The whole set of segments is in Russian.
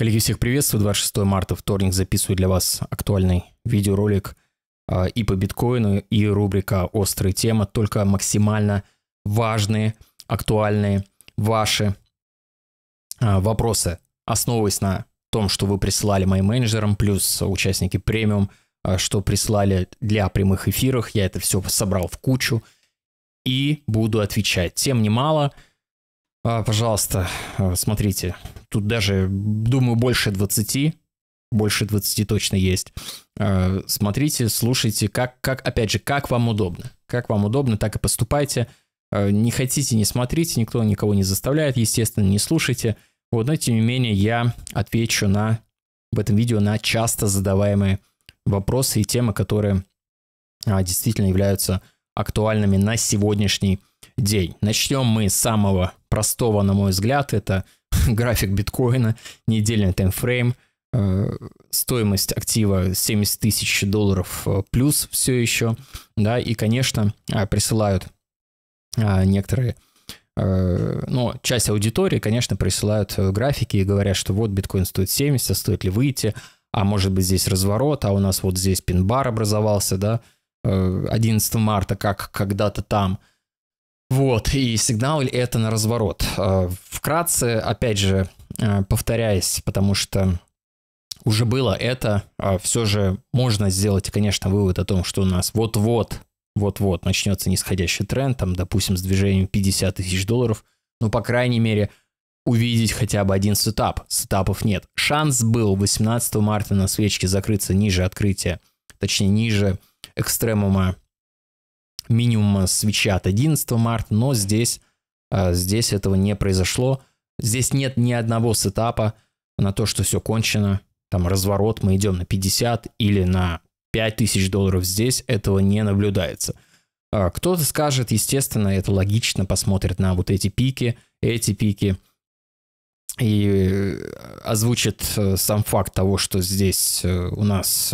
Коллеги, всех приветствую. 26 марта, вторник, записываю для вас актуальный видеоролик а, и по биткоину, и рубрика «Острые тема. только максимально важные, актуальные ваши а, вопросы, основываясь на том, что вы присылали моим менеджерам, плюс участники премиум, а, что прислали для прямых эфиров, я это все собрал в кучу и буду отвечать. Тем немало – а, пожалуйста, э, смотрите. Тут даже, думаю, больше 20. Больше 20 точно есть. А, смотрите, слушайте, как, как, опять же, как вам удобно. Как вам удобно, так и поступайте. А, не хотите, не смотрите, никто никого не заставляет, естественно, не слушайте. Вот, но тем не менее, я отвечу на в этом видео на часто задаваемые вопросы и темы, которые а, действительно являются актуальными на сегодняшний день день. Начнем мы с самого простого, на мой взгляд, это график биткоина, недельный таймфрейм, э, стоимость актива 70 тысяч долларов э, плюс все еще, да, и, конечно, а, присылают а, некоторые, э, ну, часть аудитории, конечно, присылают графики и говорят, что вот биткоин стоит 70, а стоит ли выйти, а может быть здесь разворот, а у нас вот здесь пин-бар образовался, да, 11 марта, как когда-то там – вот, и сигнал ли это на разворот? А, вкратце, опять же, а, повторяясь, потому что уже было это, а все же можно сделать, конечно, вывод о том, что у нас вот-вот, вот-вот начнется нисходящий тренд, там, допустим, с движением 50 тысяч долларов, ну, по крайней мере, увидеть хотя бы один сетап. Сетапов нет. Шанс был 18 марта на свечке закрыться ниже открытия, точнее, ниже экстремума минимума э, свеча от 11 марта, но здесь, э, здесь этого не произошло. Здесь нет ни одного сетапа на то, что все кончено. Там разворот, мы идем на 50 или на 5000 долларов здесь, этого не наблюдается. А, кто-то скажет, естественно, это логично, посмотрит на вот эти пики, эти пики – и э, озвучит э, сам факт того, что здесь э, у нас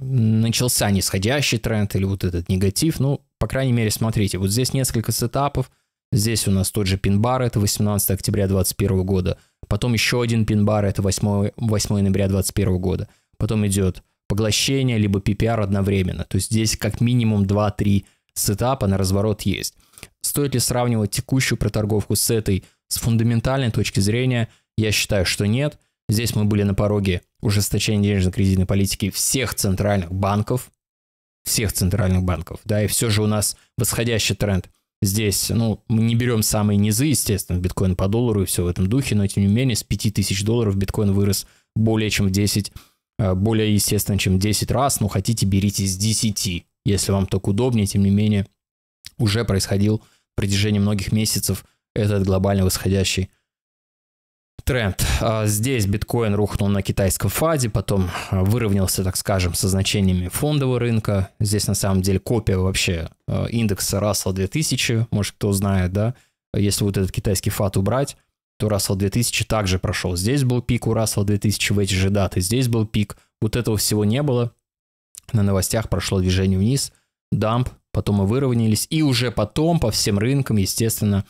начался нисходящий тренд или вот этот негатив. Ну, по крайней мере, смотрите, вот здесь несколько сетапов. Здесь у нас тот же пин-бар, это 18 октября 2021 года. Потом еще один пин-бар, это 8, 8 ноября 2021 года. Потом идет поглощение, либо PPR одновременно. То есть здесь как минимум 2-3 сетапа на разворот есть. Стоит ли сравнивать текущую проторговку с этой с фундаментальной точки зрения я считаю, что нет. Здесь мы были на пороге ужесточения денежно-кредитной политики всех центральных банков. Всех центральных банков, да, и все же у нас восходящий тренд. Здесь, ну, мы не берем самые низы, естественно, биткоин по доллару и все в этом духе, но тем не менее с 5000 долларов биткоин вырос более чем в 10, э, более, естественно, чем 10 раз, ну, хотите, берите с 10, если вам так удобнее, тем не менее, уже происходил в протяжении многих месяцев этот глобально восходящий тренд. А, здесь биткоин рухнул на китайском фазе, потом а, выровнялся, так скажем, со значениями фондового рынка. Здесь на самом деле копия вообще а, индекса Russell 2000, может кто знает, да? Если вот этот китайский фат убрать, то Russell 2000 также прошел. Здесь был пик у Russell 2000 в эти же даты, здесь был пик. Вот этого всего не было. На новостях прошло движение вниз, дамп, потом мы выровнялись, и уже потом по всем рынкам, естественно,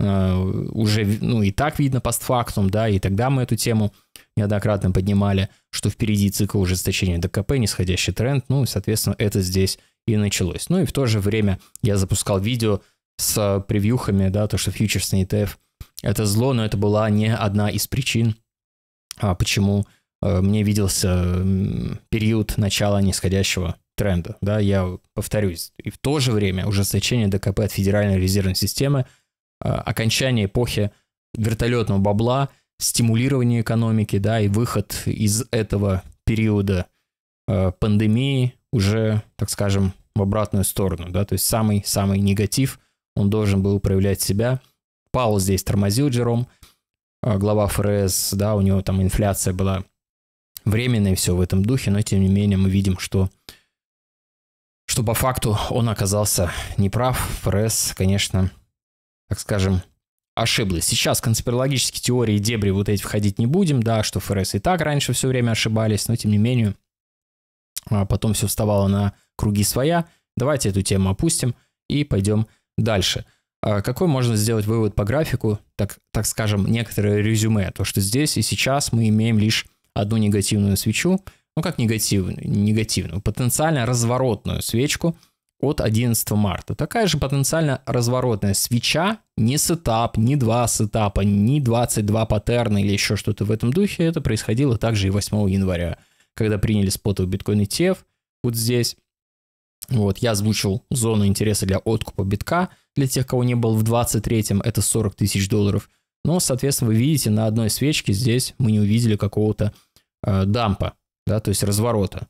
Э, уже, ну, и так видно постфактум, да, и тогда мы эту тему неоднократно поднимали, что впереди цикл ужесточения ДКП, нисходящий тренд, ну, соответственно, это здесь и началось. Ну, и в то же время я запускал видео с превьюхами, да, то, что фьючерсный ETF – это зло, но это была не одна из причин, а почему э, мне виделся период начала нисходящего тренда, да, я повторюсь. И в то же время ужесточение ДКП от Федеральной резервной системы – Э, окончание эпохи вертолетного бабла, стимулирование экономики, да, и выход из этого периода э, пандемии уже, так скажем, в обратную сторону, да, то есть самый-самый негатив, он должен был проявлять себя. Паул здесь тормозил Джером, э, глава ФРС, да, у него там инфляция была временная все в этом духе, но тем не менее мы видим, что что по факту он оказался неправ. ФРС, конечно, так скажем, ошиблась. Сейчас конспирологические теории и дебри вот эти входить не будем, да, что ФРС и так раньше все время ошибались, но тем не менее а, потом все вставало на круги своя. Давайте эту тему опустим и пойдем дальше. А, какой можно сделать вывод по графику, так, так скажем, некоторое резюме, то что здесь и сейчас мы имеем лишь одну негативную свечу, ну как негативную, негативную, потенциально разворотную свечку – от 11 марта. Такая же потенциально разворотная свеча, не сетап, не два сетапа, не 22 паттерна или еще что-то в этом духе. Это происходило также и 8 января, когда приняли спотовый биткоин ETF вот здесь. Вот, я озвучил зону интереса для откупа битка. Для тех, кого не было в 23-м, это 40 тысяч долларов. Но, соответственно, вы видите, на одной свечке здесь мы не увидели какого-то э, дампа, да, то есть разворота.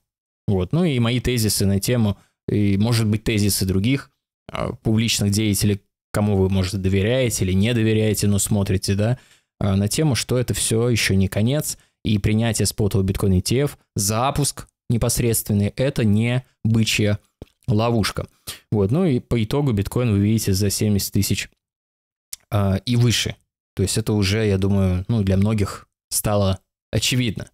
Вот, ну и мои тезисы на тему – и, может быть, тезисы других а, публичных деятелей, кому вы, может, доверяете или не доверяете, но смотрите, да, а, на тему, что это все еще не конец, и принятие спотового биткоин ETF, запуск непосредственный, это не бычья ловушка. Вот, ну и по итогу биткоин вы видите за 70 тысяч а, и выше. То есть это уже, я думаю, ну, для многих стало очевидно.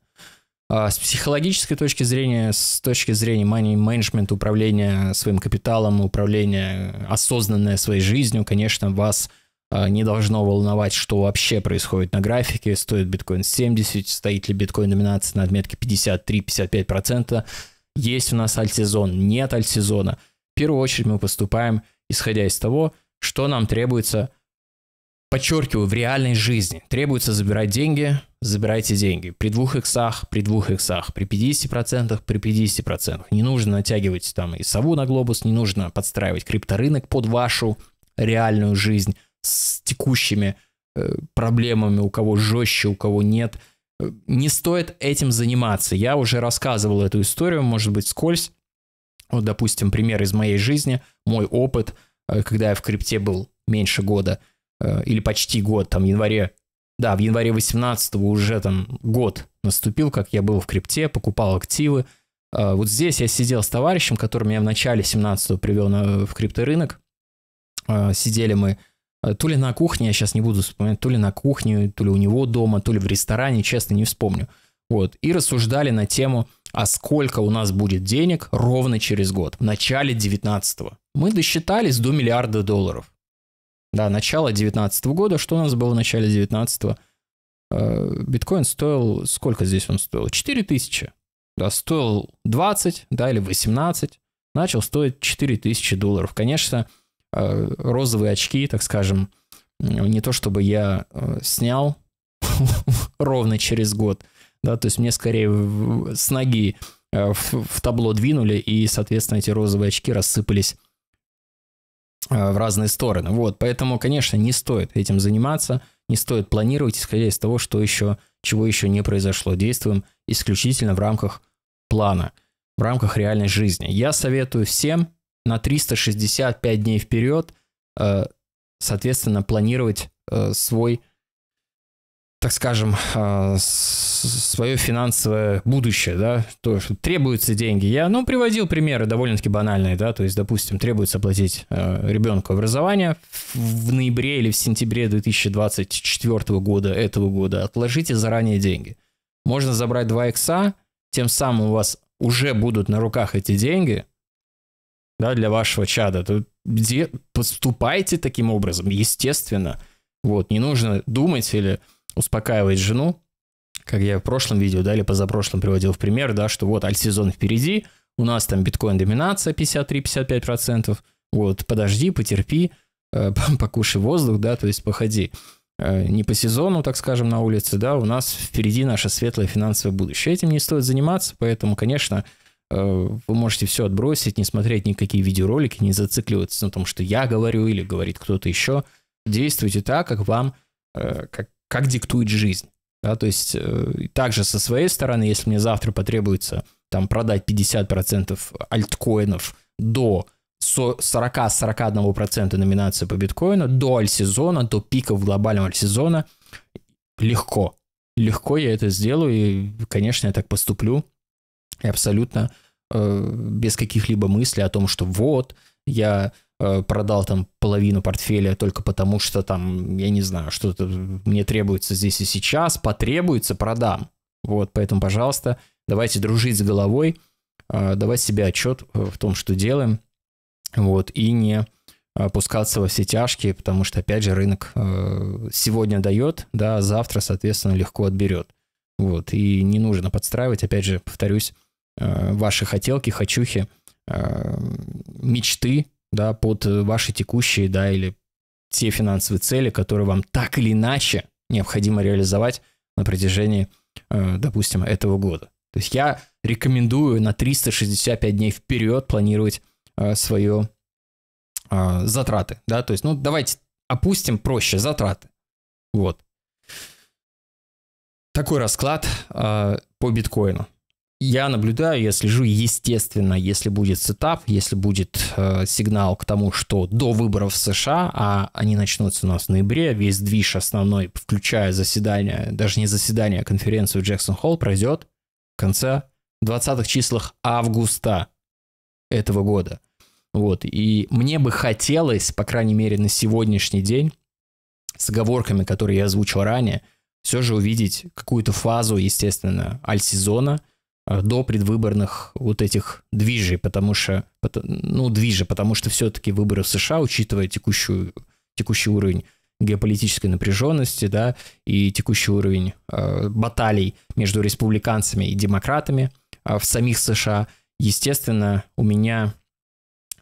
А, с психологической точки зрения, с точки зрения money management, управления своим капиталом, управления э, осознанное своей жизнью, конечно, вас а, не должно волновать, что вообще происходит на графике, стоит биткоин 70, стоит ли биткоин номинация на отметке 53-55%, есть у нас альтсезон, нет альтсезона. В первую очередь мы поступаем, исходя из того, что нам требуется – подчеркиваю, в реальной жизни требуется забирать деньги, забирайте деньги. При двух иксах, при двух иксах, при 50%, при 50%. Не нужно натягивать там и сову на глобус, не нужно подстраивать крипторынок под вашу реальную жизнь с текущими э, проблемами, у кого жестче, у кого нет. Э, не стоит этим заниматься. Я уже рассказывал эту историю, может быть, скользь. Вот, допустим, пример из моей жизни, мой опыт, э, когда я в крипте был меньше года – Э, или почти год, там в январе, да, в январе 18 уже там год наступил, как я был в крипте, покупал активы. Э, вот здесь я сидел с товарищем, который меня в начале 17 привел на, в крипторынок. Э, сидели мы то ли на кухне, я сейчас не буду вспоминать, то ли на кухне, то ли у него дома, то ли в ресторане, честно, не вспомню. Вот. И рассуждали на тему, а сколько у нас будет денег ровно через год, в начале 19-го. Мы досчитались до миллиарда долларов. Да, начало 2019 года. Что у нас было в начале 2019? Э, биткоин стоил... Сколько здесь он стоил? тысячи. Да, стоил 20, да, или 18. Начал стоить тысячи долларов. Конечно, э, розовые очки, так скажем, не то чтобы я э, снял ровно через год, да, то есть мне скорее с ноги в, в табло двинули, и, соответственно, эти розовые очки рассыпались Э, в разные стороны. Вот, поэтому, конечно, не стоит этим заниматься, не стоит планировать, исходя из того, что еще, чего еще не произошло. Действуем исключительно в рамках плана, в рамках реальной жизни. Я советую всем на 365 дней вперед, э, соответственно, планировать э, свой так скажем, а, свое финансовое будущее, да, то, что требуются деньги. Я, ну, приводил примеры довольно-таки банальные, да, то есть, допустим, требуется платить а, ребенку образование в ноябре или в сентябре 2024 года, этого года, отложите заранее деньги. Можно забрать 2 икса, тем самым у вас уже будут на руках эти деньги, да, для вашего чада, то где поступайте таким образом, естественно. Вот, не нужно думать или успокаивать жену, как я в прошлом видео, да, или позапрошлом приводил в пример, да, что вот альт-сезон впереди, у нас там биткоин-доминация 53-55%, вот, подожди, потерпи, э, покушай воздух, да, то есть походи э, не по сезону, так скажем, на улице, да, у нас впереди наше светлое финансовое будущее. Этим не стоит заниматься, поэтому, конечно, э, вы можете все отбросить, не смотреть никакие видеоролики, не зацикливаться на том, что я говорю или говорит кто-то еще. Действуйте так, как вам, э, как как диктует жизнь. Да, то есть э, также со своей стороны, если мне завтра потребуется там продать 50% альткоинов до 40-41% номинации по биткоину, до альсезона, до пиков глобального альсезона, легко. Легко я это сделаю, и, конечно, я так поступлю. И абсолютно э, без каких-либо мыслей о том, что вот, я Э, продал там половину портфеля только потому, что там, я не знаю, что-то мне требуется здесь и сейчас, потребуется, продам. Вот, поэтому, пожалуйста, давайте дружить с головой, э, давать себе отчет э, в том, что делаем, вот, и не опускаться во все тяжкие, потому что, опять же, рынок сегодня дает, да, а завтра, соответственно, легко отберет. Вот, и не нужно подстраивать, опять же, повторюсь, ваши хотелки, хочухи, мечты да, под э, ваши текущие, да, или те финансовые цели, которые вам так или иначе необходимо реализовать на протяжении, э, допустим, этого года. То есть я рекомендую на 365 дней вперед планировать э, свое а, затраты, да, то есть, ну, давайте опустим проще затраты, вот. Такой расклад по биткоину я наблюдаю, я слежу, естественно, если будет сетап, если будет э, сигнал к тому, что до выборов в США, а они начнутся у нас в ноябре, весь движ основной, включая заседание, даже не заседание, а конференцию Джексон Холл пройдет в конце 20-х числах августа этого года. Вот, и мне бы хотелось, по крайней мере, на сегодняшний день, с оговорками, которые я озвучил ранее, все же увидеть какую-то фазу, естественно, сезона. Э, до предвыборных вот этих движей, потому что, ну, движи, потому что все-таки выборы в США, учитывая текущую, текущий уровень геополитической напряженности, да, и текущий уровень э, баталий между республиканцами и демократами э, в самих США, естественно, у меня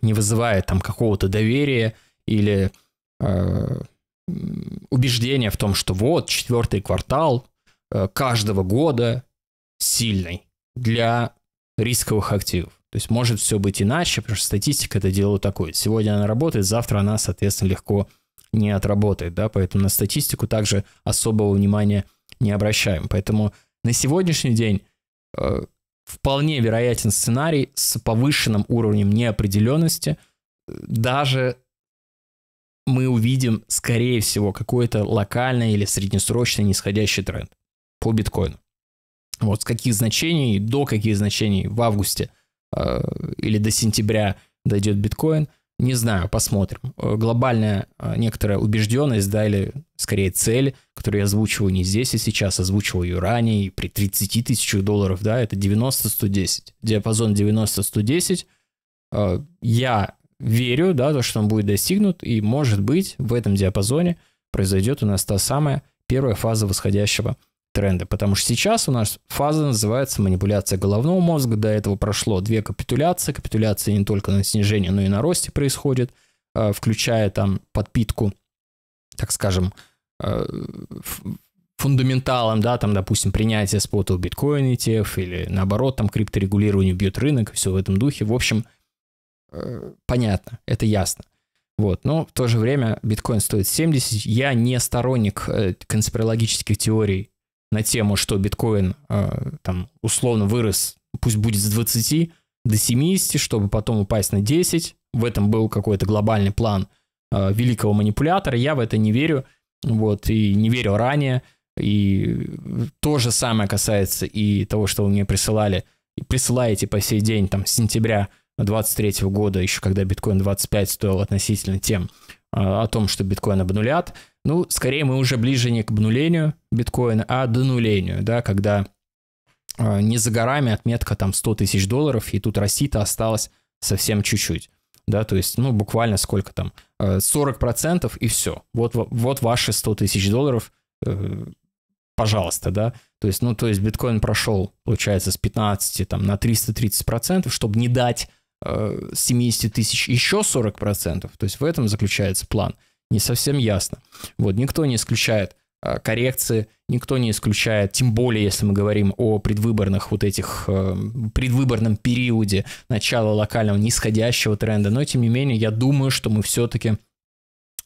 не вызывает там какого-то доверия или э, убеждения в том, что вот четвертый квартал э, каждого года сильный для рисковых активов. То есть может все быть иначе, потому что статистика это дело такое. Сегодня она работает, завтра она, соответственно, легко не отработает, да, поэтому на статистику также особого внимания не обращаем. Поэтому на сегодняшний день э, вполне вероятен сценарий с повышенным уровнем неопределенности. Даже мы увидим, скорее всего, какой-то локальный или среднесрочный нисходящий тренд по биткоину вот с каких значений, до каких значений в августе э, или до сентября дойдет биткоин, не знаю, посмотрим. Э, глобальная э, некоторая убежденность, да, или скорее цель, которую я озвучиваю не здесь и сейчас, озвучиваю ее ранее, при 30 тысяч долларов, да, это 90-110, диапазон 90-110. Э, я верю, да, то, что он будет достигнут, и, может быть, в этом диапазоне произойдет у нас та самая первая фаза восходящего тренды, потому что сейчас у нас фаза называется манипуляция головного мозга, до этого прошло две капитуляции, капитуляция не только на снижение, но и на росте происходит, э, включая там подпитку, так скажем, э, фундаменталом, да, там, допустим, принятие спота у биткоин ETF или наоборот, там, крипторегулирование бьет рынок, все в этом духе. В общем, э, понятно, это ясно. Вот, но в то же время биткоин стоит 70. Я не сторонник конспирологических теорий на тему, что биткоин э, там условно вырос, пусть будет с 20 до 70, чтобы потом упасть на 10. В этом был какой-то глобальный план э, великого манипулятора. Я в это не верю, вот, и не верил ранее. И то же самое касается и того, что вы мне присылали, и присылаете по сей день, там, с сентября 23 года, еще когда биткоин 25 стоил относительно тем, э, о том, что биткоин обнулят. Ну, скорее мы уже ближе не к обнулению биткоина, а до нулению, да, когда э, не за горами отметка там 100 тысяч долларов, и тут России-то осталось совсем чуть-чуть, да, то есть, ну, буквально сколько там, э, 40% и все. Вот, вот ваши 100 тысяч долларов, э, пожалуйста, да, то есть, ну, то есть биткоин прошел, получается, с 15 там на 330%, чтобы не дать э, 70 тысяч еще 40%, то есть в этом заключается план – не совсем ясно. Вот, никто не исключает а, коррекции, никто не исключает, тем более, если мы говорим о предвыборных вот этих, эм, предвыборном периоде начала локального нисходящего тренда, но тем не менее, я думаю, что мы все-таки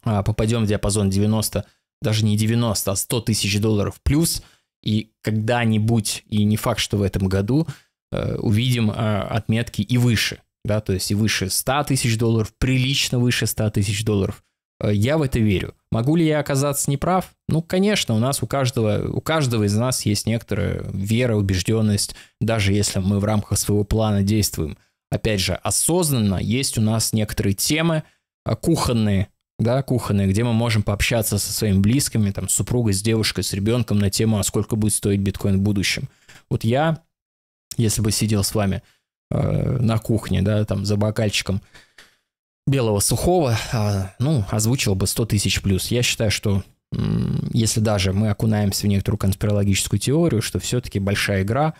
а, попадем в диапазон 90, даже не 90, а 100 тысяч долларов плюс, и когда-нибудь, и не факт, что в этом году, э, увидим а, отметки и выше, да, то есть и выше 100 тысяч долларов, прилично выше 100 тысяч долларов. Э, я в это верю. Могу ли я оказаться неправ? Ну, конечно, у нас у каждого, у каждого из нас есть некоторая вера, убежденность, даже если мы в рамках своего плана действуем. Опять же, осознанно есть у нас некоторые темы э, кухонные, да, кухонные, где мы можем пообщаться со своими близкими, там, с супругой, с девушкой, с ребенком на тему, а сколько будет стоить биткоин в будущем. Вот я, если бы сидел с вами э, на кухне, да, там, за бокальчиком, белого сухого, а, ну, озвучил бы 100 тысяч плюс. Я считаю, что если даже мы окунаемся в некоторую конспирологическую теорию, что все-таки большая игра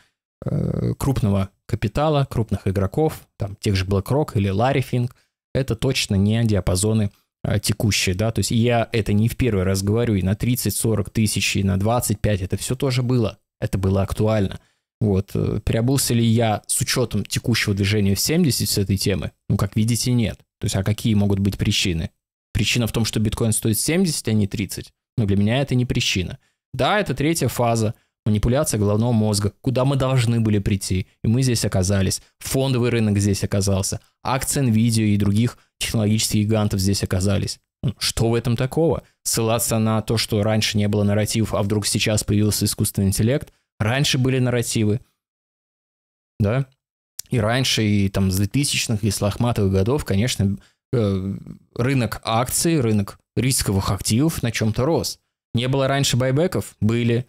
э, крупного капитала, крупных игроков, там, тех же BlackRock или Larry Fink, это точно не диапазоны а, текущие, да, то есть я это не в первый раз говорю, и на 30-40 тысяч, и на 25, это все тоже было, это было актуально – вот, э, переобулся ли я с учетом текущего движения в 70 с этой темы? Ну, как видите, нет. То есть, а какие могут быть причины? Причина в том, что биткоин стоит 70, а не 30. Но ну, для меня это не причина. Да, это третья фаза, манипуляция головного мозга, куда мы должны были прийти, и мы здесь оказались. Фондовый рынок здесь оказался, акции NVIDIA и других технологических гигантов здесь оказались. Ну, что в этом такого? Ссылаться на то, что раньше не было нарратив, а вдруг сейчас появился искусственный интеллект – Раньше были нарративы, да, и раньше, и там с 2000-х, и с лохматых годов, конечно, э, рынок акций, рынок рисковых активов на чем-то рос. Не было раньше байбеков? Были.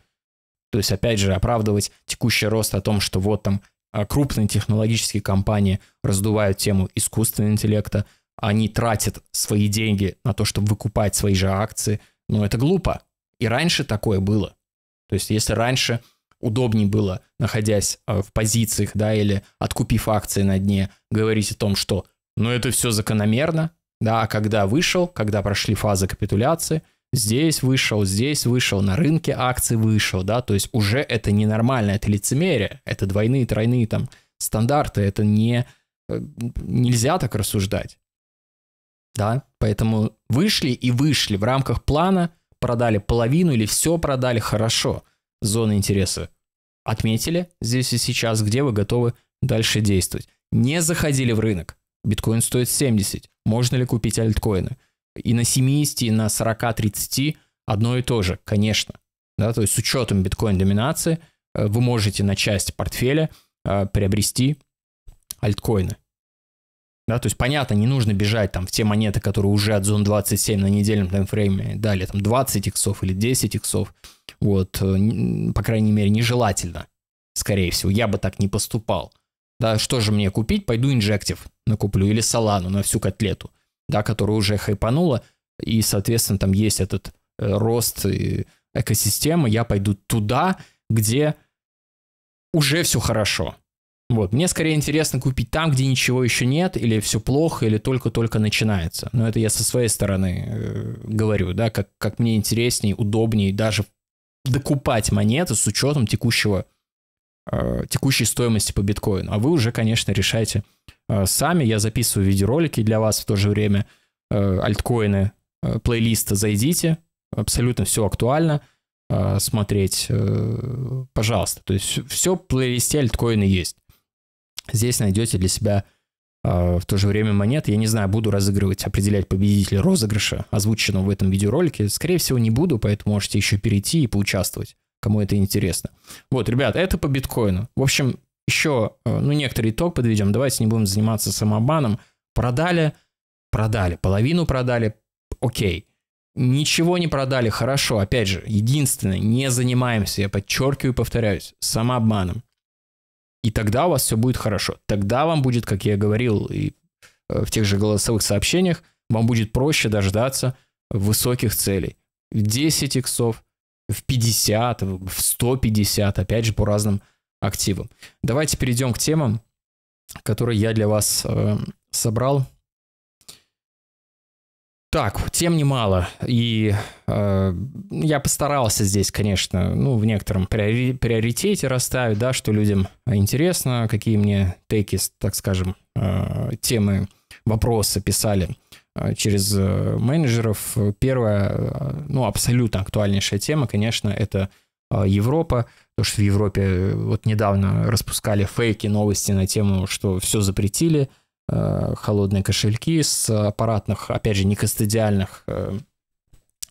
То есть, опять же, оправдывать текущий рост о том, что вот там а, крупные технологические компании раздувают тему искусственного интеллекта, они тратят свои деньги на то, чтобы выкупать свои же акции, но ну, это глупо. И раньше такое было. То есть, если раньше удобнее было, находясь э, в позициях, да, или откупив акции на дне, говорить о том, что ну это все закономерно, да, а когда вышел, когда прошли фазы капитуляции, здесь вышел, здесь вышел, на рынке акций вышел, да, то есть уже это ненормально, это лицемерие, это двойные, тройные там стандарты, это не, э, нельзя так рассуждать, да, поэтому вышли и вышли в рамках плана, продали половину или все продали хорошо, зоны интереса отметили здесь и сейчас, где вы готовы дальше действовать. Не заходили в рынок. Биткоин стоит 70. Можно ли купить альткоины? И на 70, и на 40, 30 одно и то же, конечно. Да, то есть с учетом биткоин-доминации э, вы можете на часть портфеля э, приобрести альткоины. Да, то есть понятно, не нужно бежать там в те монеты, которые уже от зон 27 на недельном таймфрейме дали там 20 иксов или 10 иксов. Вот, э, по крайней мере, нежелательно, скорее всего. Я бы так не поступал. Да, что же мне купить? Пойду инжектив накуплю или салану на всю котлету, да, которая уже хайпанула, и, соответственно, там есть этот э, рост э, экосистемы, я пойду туда, где уже все хорошо. Вот. Мне скорее интересно купить там, где ничего еще нет, или все плохо, или только-только начинается. Но это я со своей стороны э, говорю, да, как, как мне интереснее, удобнее даже докупать монеты с учетом текущего, э, текущей стоимости по биткоину. А вы уже, конечно, решайте э, сами. Я записываю видеоролики для вас в то же время, э, альткоины, э, плейлиста зайдите, абсолютно все актуально э, смотреть, э, пожалуйста. То есть все в плейлисте альткоины есть. Здесь найдете для себя а, в то же время монеты. Я не знаю, буду разыгрывать, определять победителя розыгрыша, озвученного в этом видеоролике. Скорее всего, не буду, поэтому можете еще перейти и поучаствовать, кому это интересно. Вот, ребят, это по биткоину. В общем, еще, а, ну, некоторый итог подведем. Давайте не будем заниматься самобаном. Продали, продали, половину продали, окей. Ничего не продали, хорошо. Опять же, единственное, не занимаемся, я подчеркиваю и повторяюсь, самообманом. И тогда у вас все будет хорошо. Тогда вам будет, как я говорил и э, в тех же голосовых сообщениях, вам будет проще дождаться высоких целей. В 10 иксов, в 50, в 150, опять же, по разным активам. Давайте перейдем к темам, которые я для вас э, собрал так, тем немало. И э, я постарался здесь, конечно, ну, в некотором приоритете расставить, да, что людям интересно, какие мне тейки, так скажем, э, темы, вопросы писали э, через э, менеджеров. Первая, э, ну, абсолютно актуальнейшая тема, конечно, это э, Европа. То, что в Европе э, вот недавно распускали фейки, новости на тему, что все запретили – Э, холодные кошельки с аппаратных, опять же, не кастодиальных э,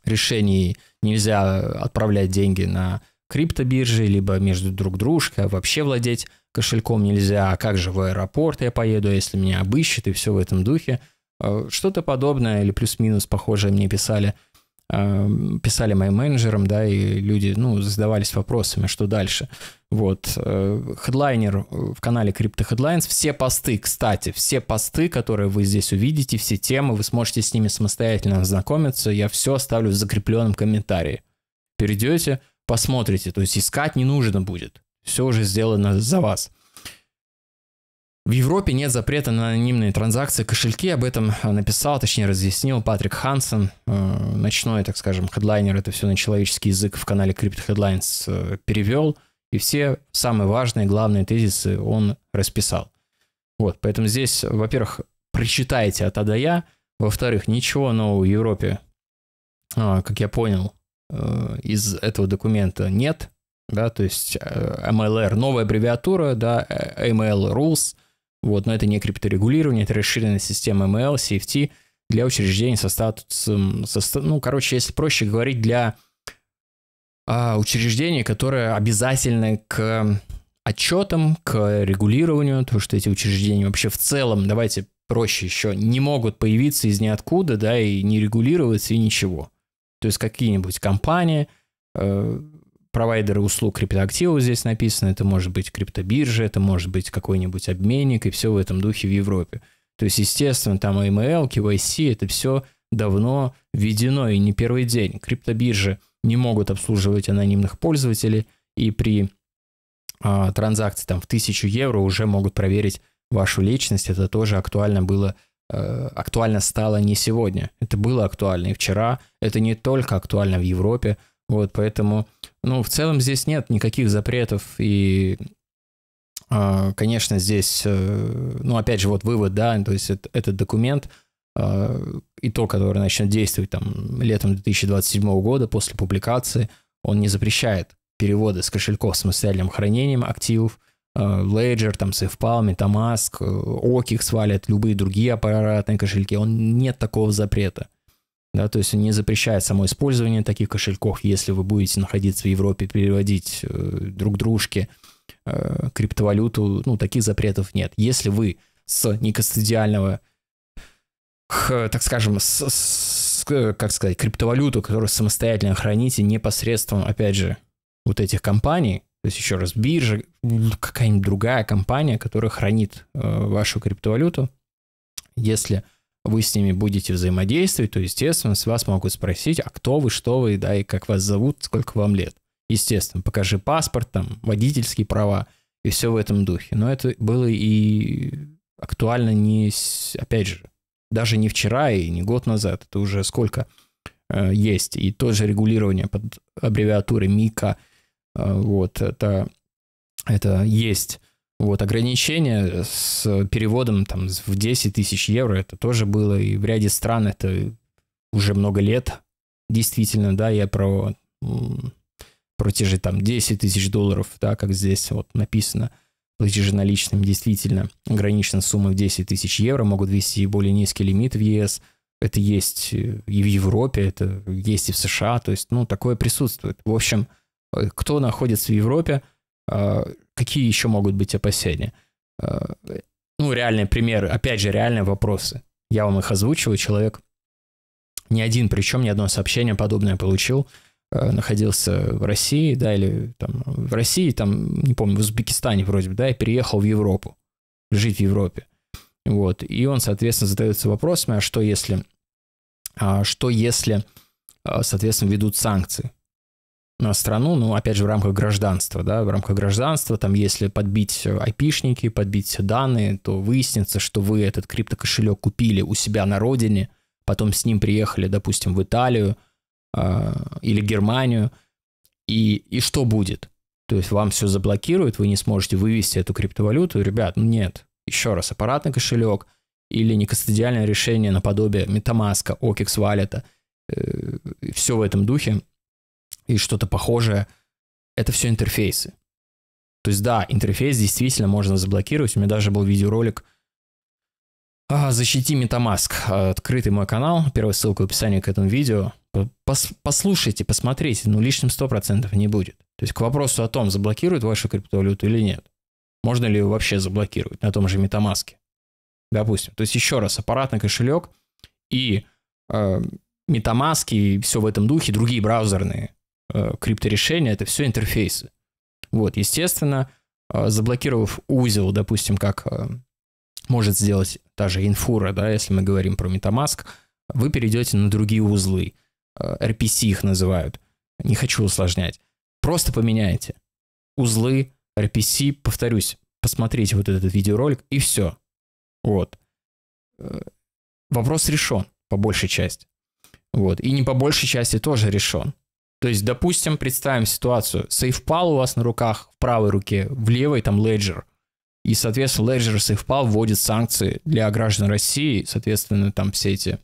решений нельзя отправлять деньги на криптобиржи, либо между друг дружкой, а вообще владеть кошельком нельзя, а как же в аэропорт я поеду, если меня обыщут и все в этом духе. Э, что-то подобное или плюс-минус похожее мне писали – Эм, писали моим менеджерам, да, и люди, ну, задавались вопросами, что дальше. Вот, э, хедлайнер э, в канале Crypto Headlines, все посты, кстати, все посты, которые вы здесь увидите, все темы, вы сможете с ними самостоятельно ознакомиться, я все оставлю в закрепленном комментарии. Перейдете, посмотрите, то есть искать не нужно будет, все уже сделано за вас. В Европе нет запрета на анонимные транзакции кошельки. Об этом э, написал, точнее разъяснил Патрик Хансен, э, ночной, так скажем, хедлайнер. Это все на человеческий язык в канале Crypto Headlines э, перевел. И все самые важные, главные тезисы он расписал. Вот, поэтому здесь, во-первых, прочитайте от А до Я. Во-вторых, ничего нового в Европе, а, как я понял, из этого документа нет. Да, то есть MLR, новая аббревиатура, да, ML Rules – вот, но это не крипторегулирование, это расширенная система ML, CFT для учреждений со статусом, эм, со, ну, короче, если проще говорить, для а, учреждений, которые обязательны к отчетам, к регулированию, то что эти учреждения вообще в целом, давайте проще еще, не могут появиться из ниоткуда, да, и не регулироваться, и ничего. То есть какие-нибудь компании, э, провайдеры услуг криптоактивов здесь написано, это может быть криптобиржа, это может быть какой-нибудь обменник и все в этом духе в Европе. То есть, естественно, там AML, KYC, это все давно введено и не первый день. Криптобиржи не могут обслуживать анонимных пользователей, и при а, транзакции там, в тысячу евро уже могут проверить вашу личность. Это тоже актуально было, а, актуально стало не сегодня. Это было актуально и вчера. Это не только актуально в Европе, вот, поэтому, ну, в целом здесь нет никаких запретов и а, Конечно, здесь, э, ну, опять же, вот вывод, да, то есть этот документ, а, и то, который начнет действовать там летом 2027 года после публикации, он не запрещает переводы с кошельков с самостоятельным хранением активов, а, Ledger, там, SafePalm, Metamask, э, Okix валят, любые другие аппаратные кошельки, он нет такого запрета. Да, то есть он не запрещает само использование таких кошельков, если вы будете находиться в Европе, переводить э, друг дружке э, криптовалюту, ну, таких запретов нет. Если вы с некостадиального, так скажем, с, с, э, как сказать, криптовалюту, которую самостоятельно храните непосредством, опять же, вот этих компаний, то есть еще раз, биржа, какая-нибудь другая компания, которая хранит э, вашу криптовалюту, если вы с ними будете взаимодействовать, то, естественно, с вас могут спросить, а кто вы, что вы, да, и как вас зовут, сколько вам лет. Естественно, покажи паспорт, там, водительские права и все в этом духе. Но это было и актуально не, опять же, даже не вчера и не год назад, это уже сколько э, есть. И тоже регулирование под аббревиатурой МИКа, э, вот, это, это есть. Вот, ограничение с переводом там, в 10 тысяч евро, это тоже было, и в ряде стран это уже много лет. Действительно, да, я про, про те же там 10 тысяч долларов, да, как здесь вот написано, платежи наличными действительно ограничена сумма в 10 тысяч евро, могут ввести более низкий лимит в ЕС, это есть э, и в Европе, это есть и в США, то есть, ну, такое присутствует. В общем, э, кто находится в Европе – а, какие еще могут быть опасения? А, ну, реальные примеры, опять же, реальные вопросы. Я вам их озвучиваю, человек ни один, причем ни одно сообщение подобное получил, а, находился в России, да, или там в России, там, не помню, в Узбекистане вроде бы, да, и переехал в Европу, жить в Европе. Вот, и он, соответственно, задается вопросами, а что если, а что если, соответственно, ведут санкции? страну, ну, опять же, в рамках гражданства, да, в рамках гражданства, там, если подбить айпишники, подбить данные, то выяснится, что вы этот криптокошелек купили у себя на родине, потом с ним приехали, допустим, в Италию э, или Германию, и, и что будет? То есть вам все заблокируют, вы не сможете вывести эту криптовалюту, ребят, ну нет, еще раз, аппаратный кошелек или некастодиальное решение наподобие MetaMask, OKEX Wallet, э, все в этом духе – и что-то похожее, это все интерфейсы. То есть да, интерфейс действительно можно заблокировать. У меня даже был видеоролик а, «Защити Metamask». Открытый мой канал, первая ссылка в описании к этому видео. Пос послушайте, посмотрите, но ну, лишним 100% не будет. То есть к вопросу о том, заблокируют вашу криптовалюту или нет. Можно ли ее вообще заблокировать на том же Metamask? Допустим. То есть еще раз, аппаратный кошелек и э, Metamask и все в этом духе, другие браузерные Э, крипторешения, это все интерфейсы. Вот, естественно, э, заблокировав узел, допустим, как э, может сделать та же инфура, да, если мы говорим про Metamask, вы перейдете на другие узлы. RPC их называют. Не хочу усложнять. Просто поменяйте узлы RPC, повторюсь, посмотрите вот этот видеоролик и все. Вот. Вопрос решен, по большей части. Вот. И не по большей части тоже решен. То есть, допустим, представим ситуацию. Сейфпал у вас на руках в правой руке, в левой там леджер. И, соответственно, леджер Сейфпал вводит санкции для граждан России, соответственно, там все эти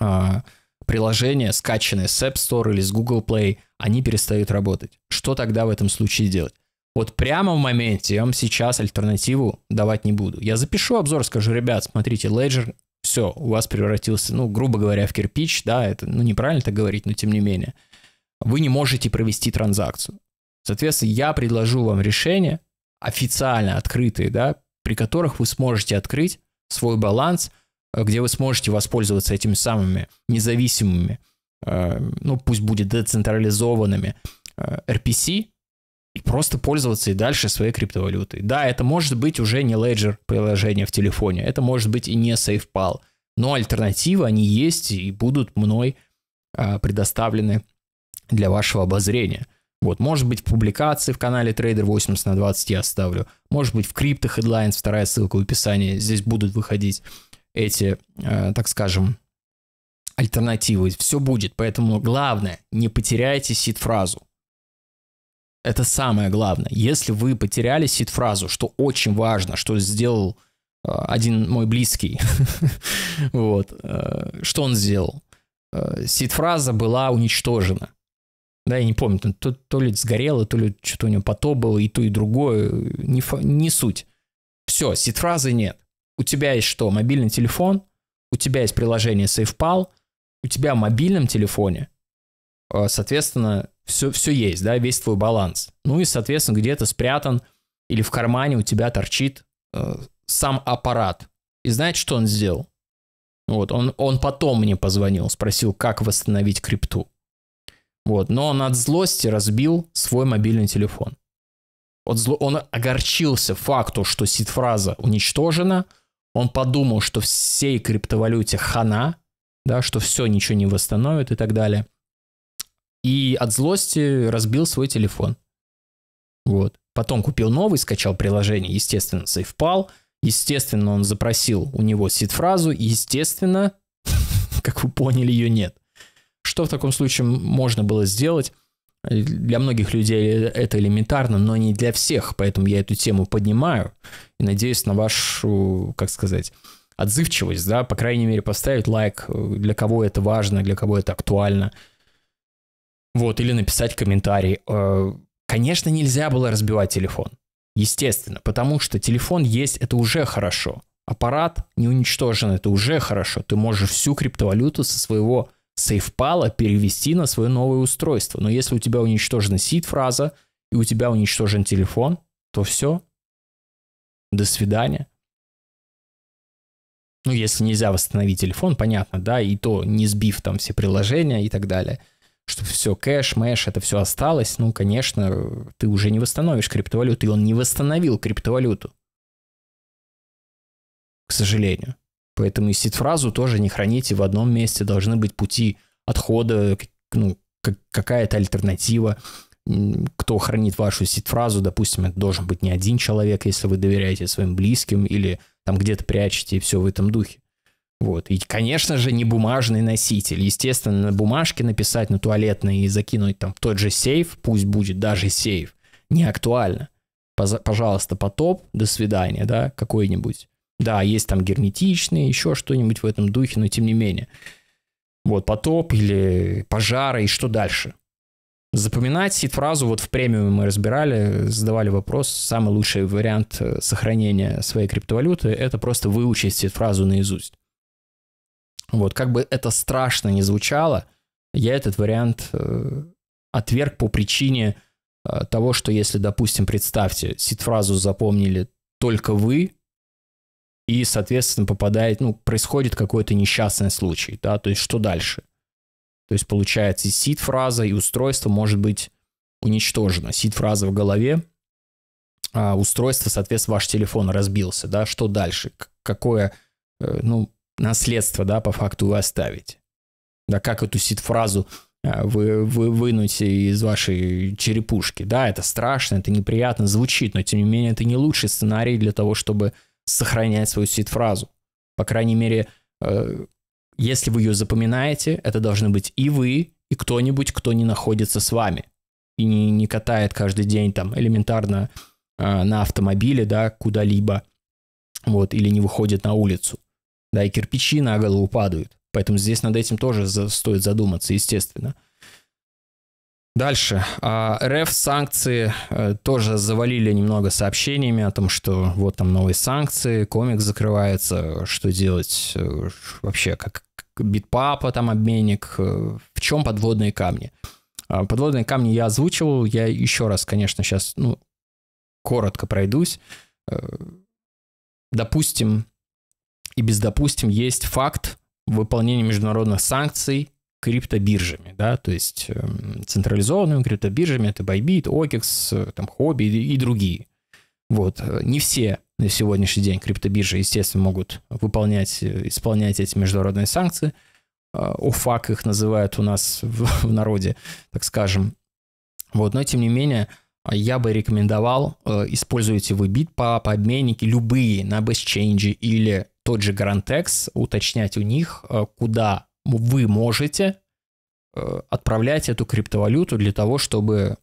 а, приложения, скачанные с App Store или с Google Play, они перестают работать. Что тогда в этом случае делать? Вот прямо в моменте я вам сейчас альтернативу давать не буду. Я запишу обзор, скажу, ребят, смотрите, Ledger, все, у вас превратился, ну, грубо говоря, в кирпич, да, это, ну, неправильно так говорить, но тем не менее вы не можете провести транзакцию. Соответственно, я предложу вам решения, официально открытые, да, при которых вы сможете открыть свой баланс, э, где вы сможете воспользоваться этими самыми независимыми, э, ну пусть будет децентрализованными э, RPC и просто пользоваться и дальше своей криптовалютой. Да, это может быть уже не Ledger приложение в телефоне, это может быть и не SafePal, но альтернативы они есть и будут мной э, предоставлены для вашего обозрения. Вот, может быть, в публикации в канале Trader 80 на 20 я оставлю. Может быть, в Crypto Headlines, вторая ссылка в описании. Здесь будут выходить эти, э, так скажем, альтернативы. Все будет. Поэтому главное, не потеряйте сид-фразу. Это самое главное. Если вы потеряли сид-фразу, что очень важно, что сделал э, один мой близкий, вот, э, что он сделал? Э, сид-фраза была уничтожена да, я не помню, там, то, то ли сгорело, то ли что-то у него пото было, и то, и другое, не, не суть. Все, сид-фразы нет. У тебя есть что? Мобильный телефон, у тебя есть приложение SafePal, у тебя в мобильном телефоне, а, соответственно, все, все есть, да, весь твой баланс. Ну и, соответственно, где-то спрятан или в кармане у тебя торчит э, сам аппарат. И знаете, что он сделал? Вот, он, он потом мне позвонил, спросил, как восстановить крипту. Вот. Но он от злости разбил свой мобильный телефон. От зло... Он огорчился факту, что сид-фраза уничтожена. Он подумал, что всей криптовалюте хана, да, что все, ничего не восстановит и так далее. И от злости разбил свой телефон. Вот. Потом купил новый, скачал приложение, естественно, сейфпал. Естественно, он запросил у него сид-фразу, естественно, как вы поняли, ее нет. Что в таком случае можно было сделать? Э, для многих людей э, это элементарно, но не для всех, поэтому я эту тему поднимаю и надеюсь на вашу, как сказать, отзывчивость, да, по крайней мере, поставить лайк, э, для кого это важно, для кого это актуально. Вот, или написать комментарий. Конечно, нельзя было разбивать телефон. Естественно, потому что телефон есть, это уже хорошо. Аппарат не уничтожен, это уже хорошо. Ты можешь всю криптовалюту со своего SafePal перевести на свое новое устройство. Но если у тебя уничтожена сид-фраза, и у тебя уничтожен телефон, то все. До свидания. Ну, если нельзя восстановить телефон, понятно, да, и то не сбив там все приложения и так далее, чтобы все кэш, мэш, это все осталось, ну, конечно, ты уже не восстановишь криптовалюту, и он не восстановил криптовалюту. К сожалению. Поэтому и сид-фразу тоже не храните в одном месте, должны быть пути отхода, ну, какая-то альтернатива. Кто хранит вашу сид-фразу, допустим, это должен быть не один человек, если вы доверяете своим близким или там где-то прячете и все в этом духе. Вот. И, конечно же, не бумажный носитель. Естественно, на бумажке написать, на туалетной и закинуть там тот же сейф, пусть будет даже сейф, не актуально. Пожалуйста, потоп, до свидания, да, какой-нибудь. Да, есть там герметичные, еще что-нибудь в этом духе, но тем не менее. Вот потоп или пожары, и что дальше? Запоминать сид-фразу, вот в премиуме мы разбирали, задавали вопрос, самый лучший вариант э, сохранения своей криптовалюты – это просто выучить сид-фразу наизусть. Вот, как бы это страшно не звучало, я этот вариант э, отверг по причине э, того, что если, допустим, представьте, сид-фразу запомнили только вы, и, соответственно, попадает, ну, происходит какой-то несчастный случай, да, то есть что дальше? То есть получается и сид-фраза, и устройство может быть уничтожено. Сид-фраза в голове, а устройство, соответственно, ваш телефон разбился, да, что дальше? Какое, э, ну, наследство, да, по факту вы оставите? Да, как эту сид-фразу э, вы, вы вынуть из вашей черепушки? Да, это страшно, это неприятно звучит, но тем не менее это не лучший сценарий для того, чтобы сохранять свою сид-фразу. По крайней мере, э, если вы ее запоминаете, это должны быть и вы, и кто-нибудь, кто не находится с вами и не, не катает каждый день там элементарно э, на автомобиле, да, куда-либо, вот, или не выходит на улицу, да, и кирпичи на голову падают. Поэтому здесь над этим тоже за, стоит задуматься, естественно. Дальше. А, РФ санкции э, тоже завалили немного сообщениями о том, что вот там новые санкции, комик закрывается, что делать э, вообще, как битпапа там обменник, э, в чем подводные камни. А, подводные камни я озвучивал, я еще раз, конечно, сейчас ну, коротко пройдусь. Допустим, и без допустим есть факт выполнения международных санкций – криптобиржами, да, то есть эм, централизованными криптобиржами, это Bybit, OKEX, э, там, Hobby и, другие. Вот, э, не все на сегодняшний день криптобиржи, естественно, могут выполнять, э, исполнять эти международные санкции. ОФАК их называют у нас в, в народе, так скажем. Вот, но тем не менее, я бы рекомендовал, используйте вы битпа, обменники любые на BestChange или тот же GranTex, уточнять у них, куда вы можете э, отправлять эту криптовалюту для того, чтобы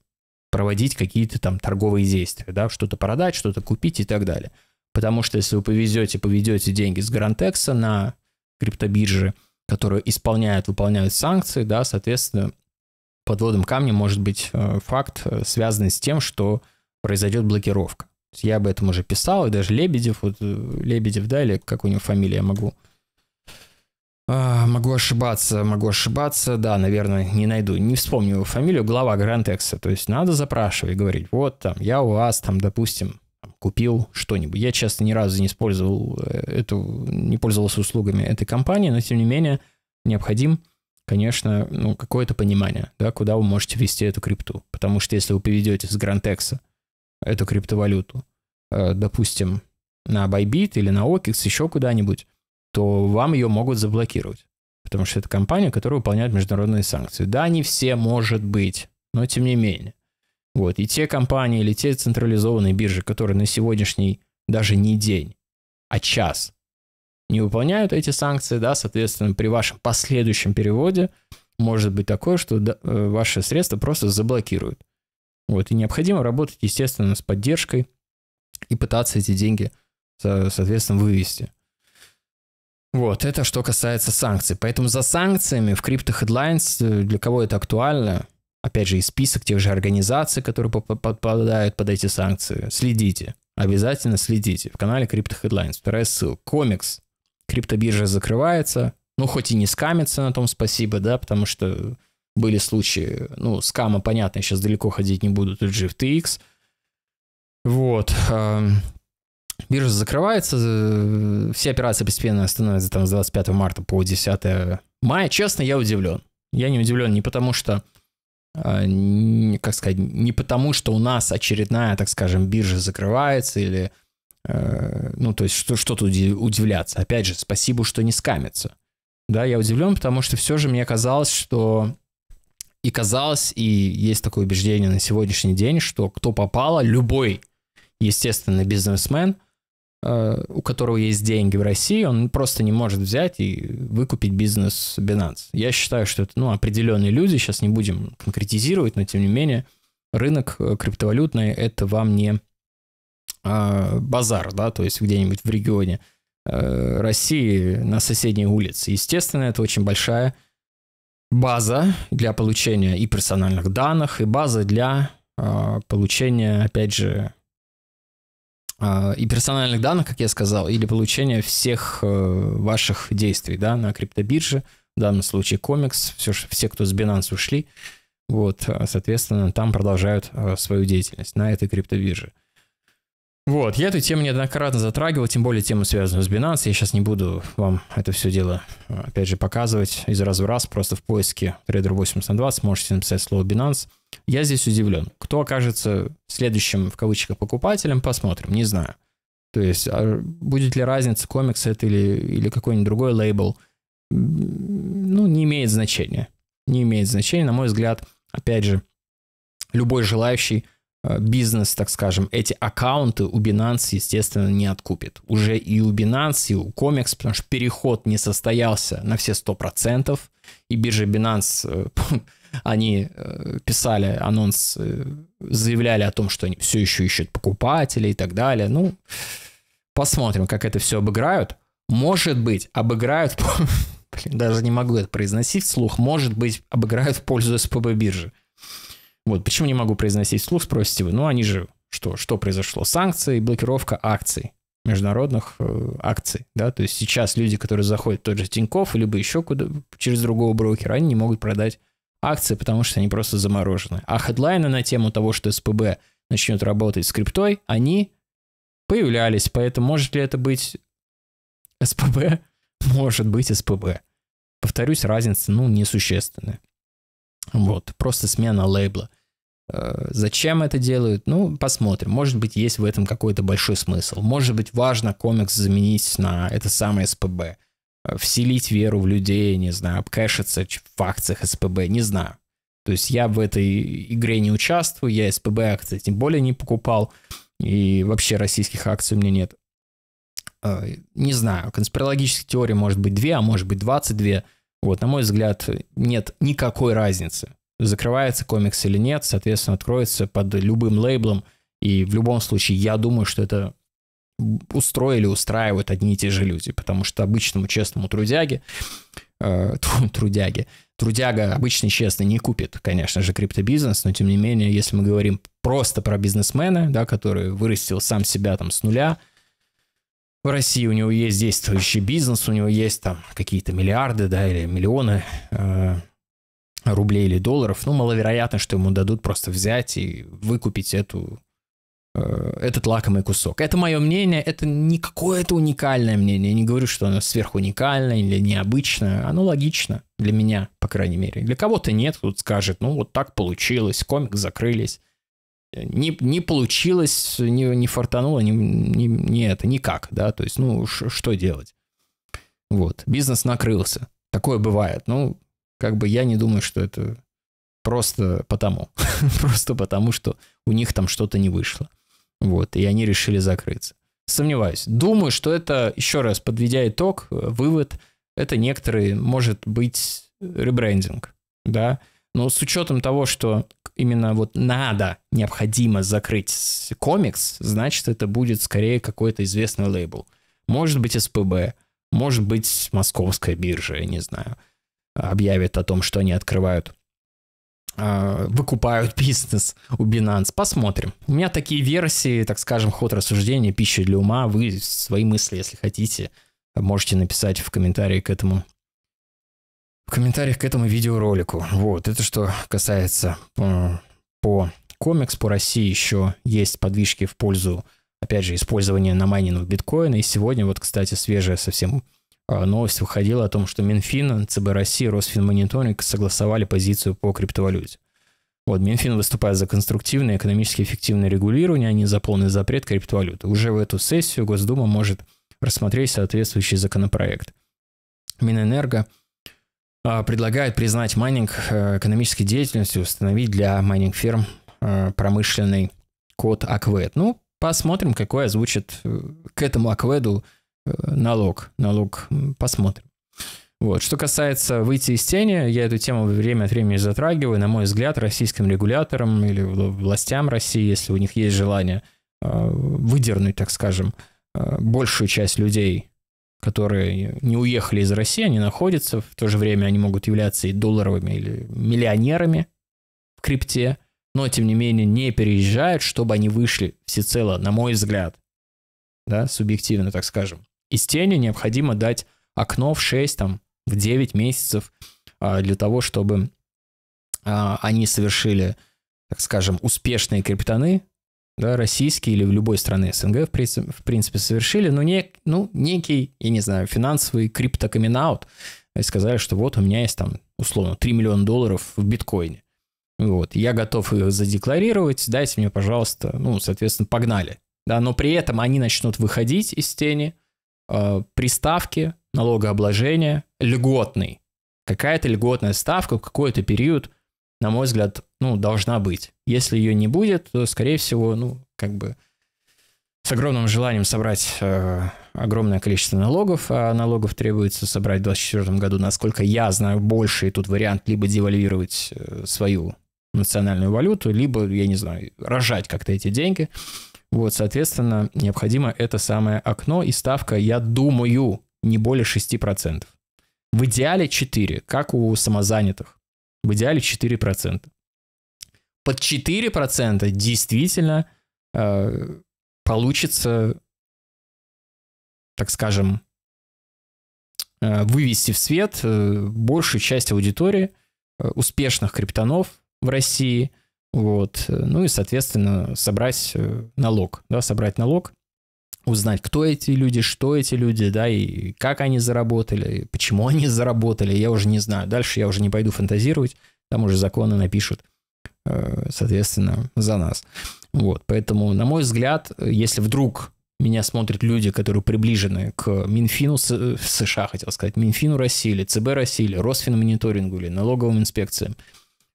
проводить какие-то там торговые действия, да, что-то продать, что-то купить и так далее. Потому что если вы повезете, поведете деньги с Гарантекса на криптобиржи, которые исполняют, выполняют санкции, да, соответственно, подводом камня может быть э, факт, э, связанный с тем, что произойдет блокировка. Я об этом уже писал, и даже Лебедев, вот Лебедев, да, или как у него фамилия, я могу а, могу ошибаться, могу ошибаться, да, наверное, не найду, не вспомню его фамилию, глава Грантекса, то есть надо запрашивать, говорить, вот там, я у вас там, допустим, купил что-нибудь. Я, честно, ни разу не использовал э, эту, не пользовался услугами этой компании, но, тем не менее, необходим, конечно, ну, какое-то понимание, да, куда вы можете вести эту крипту. Потому что если вы поведете с Грантекса эту криптовалюту, э, допустим, на Bybit или на OKEX, еще куда-нибудь, то вам ее могут заблокировать. Потому что это компания, которая выполняет международные санкции. Да, не все, может быть, но тем не менее. Вот. И те компании или те централизованные биржи, которые на сегодняшний даже не день, а час не выполняют эти санкции, да, соответственно, при вашем последующем переводе может быть такое, что э, ваши средства просто заблокируют. Вот. И необходимо работать, естественно, с поддержкой и пытаться эти деньги, соответственно, вывести. Вот, это что касается санкций. Поэтому за санкциями в Crypto Headlines, э, для кого это актуально, опять же, и список тех же организаций, которые попадают под эти санкции, следите. Обязательно следите. В канале Crypto Headlines. Вторая ссылка. Комикс. Криптобиржа закрывается. Ну, хоть и не скамится на том спасибо, да, потому что были случаи, ну, скама, понятно, сейчас далеко ходить не буду, тут же FTX. Вот. Эм, биржа закрывается, э, все операции постепенно становятся там с 25 марта по 10 мая. Честно, я удивлен. Я не удивлен не потому, что э, как сказать, не потому, что у нас очередная, так скажем, биржа закрывается или, э, ну, то есть что, что тут удивляться. Опять же, спасибо, что не скамится. Да, я удивлен, потому что все же мне казалось, что и казалось, и есть такое убеждение на сегодняшний день, что кто попало, любой, естественно, бизнесмен Э, у которого есть деньги в России, он просто не может взять и выкупить бизнес Binance. Я считаю, что это ну, определенные люди, сейчас не будем конкретизировать, но тем не менее рынок э, криптовалютный – это вам не а, базар, да, то есть где-нибудь в регионе э, России на соседней улице. Естественно, это очень большая база для получения и персональных данных, и база для а, получения, опять же, а, и персональных данных, как я сказал, или получения всех э, ваших действий да, на криптобирже, в данном случае комикс, все, все, кто с Binance ушли, вот, а, соответственно, там продолжают а, свою деятельность на этой криптобирже. Вот, я эту тему неоднократно затрагивал, тем более тему, связанную с Binance. Я сейчас не буду вам это все дело, опять же, показывать из раза в раз. Просто в поиске Trader 820 можете написать слово Binance. Я здесь удивлен. Кто окажется следующим, в кавычках, покупателем, посмотрим, не знаю. То есть, а будет ли разница, комикс это или, или какой-нибудь другой лейбл, ну, не имеет значения. Не имеет значения, на мой взгляд, опять же, любой желающий Э, бизнес, так скажем, эти аккаунты у Binance, естественно, не откупит. Уже и у Binance, и у Comex, потому что переход не состоялся на все 100%, и биржа Binance, э, они э, писали анонс, заявляли о том, что они все еще ищут покупателей и так далее. Ну, посмотрим, как это все обыграют. Может быть, обыграют, даже не могу это произносить вслух, может быть, обыграют в пользу СПБ биржи. Вот, почему не могу произносить вслух, спросите вы. Ну, они же что? Что произошло? Санкции, блокировка акций международных э, акций, да, то есть сейчас люди, которые заходят в тот же Тинькофф, либо еще куда через другого брокера, они не могут продать акции, потому что они просто заморожены. А хедлайны на тему того, что СПБ начнет работать с криптой, они появлялись, поэтому может ли это быть СПБ? Может быть СПБ. Повторюсь, разница, ну, несущественная. Вот, просто смена лейбла. Э, зачем это делают? Ну, посмотрим. Может быть, есть в этом какой-то большой смысл. Может быть, важно комикс заменить на это самое СПБ. Э, вселить веру в людей, не знаю, обкэшиться в акциях СПБ, не знаю. То есть я в этой игре не участвую, я СПБ акции тем более не покупал, и вообще российских акций у меня нет. Э, не знаю, конспирологических теорий может быть две, а может быть 22. Вот, на мой взгляд, нет никакой разницы, закрывается комикс или нет, соответственно, откроется под любым лейблом, и в любом случае, я думаю, что это устроили, устраивают одни и те же люди, потому что обычному честному трудяге, э, трудяге, трудяга обычный честный не купит, конечно же, криптобизнес, но тем не менее, если мы говорим просто про бизнесмена, да, который вырастил сам себя там с нуля, в России у него есть действующий бизнес, у него есть там какие-то миллиарды, да, или миллионы э, рублей или долларов, ну, маловероятно, что ему дадут просто взять и выкупить эту, э, этот лакомый кусок. Это мое мнение, это не какое-то уникальное мнение, я не говорю, что оно сверхуникальное или необычное, оно логично для меня, по крайней мере. Для кого-то нет, тут скажет, ну, вот так получилось, комик закрылись, не, не получилось, не, не фартануло, не, не, не это, никак, да, то есть, ну, ш, что делать? Вот, бизнес накрылся, такое бывает, ну, как бы я не думаю, что это просто потому, просто потому, что у них там что-то не вышло, вот, и они решили закрыться. Сомневаюсь. Думаю, что это, еще раз, подведя итог, э, вывод, это некоторые, может быть, э, ребрендинг, да, но с учетом того, что именно вот надо, необходимо закрыть комикс, значит, это будет скорее какой-то известный лейбл. Может быть, СПБ, может быть, Московская биржа, я не знаю, объявит о том, что они открывают а, выкупают бизнес у Binance. Посмотрим. У меня такие версии, так скажем, ход рассуждения, пища для ума. Вы свои мысли, если хотите, можете написать в комментарии к этому в комментариях к этому видеоролику. Вот, это что касается по, э, по комикс, по России еще есть подвижки в пользу, опять же, использования намайненного биткоина. И сегодня, вот, кстати, свежая совсем э, новость выходила о том, что Минфин, ЦБ России, Росфинмониторинг согласовали позицию по криптовалюте. Вот, Минфин выступает за конструктивное экономически эффективное регулирование, а не за полный запрет криптовалюты. Уже в эту сессию Госдума может рассмотреть соответствующий законопроект. Минэнерго – а, предлагают признать майнинг э, экономической деятельностью, установить для майнинг-фирм э, промышленный код АКВЭД. Ну, посмотрим, какой озвучит э, к этому АКВЭДу налог. Налог посмотрим. Вот. Что касается выйти из тени, я эту тему время от времени затрагиваю. На мой взгляд, российским регуляторам или властям России, если у них есть желание выдернуть, так скажем, большую часть людей которые не уехали из России, они находятся, в то же время они могут являться и долларовыми или миллионерами в крипте, но тем не менее не переезжают, чтобы они вышли всецело, на мой взгляд, да, субъективно, так скажем. Из тени необходимо дать окно в 6, там, в 9 месяцев а, для того, чтобы а, они совершили, так скажем, успешные криптоны, да, российские или в любой страны СНГ, в принципе, в принципе совершили, но не, ну, некий, я не знаю, финансовый криптокаминаут, и сказали, что вот у меня есть там, условно, 3 миллиона долларов в биткоине. Вот, я готов их задекларировать, дайте мне, пожалуйста, ну, соответственно, погнали. Да, но при этом они начнут выходить из тени, э, приставки, налогообложения, льготный. Какая-то льготная ставка в какой-то период – на мой взгляд, ну, должна быть. Если ее не будет, то, скорее всего, ну, как бы с огромным желанием собрать э, огромное количество налогов, а налогов требуется собрать в 2024 году, насколько я знаю, больше, и тут вариант либо девальвировать э, свою национальную валюту, либо, я не знаю, рожать как-то эти деньги. Вот, соответственно, необходимо это самое окно, и ставка, я думаю, не более 6%. В идеале 4, как у самозанятых в идеале 4%. Под 4% действительно э, получится, так скажем, э, вывести в свет э, большую часть аудитории э, успешных криптонов в России, вот, э, ну и, соответственно, собрать э, налог, да, собрать налог узнать, кто эти люди, что эти люди, да, и как они заработали, почему они заработали, я уже не знаю. Дальше я уже не пойду фантазировать, там уже законы напишут, э, соответственно, за нас. Вот, поэтому, на мой взгляд, если вдруг меня смотрят люди, которые приближены к Минфину в США, хотел сказать, Минфину России или ЦБ России или Росфинмониторингу или налоговым инспекциям,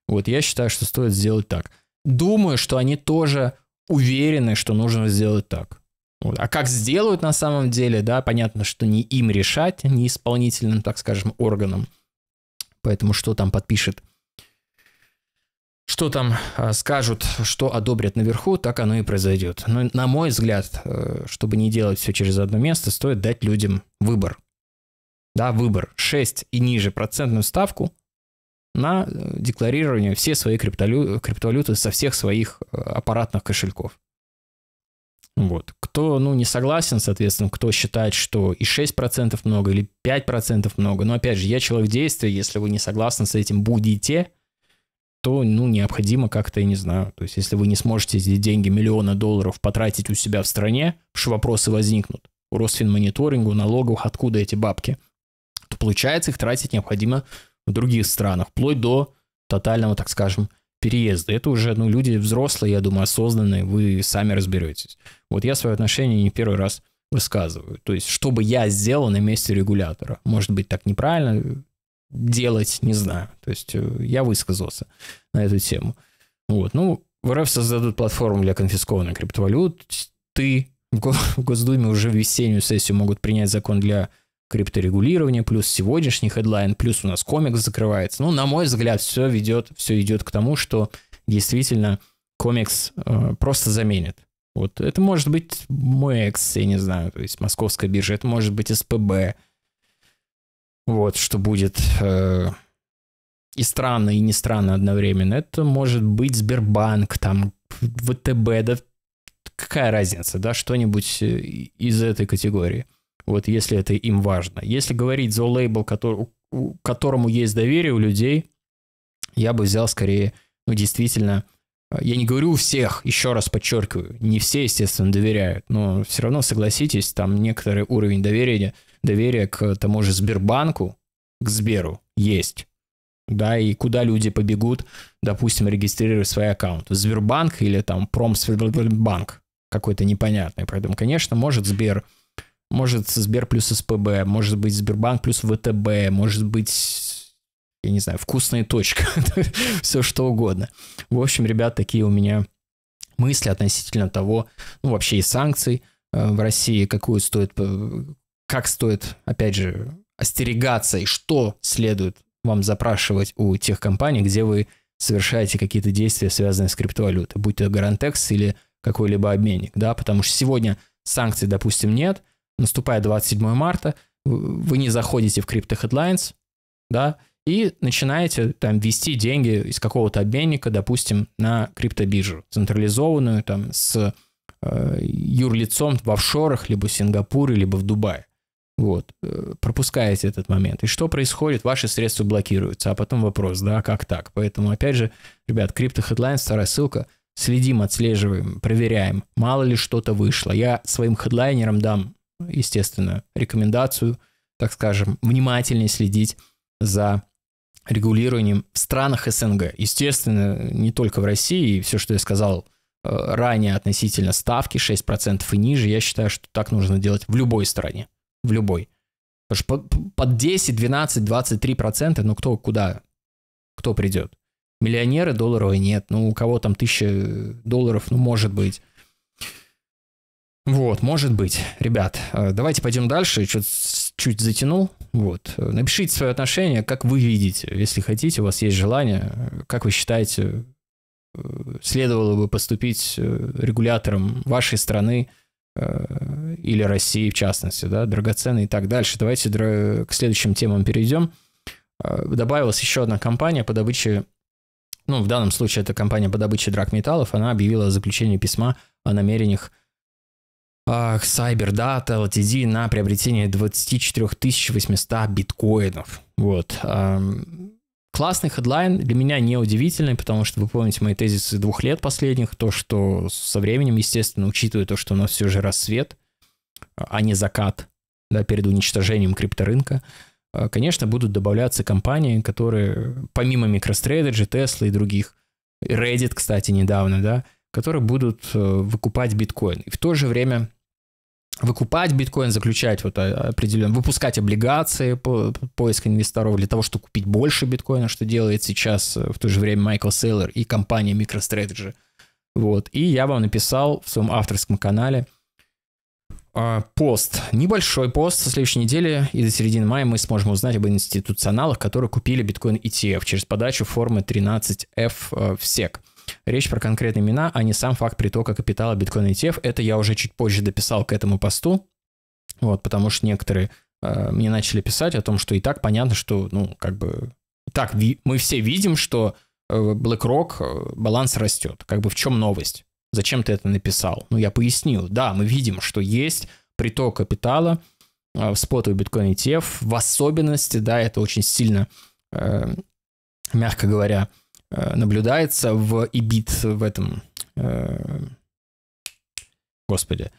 вот я считаю, что стоит сделать так. Думаю, что они тоже уверены, что нужно сделать так. А как сделают на самом деле, да, понятно, что не им решать, не исполнительным, так скажем, органам. Поэтому что там подпишет, что там а, скажут, что одобрят наверху, так оно и произойдет. Но на мой взгляд, э, чтобы не делать все через одно место, стоит дать людям выбор. Да, выбор 6 и ниже процентную ставку на э, декларирование все свои криптовалюты со всех своих э, аппаратных кошельков. Вот. Кто ну, не согласен, соответственно, кто считает, что и 6% много, или 5% много, но опять же, я человек действия, если вы не согласны с этим будете, то ну, необходимо как-то, я не знаю, то есть если вы не сможете эти деньги миллиона долларов потратить у себя в стране, потому что вопросы возникнут у Росфинмониторингу, налогов, откуда эти бабки, то получается их тратить необходимо в других странах, вплоть до тотального, так скажем, переезда. Это уже ну, люди взрослые, я думаю, осознанные, вы сами разберетесь. Вот я свое отношение не первый раз высказываю. То есть, что бы я сделал на месте регулятора? Может быть, так неправильно э, делать, не знаю. То есть, э, я высказался на эту тему. Вот. Ну, в РФ создадут платформу для конфискованных криптовалют. Ты в Госдуме уже в весеннюю сессию могут принять закон для крипторегулирования, плюс сегодняшний хедлайн, плюс у нас комикс закрывается. Ну, на мой взгляд, все ведет, все идет к тому, что действительно комикс э, просто заменит вот. Это может быть МЭКС, я не знаю, то есть Московская биржа, это может быть СПБ. Вот, что будет э, и странно, и не странно одновременно. Это может быть Сбербанк, там, ВТБ, да какая разница, да, что-нибудь э, из этой категории. Вот если это им важно. Если говорить за лейбл, который, у которому есть доверие у людей, я бы взял скорее, ну, действительно, Э, я не говорю всех, еще раз подчеркиваю, не все, естественно, доверяют, но все равно, согласитесь, там некоторый уровень доверия, доверия к тому же Сбербанку, к Сберу есть. Да, и куда люди побегут, допустим, регистрировать свой аккаунт, в Сбербанк или там Промсвербанк какой-то непонятный. Поэтому, конечно, может Сбер, может Сбер плюс СПБ, может быть Сбербанк плюс ВТБ, может быть я не знаю, вкусная точка, все что угодно. В общем, ребят, такие у меня мысли относительно того, ну, вообще и санкций э, в России, какую стоит, как стоит, опять же, остерегаться и что следует вам запрашивать у тех компаний, где вы совершаете какие-то действия, связанные с криптовалютой, будь то Гарантекс или какой-либо обменник, да, потому что сегодня санкций, допустим, нет, наступает 27 марта, вы не заходите в Crypto Headlines, да, и начинаете там вести деньги из какого-то обменника, допустим, на криптобиржу, централизованную там с э, юрлицом в офшорах, либо в Сингапуре, либо в Дубае. Вот, э, пропускаете этот момент. И что происходит? Ваши средства блокируются. А потом вопрос, да, а как так? Поэтому, опять же, ребят, крипто хедлайнс, вторая ссылка, следим, отслеживаем, проверяем, мало ли что-то вышло. Я своим хедлайнерам дам, естественно, рекомендацию, так скажем, внимательнее следить за регулированием в странах СНГ. Естественно, не только в России, и все, что я сказал э, ранее относительно ставки 6% и ниже, я считаю, что так нужно делать в любой стране, в любой. Потому что под 10, 12, 23%, ну кто куда, кто придет? Миллионеры долларовые нет, ну у кого там тысяча э, долларов, ну может быть. Вот, может быть. Ребят, э, давайте пойдем дальше. Что-то чуть затянул. Вот. Напишите свое отношение, как вы видите, если хотите, у вас есть желание, как вы считаете, э, следовало бы поступить э, регулятором вашей страны э, или России в частности, да, драгоценные и так дальше. Давайте к следующим темам перейдем. Добавилась еще одна компания по добыче, ну, в данном случае это компания по добыче драгметаллов, она объявила о заключении письма о намерениях CyberData LTD на приобретение 24 800 биткоинов. Вот. Классный хедлайн для меня не удивительный, потому что вы помните мои тезисы двух лет последних, то, что со временем, естественно, учитывая то, что у нас все же рассвет, а не закат, да, перед уничтожением крипторынка, а, конечно, будут добавляться компании, которые, помимо MicroStrategy, Tesla и других, Reddit, кстати, недавно, да, которые будут э, выкупать биткоин. И в то же время выкупать биткоин, заключать вот определенно, выпускать облигации, по, поиск инвесторов для того, чтобы купить больше биткоина, что делает сейчас э, в то же время Майкл Сейлор и компания MicroStrategy. Вот. И я вам написал в своем авторском канале э, пост, небольшой пост со следующей недели, и до середины мая мы сможем узнать об институционалах, которые купили биткоин ETF через подачу формы 13F э, в SEC. Речь про конкретные имена, а не сам факт притока капитала биткоин ETF. Это я уже чуть позже дописал к этому посту, вот, потому что некоторые э, мне начали писать о том, что и так понятно, что, ну, как бы, так ви- мы все видим, что э, BlackRock э, баланс растет. Как бы в чем новость? Зачем ты это написал? Ну, я пояснил. Да, мы видим, что есть приток капитала э, в спотовый биткоин ETF. В особенности, да, это очень сильно, э, мягко говоря, Э, наблюдается в ибит в этом... Э, господи.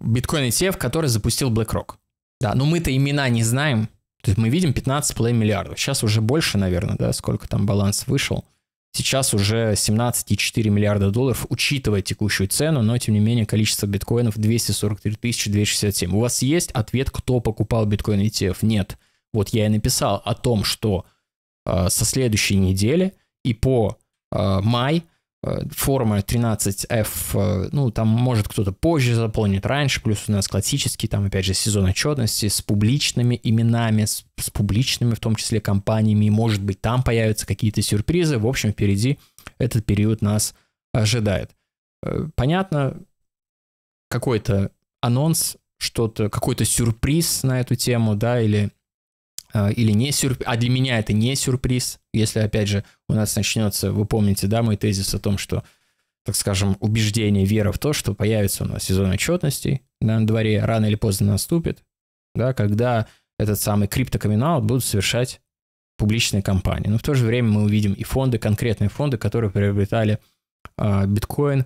Биткоин ETF, который запустил BlackRock. Да, но мы-то имена не знаем. То есть мы видим 15,5 миллиардов. Сейчас уже больше, наверное, да, сколько там баланс вышел. Сейчас уже 17,4 миллиарда долларов, учитывая текущую цену, но тем не менее количество биткоинов 243 267. У вас есть ответ, кто покупал биткоин ETF? Нет. Вот я и написал о том, что э, со следующей недели и по э, май, э, форма 13F, э, ну, там может кто-то позже заполнит, раньше, плюс у нас классический, там, опять же, сезон отчетности с публичными именами, с, с публичными, в том числе, компаниями, может быть, там появятся какие-то сюрпризы, в общем, впереди этот период нас ожидает. Э, понятно, какой-то анонс, что-то, какой-то сюрприз на эту тему, да, или а, или не сюрприз, а для меня это не сюрприз, если, опять же, у нас начнется, вы помните, да, мой тезис о том, что, так скажем, убеждение, вера в то, что появится у нас сезон отчетностей на дворе, рано или поздно наступит, да, когда этот самый криптокаминаут будут совершать публичные компании. Но в то же время мы увидим и фонды, конкретные фонды, которые приобретали э, биткоин,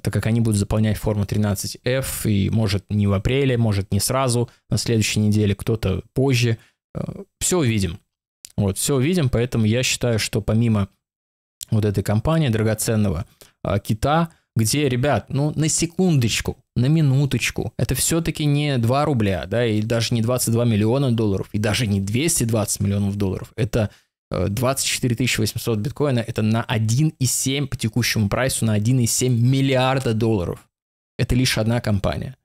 так как они будут заполнять форму 13F, и может не в апреле, может не сразу, на следующей неделе, кто-то позже – все увидим. Вот, все увидим, поэтому я считаю, что помимо вот этой компании драгоценного а, кита, где, ребят, ну на секундочку, на минуточку, это все-таки не 2 рубля, да, и даже не 22 миллиона долларов, и даже не 220 миллионов долларов, это 24 э, 800 биткоина, это на 1,7 по текущему прайсу, на 1,7 миллиарда долларов. Это лишь одна компания.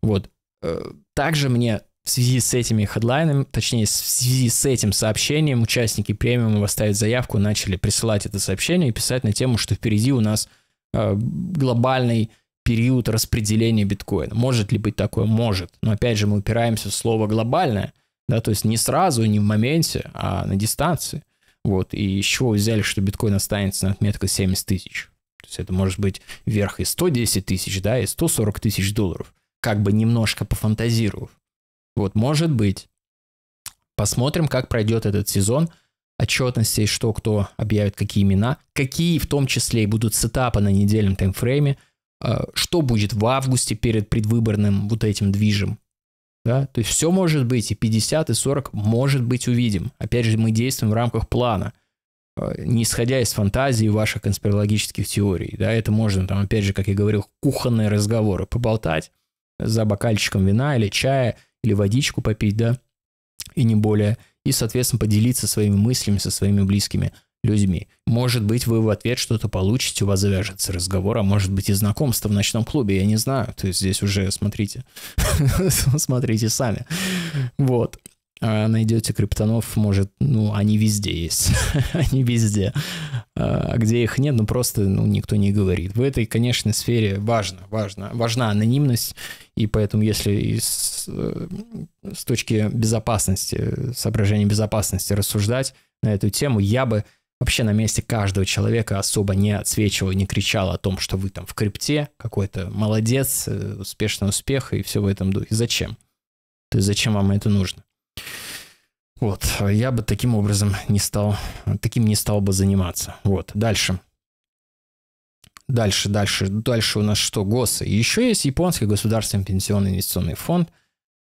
Вот. Э, также мне в связи с этими хедлайнами, точнее, в связи с этим сообщением участники премиума «Оставить заявку» начали присылать это сообщение и писать на тему, что впереди у нас э, глобальный период распределения биткоина. Может ли быть такое? Может. Но опять же мы упираемся в слово «глобальное», да, то есть не сразу, не в моменте, а на дистанции. Вот, и еще взяли, что биткоин останется на отметке 70 тысяч. То есть это может быть вверх и 110 тысяч, да, и 140 тысяч долларов, как бы немножко пофантазировав. Вот, может быть. Посмотрим, как пройдет этот сезон. Отчетности, что кто объявит, какие имена, какие в том числе и будут сетапы на недельном таймфрейме, а, что будет в августе перед предвыборным вот этим движем. Да? То есть все может быть, и 50, и 40, может быть, увидим. Опять же, мы действуем в рамках плана, а, не исходя из фантазии ваших конспирологических теорий. Да? Это можно, там, опять же, как я говорил, кухонные разговоры поболтать за бокальчиком вина или чая – или водичку попить, да, и не более, и, соответственно, поделиться своими мыслями со своими близкими людьми. Может быть, вы в ответ что-то получите, у вас завяжется разговор, а может быть и знакомство в ночном клубе, я не знаю. То есть здесь уже смотрите, смотрите сами. Вот. А, найдете криптонов, может, ну, они везде есть, они везде. А где их нет, ну, просто ну, никто не говорит. В этой, конечно, сфере важно, важно, важна анонимность, и поэтому если из, э, с точки безопасности, соображения безопасности рассуждать на эту тему, я бы вообще на месте каждого человека особо не отсвечивал, не кричал о том, что вы там в крипте, какой-то молодец, э, успешный успех и все в этом духе. Зачем? То есть зачем вам это нужно? Вот, я бы таким образом не стал, таким не стал бы заниматься. Вот, дальше. Дальше, дальше, дальше у нас что? ГОСы. Еще есть японский государственный пенсионный инвестиционный фонд,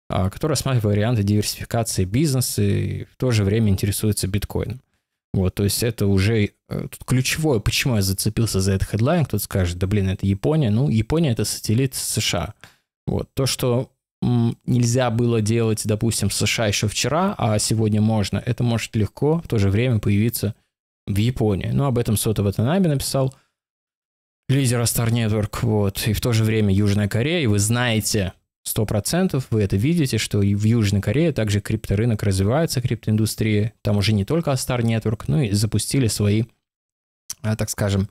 а, который рассматривает варианты диверсификации бизнеса и в то же время интересуется биткоином. Вот, то есть это уже э, тут ключевое, почему я зацепился за этот хедлайн, кто-то скажет, да блин, это Япония, ну Япония это сателлит США. Вот, то, что нельзя было делать, допустим, в США еще вчера, а сегодня можно, это может легко в то же время появиться в Японии. Ну, об этом Сото Ватанаби написал, лидер Star Network, вот, и в то же время Южная Корея, и вы знаете, 100% вы это видите, что и в Южной Корее также крипторынок развивается, криптоиндустрия, там уже не только Star Network, но и запустили свои, а, так скажем,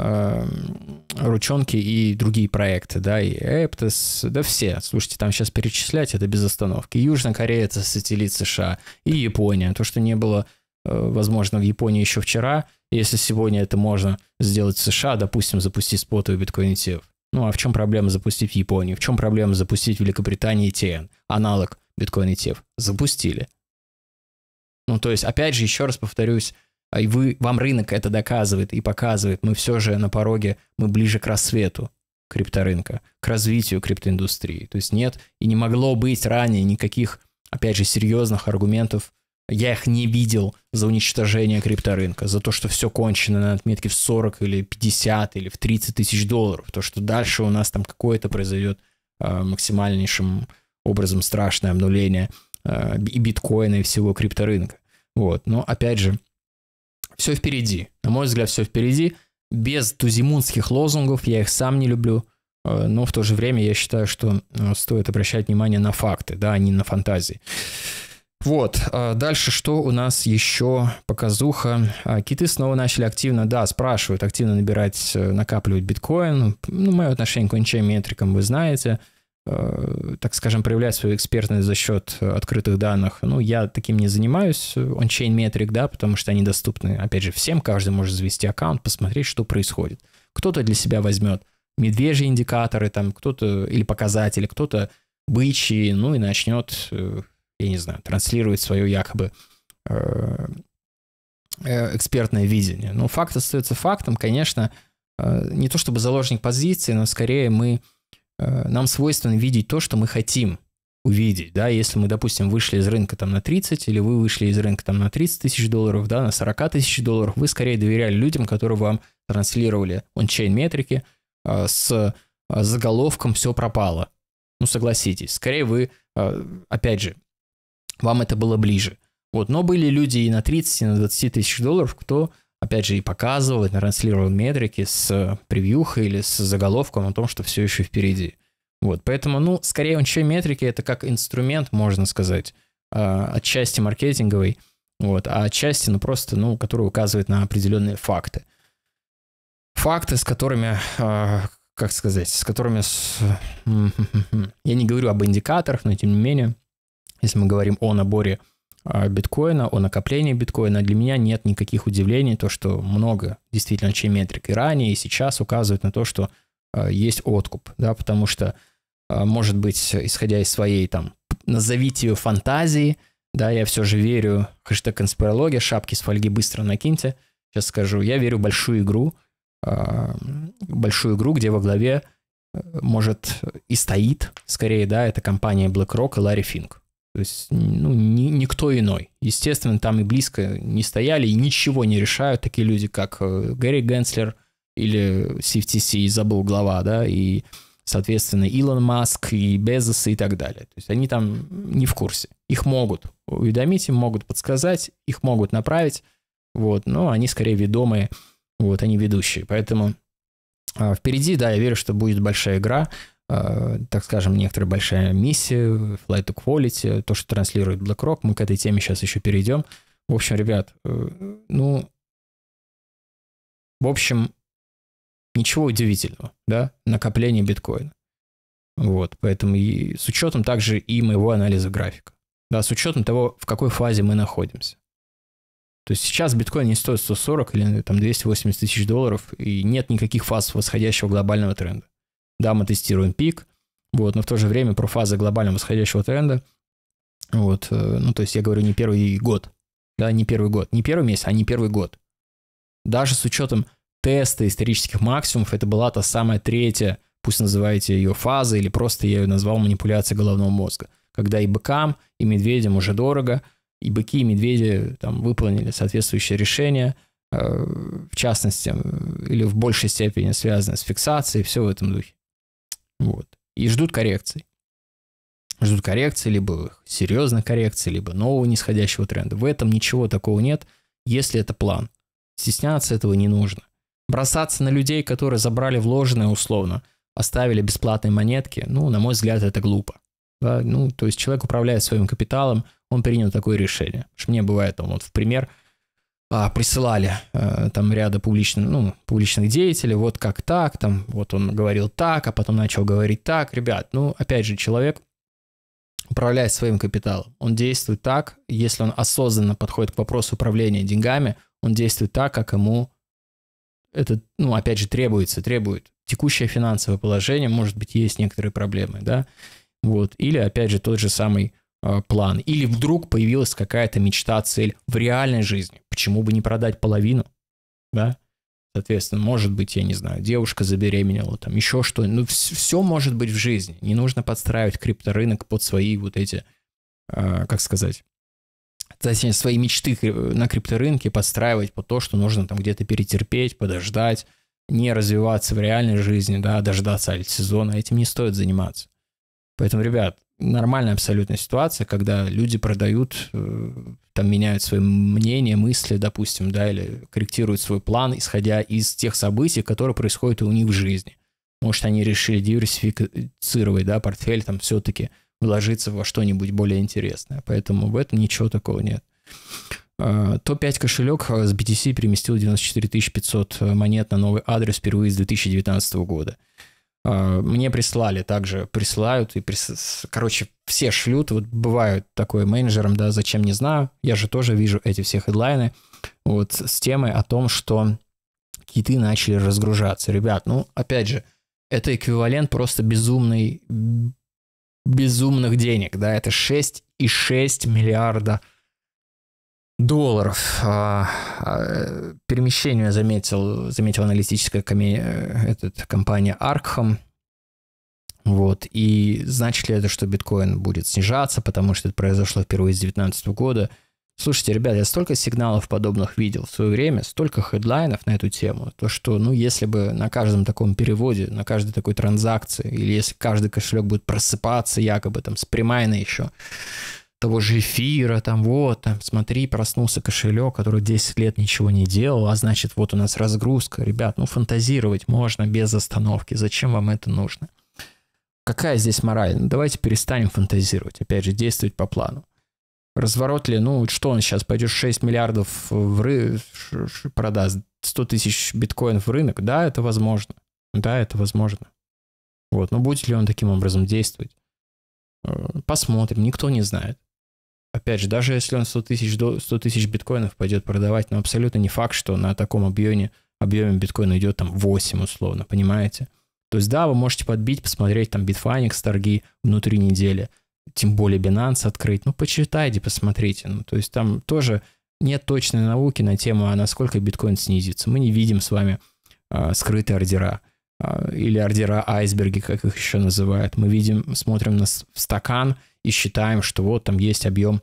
Эм, ручонки и другие проекты, да, и Эптос, да все. Слушайте, там сейчас перечислять это без остановки. Южная Корея это сателлит США, и Япония. То, что не было э, возможно в Японии еще вчера, если сегодня это можно сделать в США, допустим, запустить спотовый биткоин ETF. Ну а в чем проблема запустить в Японии? В чем проблема запустить в Великобритании ETN? Аналог биткоин ETF. Запустили. Ну то есть, опять же, еще раз повторюсь, а и вы, вам рынок это доказывает и показывает, мы все же на пороге, мы ближе к рассвету крипторынка, к развитию криптоиндустрии. То есть нет и не могло быть ранее никаких, опять же, серьезных аргументов, я их не видел за уничтожение крипторынка, за то, что все кончено на отметке в 40 или 50 или в 30 тысяч долларов, то, что дальше у нас там какое-то произойдет э, максимальнейшим образом страшное обнуление э, и биткоина, и всего крипторынка. Вот, но опять же, все впереди. На мой взгляд, все впереди. Без тузимунских лозунгов, я их сам не люблю. Э, но в то же время я считаю, что э, стоит обращать внимание на факты, да, а не на фантазии. Вот, э, дальше что у нас еще показуха? А, киты снова начали активно, да, спрашивают, активно набирать, накапливать биткоин. Ну, мое отношение к линчей метрикам вы знаете – Э, так скажем, проявлять свою экспертность за счет открытых данных. Ну, я таким не занимаюсь, ончейн метрик, да, потому что они доступны, опять же, всем, каждый может завести аккаунт, посмотреть, что происходит. Кто-то для себя возьмет медвежьи индикаторы, там, кто-то, или показатели, кто-то бычьи, ну, и начнет, э, я не знаю, транслировать свое якобы э, экспертное видение. Но факт остается фактом, конечно, не то чтобы заложник позиции, но скорее мы Э, нам свойственно видеть то, что мы хотим увидеть, да, если мы, допустим, вышли из рынка там на 30, или вы вышли из рынка там на 30 тысяч долларов, да, на 40 тысяч долларов, вы скорее доверяли людям, которые вам транслировали ончейн метрики э, с э, заголовком «все пропало». Ну, согласитесь, скорее вы, опять же, вам это было ближе. Вот, но были люди и на 30, и на 20 тысяч долларов, кто опять же, и показывал, и транслировал метрики с э, превьюхой или с заголовком о том, что все еще впереди. Вот, поэтому, ну, скорее он еще метрики, это как инструмент, можно сказать, а, отчасти маркетинговый, вот, а отчасти, ну, просто, ну, который указывает на определенные факты. Факты, с которыми, а, как сказать, с которыми... С... Я не говорю об индикаторах, но тем не менее, если мы говорим о наборе а, биткоина, о накоплении биткоина, для меня нет никаких удивлений, то, что много действительно чем метрик и ранее, и сейчас указывает на то, что а, есть откуп, да, потому что, а, может быть, исходя из своей там, назовите ее фантазии, да, я все же верю, хэштег конспирология, шапки с фольги быстро накиньте, сейчас скажу, я верю в большую игру, большую игру, где во главе э, может и стоит, скорее, да, это компания BlackRock и Ларри Финк. То есть, ну, ни, никто иной. Естественно, там и близко не стояли, и ничего не решают такие люди, как э, Гэри Генслер или CFTC, забыл глава, да, и, соответственно, Илон Маск и Безос и так далее. То есть они там не в курсе. Их могут уведомить, им могут подсказать, их могут направить, вот, но они скорее ведомые, вот, они ведущие. Поэтому а, впереди, да, я верю, что будет большая игра, Э, так скажем, некоторая большая миссия, Flight to Quality, то, что транслирует BlackRock. Мы к этой теме сейчас еще перейдем. В общем, ребят, э, ну, в общем, ничего удивительного, да, накопление биткоина. Вот, поэтому и с учетом также и моего анализа графика, да, с учетом того, в какой фазе мы находимся. То есть сейчас биткоин не стоит 140 или там 280 тысяч долларов, и нет никаких фаз восходящего глобального тренда. Да, мы тестируем пик, вот, но в то же время про фазы глобального восходящего тренда, вот, э, ну, то есть я говорю не первый год, да, не первый год, не первый месяц, а не первый год. Даже с учетом теста исторических максимумов, это была та самая третья, пусть называете ее фаза, или просто я ее назвал манипуляцией головного мозга, когда и быкам, и медведям уже дорого, и быки, и медведи э, там выполнили соответствующее решение, э, в частности, или в большей степени связано с фиксацией, все в этом духе. Вот. И ждут коррекций. Ждут коррекции, либо серьезной коррекции, либо нового нисходящего тренда. В этом ничего такого нет, если это план. Стесняться этого не нужно. Бросаться на людей, которые забрали вложенные, условно, оставили бесплатные монетки, ну, на мой взгляд, это глупо. Да? Ну, то есть человек управляет своим капиталом, он принял такое решение. Что мне бывает, он вот в пример, а, присылали а, там ряда публичных, ну, публичных деятелей, вот как так, там, вот он говорил так, а потом начал говорить так. Ребят, ну, опять же, человек управляет своим капиталом. Он действует так, если он осознанно подходит к вопросу управления деньгами, он действует так, как ему это, ну, опять же, требуется, требует. Текущее финансовое положение, может быть, есть некоторые проблемы, да, вот, или, опять же, тот же самый Э, план. Или вдруг появилась какая-то мечта, цель в реальной жизни. Почему бы не продать половину? Да? Соответственно, может быть, я не знаю, девушка забеременела, там еще что. Ну, все, все может быть в жизни. Не нужно подстраивать крипторынок под свои вот эти, э, как сказать, точнее, свои мечты на крипторынке подстраивать под то, что нужно там где-то перетерпеть, подождать, не развиваться в реальной жизни, да, дождаться сезона Этим не стоит заниматься. Поэтому, ребят, нормальная абсолютная ситуация, когда люди продают, э, там меняют свои мнения, мысли, допустим, да, или корректируют свой план, исходя из тех событий, которые происходят у них в жизни. Может, они решили диверсифицировать, да, портфель, там все-таки вложиться во что-нибудь более интересное. Поэтому в этом ничего такого нет. Э, Топ-5 кошелек э, с BTC переместил 94 500 монет на новый адрес впервые с 2019 года. А, мне прислали также, присылают, и прис... короче, все шлют, вот бывают такое менеджером, да, зачем, не знаю, я же тоже вижу эти все хедлайны, вот с темой о том, что киты начали разгружаться. Ребят, ну, опять же, это эквивалент просто безумный, безумных денег, да, это 6,6 миллиарда долларов долларов. А, а, перемещение заметил, заметила аналитическая коми... Э, этот, компания Arkham. Вот. И значит ли это, что биткоин будет снижаться, потому что это произошло впервые с 2019 года? Слушайте, ребят, я столько сигналов подобных видел в свое время, столько хедлайнов на эту тему, то что, ну, если бы на каждом таком переводе, на каждой такой транзакции, или если каждый кошелек будет просыпаться якобы там с примайна еще, того же эфира, там вот, там, смотри, проснулся кошелек, который 10 лет ничего не делал, а значит, вот у нас разгрузка. Ребят, ну фантазировать можно без остановки, зачем вам это нужно? Какая здесь мораль? Ну, давайте перестанем фантазировать, опять же, действовать по плану. Разворот ли, ну что он сейчас, пойдешь 6 миллиардов в ры... продаст 100 тысяч биткоинов в рынок? Да, это возможно. Да, это возможно. Вот, но будет ли он таким образом действовать? Э, посмотрим, никто не знает опять же, даже если он 100 тысяч, 100 тысяч биткоинов пойдет продавать, но ну, абсолютно не факт, что на таком объеме, объеме биткоина идет там 8 условно, понимаете? То есть да, вы можете подбить, посмотреть там Bitfinex торги внутри недели, тем более Binance открыть, ну почитайте, посмотрите. Ну, то есть там тоже нет точной науки на тему, а насколько биткоин снизится. Мы не видим с вами а, скрытые ордера. Э, или ордера айсберги, как их еще называют. Мы видим, смотрим на стакан и считаем, что вот там есть объем,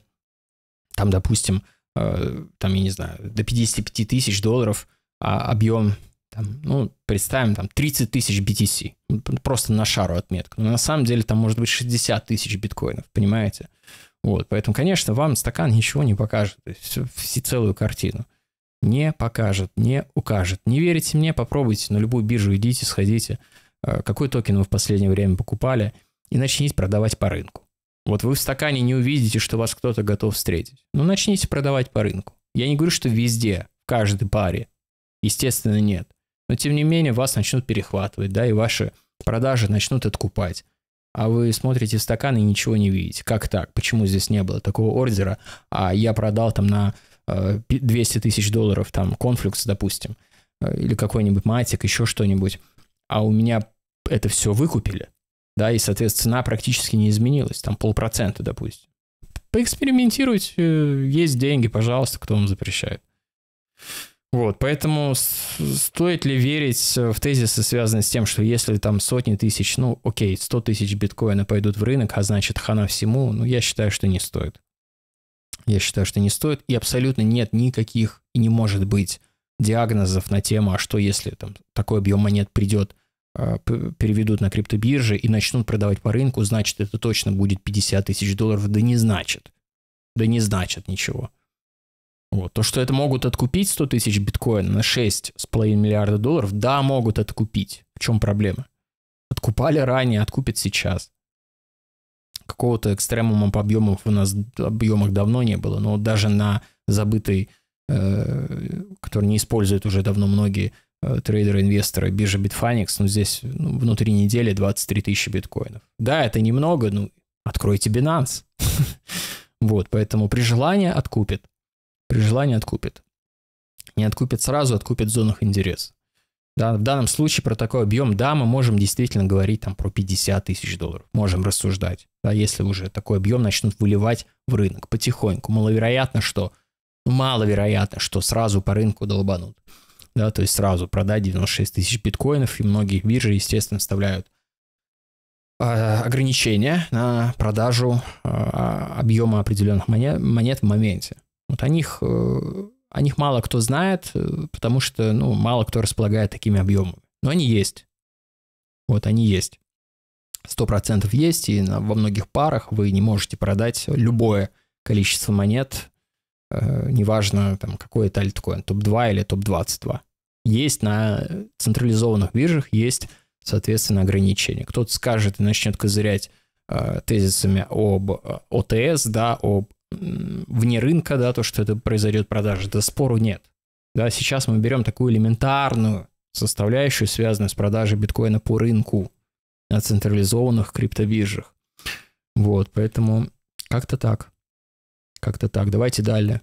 там, допустим, э, там, я не знаю, до 55 тысяч долларов а объем, там, ну, представим, там, 30 тысяч BTC, ну, просто на шару отметка. Но на самом деле там может быть 60 тысяч биткоинов, понимаете? Вот, поэтому, конечно, вам стакан ничего не покажет, все целую картину не покажет, не укажет. Не верите мне, попробуйте на любую биржу, идите, сходите. А, какой токен вы в последнее время покупали? И начните продавать по рынку. Вот вы в стакане не увидите, что вас кто-то готов встретить. Ну, начните продавать по рынку. Я не говорю, что везде, в каждой паре. Естественно, нет. Но, тем не менее, вас начнут перехватывать, да, и ваши продажи начнут откупать. А вы смотрите в стакан и ничего не видите. Как так? Почему здесь не было такого ордера? А я продал там на 200 э, тысяч долларов, там, конфликт допустим, э, или какой-нибудь матик, еще что-нибудь, а у меня это все выкупили, да, и, соответственно, цена практически не изменилась, там, полпроцента, допустим. Поэкспериментируйте, э, есть деньги, пожалуйста, кто вам запрещает. Вот, поэтому стоит ли верить в тезисы, связанные с тем, что если там сотни тысяч, ну, окей, 100 тысяч биткоина пойдут в рынок, а значит хана всему, ну, я считаю, что не стоит. Я считаю, что не стоит. И абсолютно нет никаких и не может быть диагнозов на тему, а что если там такой объем монет придет, а, переведут на криптобиржи и начнут продавать по рынку, значит, это точно будет 50 тысяч долларов. Да не значит. Да не значит ничего. Вот. То, что это могут откупить 100 тысяч биткоин на 6,5 миллиарда долларов, да, могут откупить. В чем проблема? Откупали ранее, откупят сейчас какого-то экстремума по объемам у нас объемах давно не было, но даже на забытой, э, который не используют уже давно многие э, трейдеры, инвесторы, биржа Bitfinex, ну здесь ну, внутри недели 23 тысячи биткоинов. Да, это немного, ну откройте Binance. Вот, поэтому при желании откупит. При желании откупит. Не откупит сразу, откупит в зонах интереса. Да, в данном случае про такой объем, да, мы можем действительно говорить там про 50 тысяч долларов. Можем рассуждать, да, если уже такой объем начнут выливать в рынок потихоньку. Маловероятно, что маловероятно, что сразу по рынку долбанут. Да, то есть сразу продать 96 тысяч биткоинов, и многие биржи, естественно, вставляют а, ограничения на продажу а, объема определенных монет, монет в моменте. Вот о них э, о них мало кто знает, э, потому что, ну, мало кто располагает такими объемами. Но они есть. Вот они есть. Сто процентов есть, и во многих парах вы не можете продать любое количество монет, э, неважно, там, какой это альткоин, топ-2 или топ-22. Есть на централизованных биржах, есть, соответственно, ограничения. Кто-то скажет и начнет козырять э, тезисами об ОТС, да, об вне рынка, да, то, что это произойдет продажа, это спору нет. Да, сейчас мы берем такую элементарную составляющую, связанную с продажей биткоина по рынку на централизованных криптобиржах. Вот, поэтому как-то так. Как-то так. Давайте далее.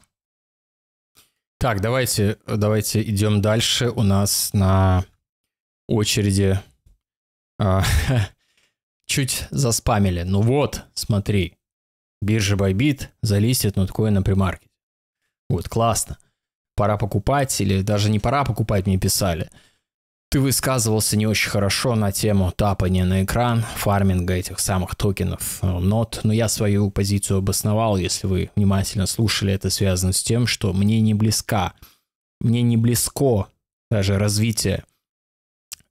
Так, давайте, давайте идем дальше. У нас на очереди а, чуть заспамили. Ну вот, смотри, Биржа Bybit залистит ноткоина на маркете. Вот, классно. Пора покупать или даже не пора покупать, мне писали. Ты высказывался не очень хорошо на тему тапания на экран, фарминга этих самых токенов э, нот, но я свою позицию обосновал, если вы внимательно слушали, это связано с тем, что мне не близка, мне не близко даже развитие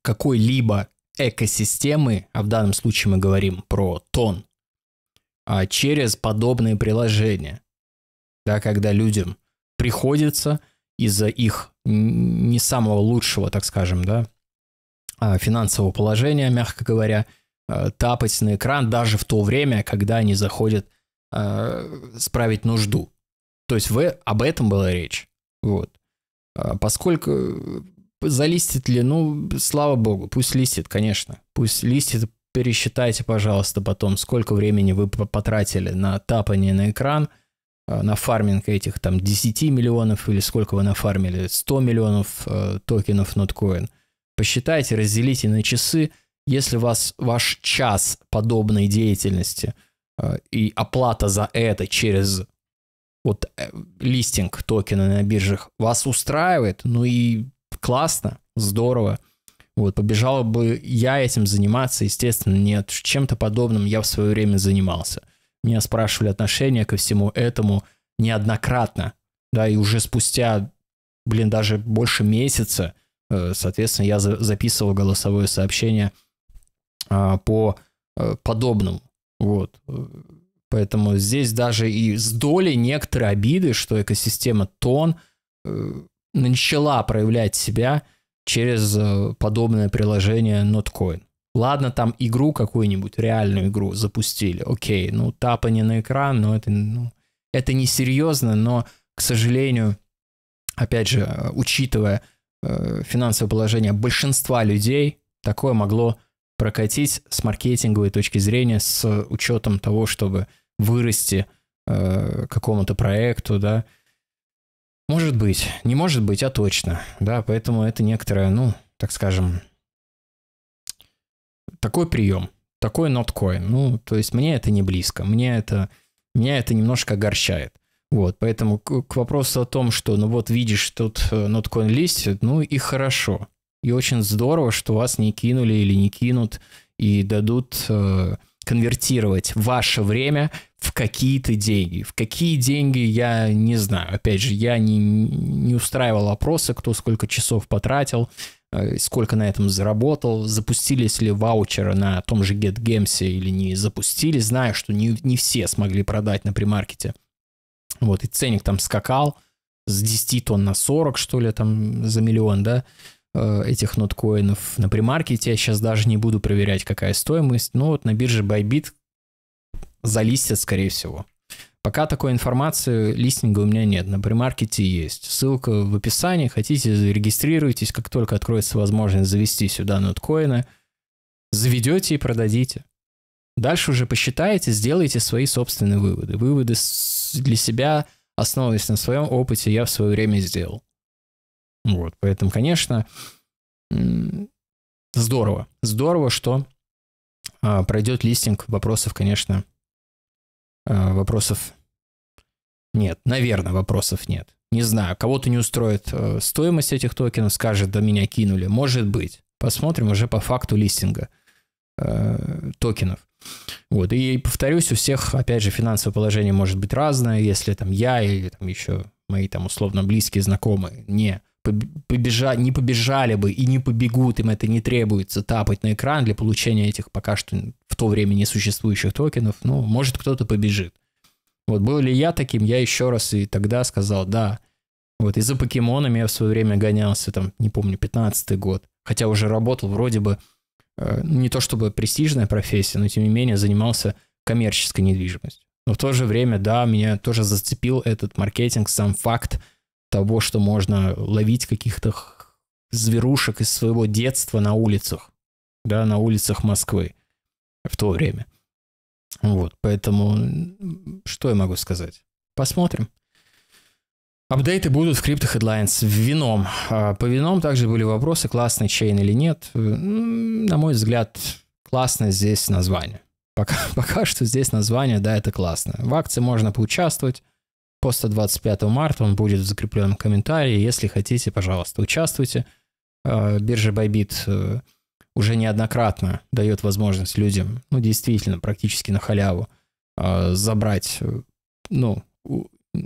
какой-либо экосистемы, а в данном случае мы говорим про тон а через подобные приложения. Да, когда людям приходится из-за их не самого лучшего, так скажем, да, а, финансового положения, мягко говоря, а, тапать на экран даже в то время, когда они заходят а, справить нужду. То есть вы об этом была речь. Вот. Поскольку э, залистит ли, ну, слава богу, пусть листит, конечно. Пусть листит пересчитайте, пожалуйста, потом, сколько времени вы потратили на тапание на экран, э, на фарминг этих там 10 миллионов или сколько вы нафармили, 100 миллионов э, токенов Notcoin. Посчитайте, разделите на часы. Если вас ваш час подобной деятельности э, и оплата за это через вот э, листинг токена на биржах вас устраивает, ну и классно, здорово – вот, побежала бы я этим заниматься, естественно, нет. Чем-то подобным я в свое время занимался. Меня спрашивали отношение ко всему этому неоднократно. Да, и уже спустя, блин, даже больше месяца, э, соответственно, я записывал голосовое сообщение а, по э, подобному. Вот. Поэтому здесь даже и с долей некоторой обиды, что экосистема Тон э, начала проявлять себя – через э, подобное приложение NotCoin. Ладно, там игру какую-нибудь, реальную игру запустили, окей, ну тапание на экран, но ну, это, ну, это не серьезно, но, к сожалению, опять же, учитывая э, финансовое положение большинства людей, такое могло прокатить с маркетинговой точки зрения, с учетом того, чтобы вырасти э, какому-то проекту, да, может быть, не может быть, а точно, да, поэтому это некоторое, ну, так скажем, такой прием, такой ноткоин, ну, то есть мне это не близко, мне это, меня это немножко огорчает. Вот, поэтому к, к вопросу о том, что, ну вот видишь, тут ноткоин э, листит, ну и хорошо. И очень здорово, что вас не кинули или не кинут и дадут э, конвертировать ваше время в какие-то деньги. В какие деньги, я не знаю. Опять же, я не, не устраивал опросы, кто сколько часов потратил, э, сколько на этом заработал, запустились ли ваучеры на том же GetGames или не запустили. Знаю, что не, не все смогли продать на примаркете. Вот, и ценник там скакал с 10 тонн на 40, что ли, там за миллион, да, э, этих ноткоинов на примаркете. Я сейчас даже не буду проверять, какая стоимость. Но вот на бирже Bybit залистят, скорее всего. Пока такой информации листинга у меня нет. На премаркете есть. Ссылка в описании. Хотите, зарегистрируйтесь. Как только откроется возможность завести сюда ноткоины, заведете и продадите. Дальше уже посчитаете, сделайте свои собственные выводы. Выводы для себя, основываясь на своем опыте, я в свое время сделал. Вот, поэтому, конечно, здорово. Здорово, что а, пройдет листинг. Вопросов, конечно, Э, вопросов нет. Наверное, вопросов нет. Не знаю, кого-то не устроит э, стоимость этих токенов, скажет, да меня кинули. Может быть. Посмотрим уже по факту листинга э, токенов. Вот. И повторюсь, у всех, опять же, финансовое положение может быть разное, если там я или там еще мои там условно близкие знакомые не побежа... не побежали бы и не побегут, им это не требуется тапать на экран для получения этих пока что в то время несуществующих токенов, ну, может, кто-то побежит. Вот был ли я таким, я еще раз и тогда сказал, да. Вот и за покемонами я в свое время гонялся, там, не помню, 15-й год, хотя уже работал вроде бы, э, не то чтобы престижная профессия, но тем не менее занимался коммерческой недвижимостью. Но в то же время, да, меня тоже зацепил этот маркетинг, сам факт того, что можно ловить каких-то зверушек из своего детства на улицах, да, на улицах Москвы в то время. Вот, поэтому что я могу сказать? Посмотрим. Апдейты будут в Crypto Headlines, в Вином. А, по Вином также были вопросы, классный чейн или нет. Э, на мой взгляд, классно здесь название. Пока, пока что здесь название, да, это классно. В акции можно поучаствовать, поста 25 марта, он будет в закрепленном комментарии. Если хотите, пожалуйста, участвуйте. А, биржа Bybit э, уже неоднократно дает возможность людям, ну, действительно, практически на халяву, а, забрать, э, ну,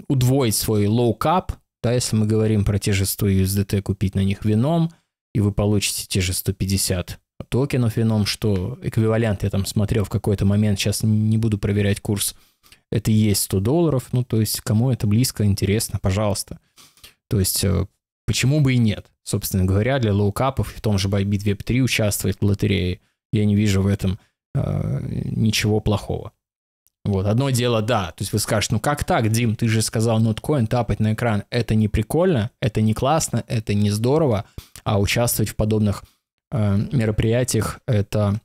удвоить свой low cap. да, если мы говорим про те же 100 USDT, купить на них вином, и вы получите те же 150 токенов вином, что эквивалент, я там смотрел в какой-то момент, сейчас не буду проверять курс, это и есть 100 долларов, ну, то есть кому это близко, интересно, пожалуйста. То есть э, почему бы и нет? Собственно говоря, для лоукапов в том же Bybit Web3 участвовать в лотерее. Я не вижу в этом э, ничего плохого. Вот, одно дело, да, то есть вы скажете, ну как так, Дим, ты же сказал ноткоин тапать на экран, это не прикольно, это не классно, это не здорово, а участвовать в подобных э, мероприятиях это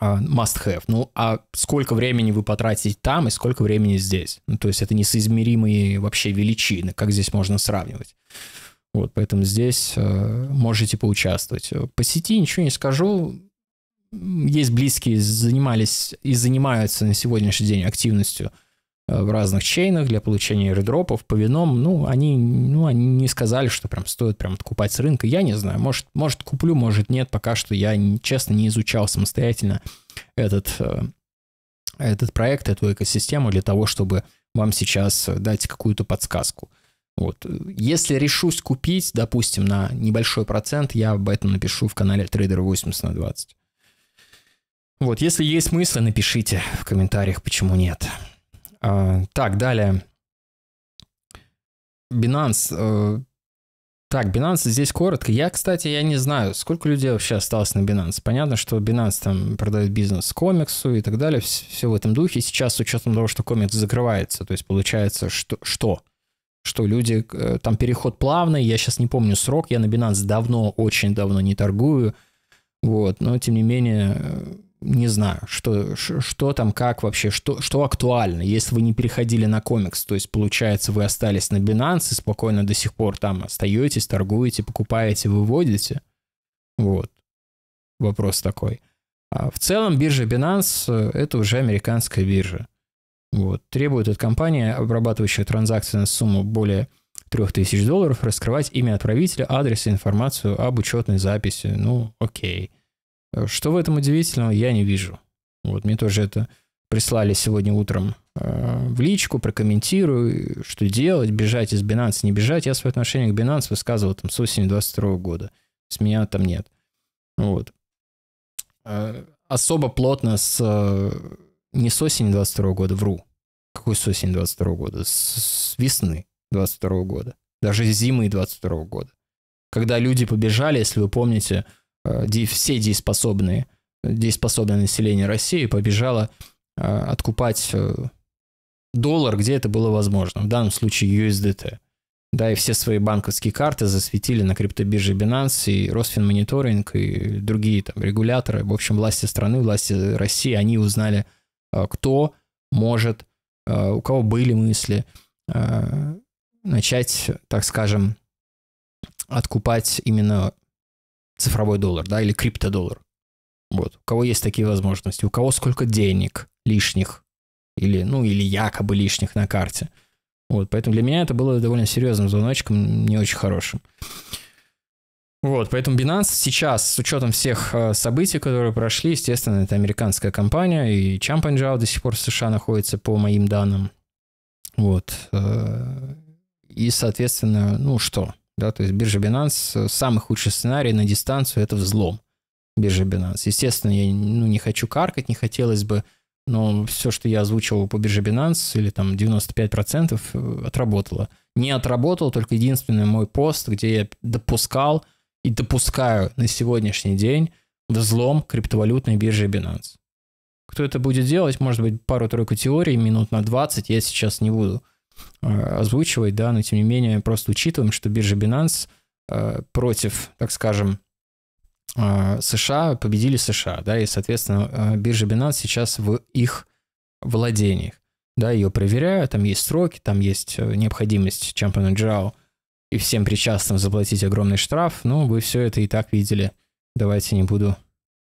а, must have. Ну, а сколько времени вы потратите там и сколько времени здесь? Ну, то есть это несоизмеримые вообще величины, как здесь можно сравнивать. Вот, поэтому здесь э, можете поучаствовать. По сети ничего не скажу. Есть близкие, занимались и занимаются на сегодняшний день активностью – Э, в разных чейнах для получения редропов по вином, ну, они, ну, они не сказали, что прям стоит прям откупать с рынка. Я не знаю, может, может куплю, может нет, пока что я, честно, не изучал самостоятельно этот, э, этот проект, эту экосистему для того, чтобы вам сейчас дать какую-то подсказку. Вот. Если решусь купить, допустим, на небольшой процент, я об этом напишу в канале Trader 80 на 20. Вот, если есть мысли, напишите в комментариях, почему нет. А, так, далее. Binance. Э, так, Binance здесь коротко. Я, кстати, я не знаю, сколько людей вообще осталось на Binance. Понятно, что Binance там продает бизнес комиксу и так далее, все в этом духе. Сейчас, с учетом того, что комикс закрывается, то есть получается, что, что? Что люди, э, там переход плавный, я сейчас не помню срок, я на Binance давно, очень давно не торгую, вот, но тем не менее э, не знаю, что, что там, как вообще, что, что актуально. Если вы не переходили на комикс, то есть, получается, вы остались на Binance спокойно до сих пор там остаетесь, торгуете, покупаете, выводите. Вот. Вопрос такой. А в целом биржа Binance э, — это уже американская биржа. Вот. Требует от компании, обрабатывающая транзакции на сумму более 3000 долларов, раскрывать имя отправителя, адрес и информацию об учетной записи. Ну, окей. Э, что в этом удивительного, я не вижу. Вот мне тоже это прислали сегодня утром э, в личку, прокомментирую, что делать, бежать из Binance, не бежать. Я свое отношение к Binance высказывал там с осени 22 года. С меня там нет. Вот. Э, особо плотно с... Не с осени 22 года, вру. Какой с осени 22 года? С, с весны 22 года. Даже с зимы 22 года. Когда люди побежали, если вы помните, Э, все дееспособные, дееспособное население России побежало э, откупать э, доллар, где это было возможно, в данном случае USDT. Да, и все свои банковские карты засветили на криптобирже Binance и Росфинмониторинг и другие там регуляторы. В общем, власти страны, власти России, они узнали, кто может, у кого были мысли начать, так скажем, откупать именно цифровой доллар, да, или криптодоллар. Вот. У кого есть такие возможности, у кого сколько денег лишних, или, ну, или якобы лишних на карте. Вот, поэтому для меня это было довольно серьезным звоночком, не очень хорошим. Вот, поэтому Binance сейчас, с учетом всех э, событий, которые прошли, естественно, это американская компания, и Чампанджао до сих пор в США находится, по моим данным. Вот. Э, и, соответственно, ну что, да, то есть биржа Binance, э, самый худший сценарий на дистанцию – это взлом биржи Binance. Естественно, я ну, не хочу каркать, не хотелось бы, но все, что я озвучивал по бирже Binance, или там 95%, э, отработало. Не отработал только единственный мой пост, где я допускал и допускаю на сегодняшний день взлом криптовалютной биржи Binance. Кто это будет делать, может быть, пару-тройку теорий минут на 20 я сейчас не буду Э, озвучивать, да, но тем не менее просто учитываем, что биржа Binance э, против, так скажем, э, США победили США, да, и, соответственно, биржа Binance сейчас в их владениях, да, ее проверяют, там есть сроки, там есть необходимость чемпиона Джао и всем причастным заплатить огромный штраф, ну, вы все это и так видели, давайте не буду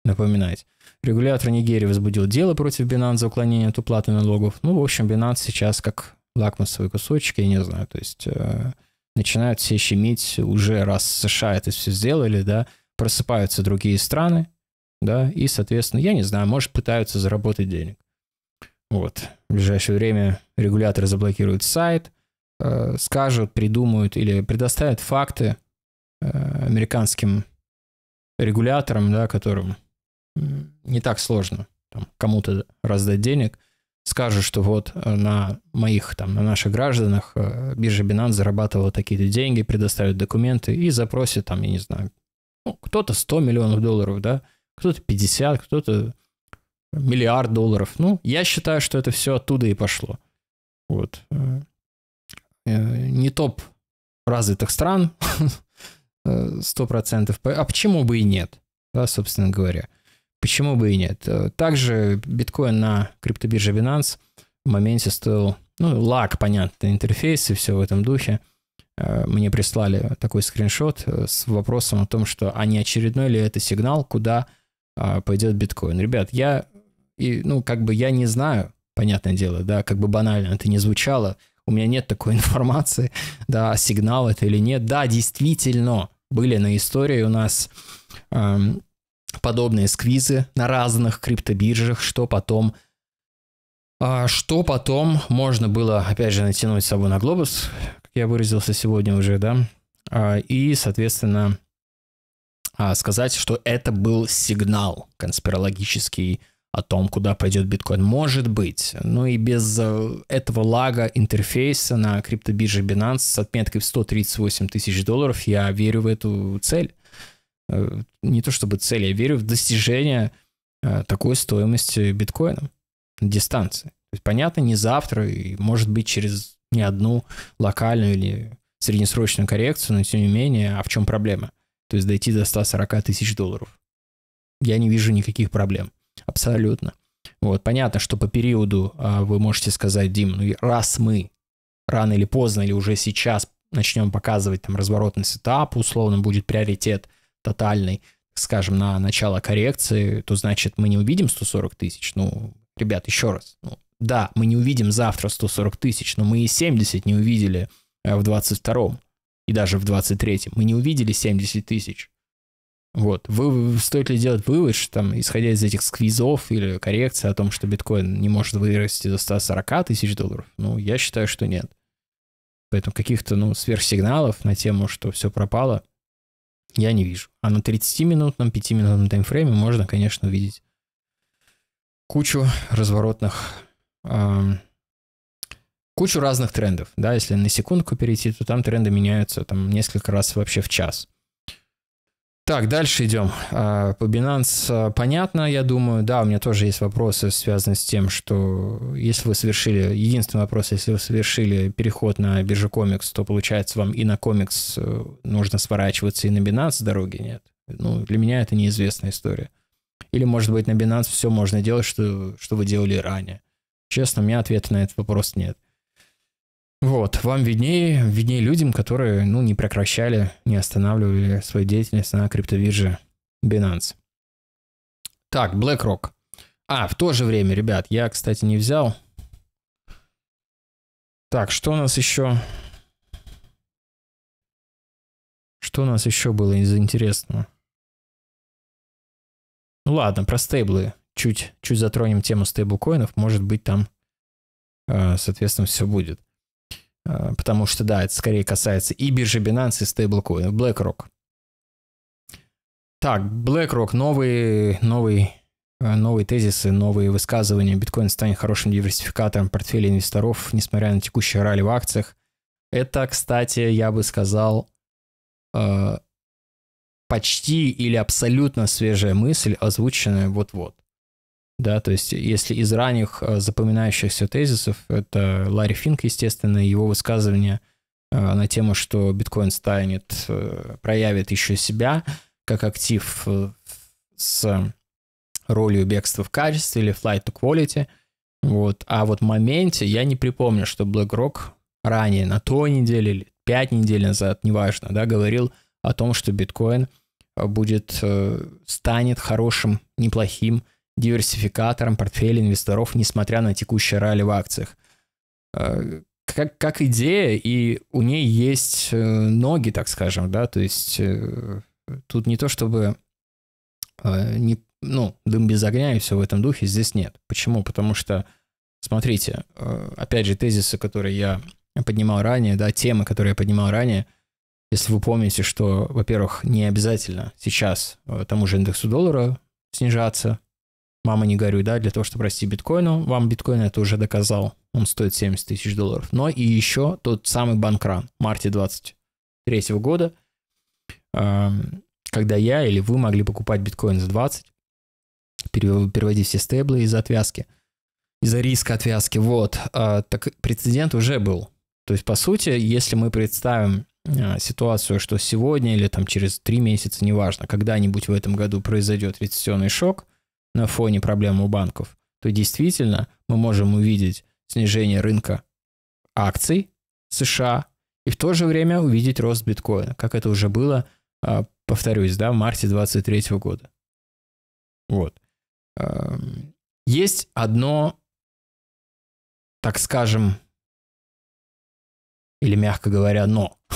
напоминать. Регулятор Нигерии возбудил дело против Binance за уклонение от уплаты налогов. Ну, в общем, Binance сейчас как лакмусовый кусочек, я не знаю, то есть э, начинают все щемить уже раз США это все сделали, да, просыпаются другие страны, да, и, соответственно, я не знаю, может, пытаются заработать денег. Вот. В ближайшее время регуляторы заблокируют сайт, э, скажут, придумают или предоставят факты э, американским регуляторам, да, которым не так сложно кому-то раздать денег – скажут, что вот э, на моих, там, на наших гражданах э, биржа Binance зарабатывала такие-то деньги, предоставят документы и запросит там, я не знаю, ну, кто-то 100 миллионов долларов, да, кто-то 50, кто-то миллиард долларов. Ну, я считаю, что это все оттуда и пошло. Вот. Э, не топ развитых стран, 100%. А почему бы и нет, да, собственно говоря. Почему бы и нет? Э, также биткоин на криптобирже Binance в моменте стоил, ну, лак, понятно, интерфейс и все в этом духе. Э, мне прислали такой скриншот э, с вопросом о том, что а не очередной ли это сигнал, куда а, пойдет биткоин. Ребят, я, и, ну, как бы я не знаю, понятное дело, да, как бы банально это не звучало, у меня нет такой информации, да, а сигнал это или нет. Да, действительно, были на истории у нас эм, подобные сквизы на разных криптобиржах, что потом а, что потом можно было, опять же, натянуть с собой на глобус, как я выразился сегодня уже, да, а, и, соответственно, а, сказать, что это был сигнал конспирологический о том, куда пойдет биткоин. Может быть, но ну и без э, этого лага интерфейса на криптобирже Binance с отметкой в 138 тысяч долларов я верю в эту цель. Э, не то чтобы цели, я верю в достижение э, такой стоимости биткоина, дистанции. То есть, понятно, не завтра, и может быть через не одну локальную или среднесрочную коррекцию, но тем не менее, а в чем проблема? То есть дойти до 140 тысяч долларов. Я не вижу никаких проблем. Абсолютно. Вот, понятно, что по периоду а, вы можете сказать, Дим, ну раз мы рано или поздно, или уже сейчас начнем показывать там разворотный сетап условно будет приоритет – тотальной, скажем, на начало коррекции, то значит мы не увидим 140 тысяч. Ну, ребят, еще раз. Ну, да, мы не увидим завтра 140 тысяч, но мы и 70 не увидели э, в 22-м и даже в 23-м. Мы не увидели 70 тысяч. Вот. Вы, стоит ли делать вывод, что там, исходя из этих сквизов или коррекции о том, что биткоин не может вырасти до 140 тысяч долларов? Ну, я считаю, что нет. Поэтому каких-то, ну, сверхсигналов на тему, что все пропало, я не вижу. А на 30-минутном, 5-минутном таймфрейме можно, конечно, увидеть кучу разворотных, э, кучу разных трендов. Да, если на секундку перейти, то там тренды меняются там несколько раз вообще в час. Так, дальше идем. А, по Binance а, понятно, я думаю. Да, у меня тоже есть вопросы, связанные с тем, что если вы совершили, единственный вопрос, если вы совершили переход на биржу комикс, то получается вам и на комикс э, нужно сворачиваться, и на Binance дороги нет. Ну, для меня это неизвестная история. Или, может быть, на Binance все можно делать, что, что вы делали ранее. Честно, у меня ответа на этот вопрос нет. Вот, вам виднее, виднее людям, которые, ну, не прекращали, не останавливали свою деятельность на криптовирже Binance. Так, BlackRock. А, в то же время, ребят, я, кстати, не взял. Так, что у нас еще? Что у нас еще было из интересного? Ну ладно, про стейблы. Чуть, чуть затронем тему стейблкоинов. Может быть, там, э, соответственно, все будет. Э, потому что, да, это скорее касается и биржи Binance, и стейблкоинов, BlackRock. Так, BlackRock, новые, новые, э, новые тезисы, новые высказывания. Биткоин станет хорошим диверсификатором портфеля инвесторов, несмотря на текущие ралли в акциях. Это, кстати, я бы сказал, э, почти или абсолютно свежая мысль, озвученная вот-вот. Да, то есть если из ранних э, запоминающихся тезисов, это Ларри Финк, естественно, его высказывание э, на тему, что биткоин станет, э, проявит еще себя как актив с ролью бегства в качестве или flight to quality. Вот. А вот в моменте я не припомню, что BlackRock ранее, на той неделе или пять недель назад, неважно, да, говорил о том, что биткоин будет, станет хорошим, неплохим диверсификатором портфеля инвесторов, несмотря на текущие ралли в акциях. Э, как, как идея, и у ней есть э, ноги, так скажем, да, то есть э, тут не то чтобы не, ну, дым без огня и все в этом духе, здесь нет. Почему? Потому что, смотрите, опять же, тезисы, которые я поднимал ранее, да, темы, которые я поднимал ранее, если вы помните, что, во-первых, не обязательно сейчас тому же индексу доллара снижаться, мама не горюй, да, для того, чтобы расти биткоину, вам биткоин это уже доказал, он стоит 70 тысяч долларов. Но и еще тот самый банкран в марте 23 года, эм, когда я или вы могли покупать биткоин за 20, переводить все стейблы из отвязки, из-за риска отвязки, вот, э, так прецедент уже был. То есть, по сути, если мы представим э, ситуацию, что сегодня или там через три месяца, неважно, когда-нибудь в этом году произойдет рецессионный шок – на фоне проблем у банков, то действительно мы можем увидеть снижение рынка акций США и в то же время увидеть рост биткоина, как это уже было, а, повторюсь, да, в марте 2023 года. Вот. Эм, есть одно, так скажем, или мягко говоря, но.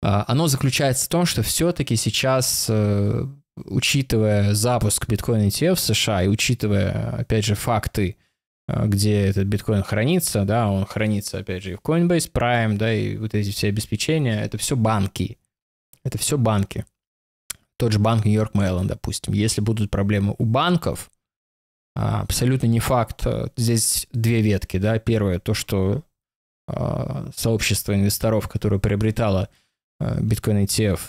А, оно заключается в том, что все-таки сейчас э, учитывая запуск биткоин ETF в США и учитывая, опять же, факты, э, где этот биткоин хранится, да, он хранится, опять же, и в Coinbase Prime, да, и вот эти все обеспечения, это все банки. Это все банки. Тот же банк Нью-Йорк Мэйлон, допустим. Если будут проблемы у банков, а, абсолютно не факт, э, здесь две ветки, да, первое, то, что а, сообщество инвесторов, которое приобретало э, биткоин ETF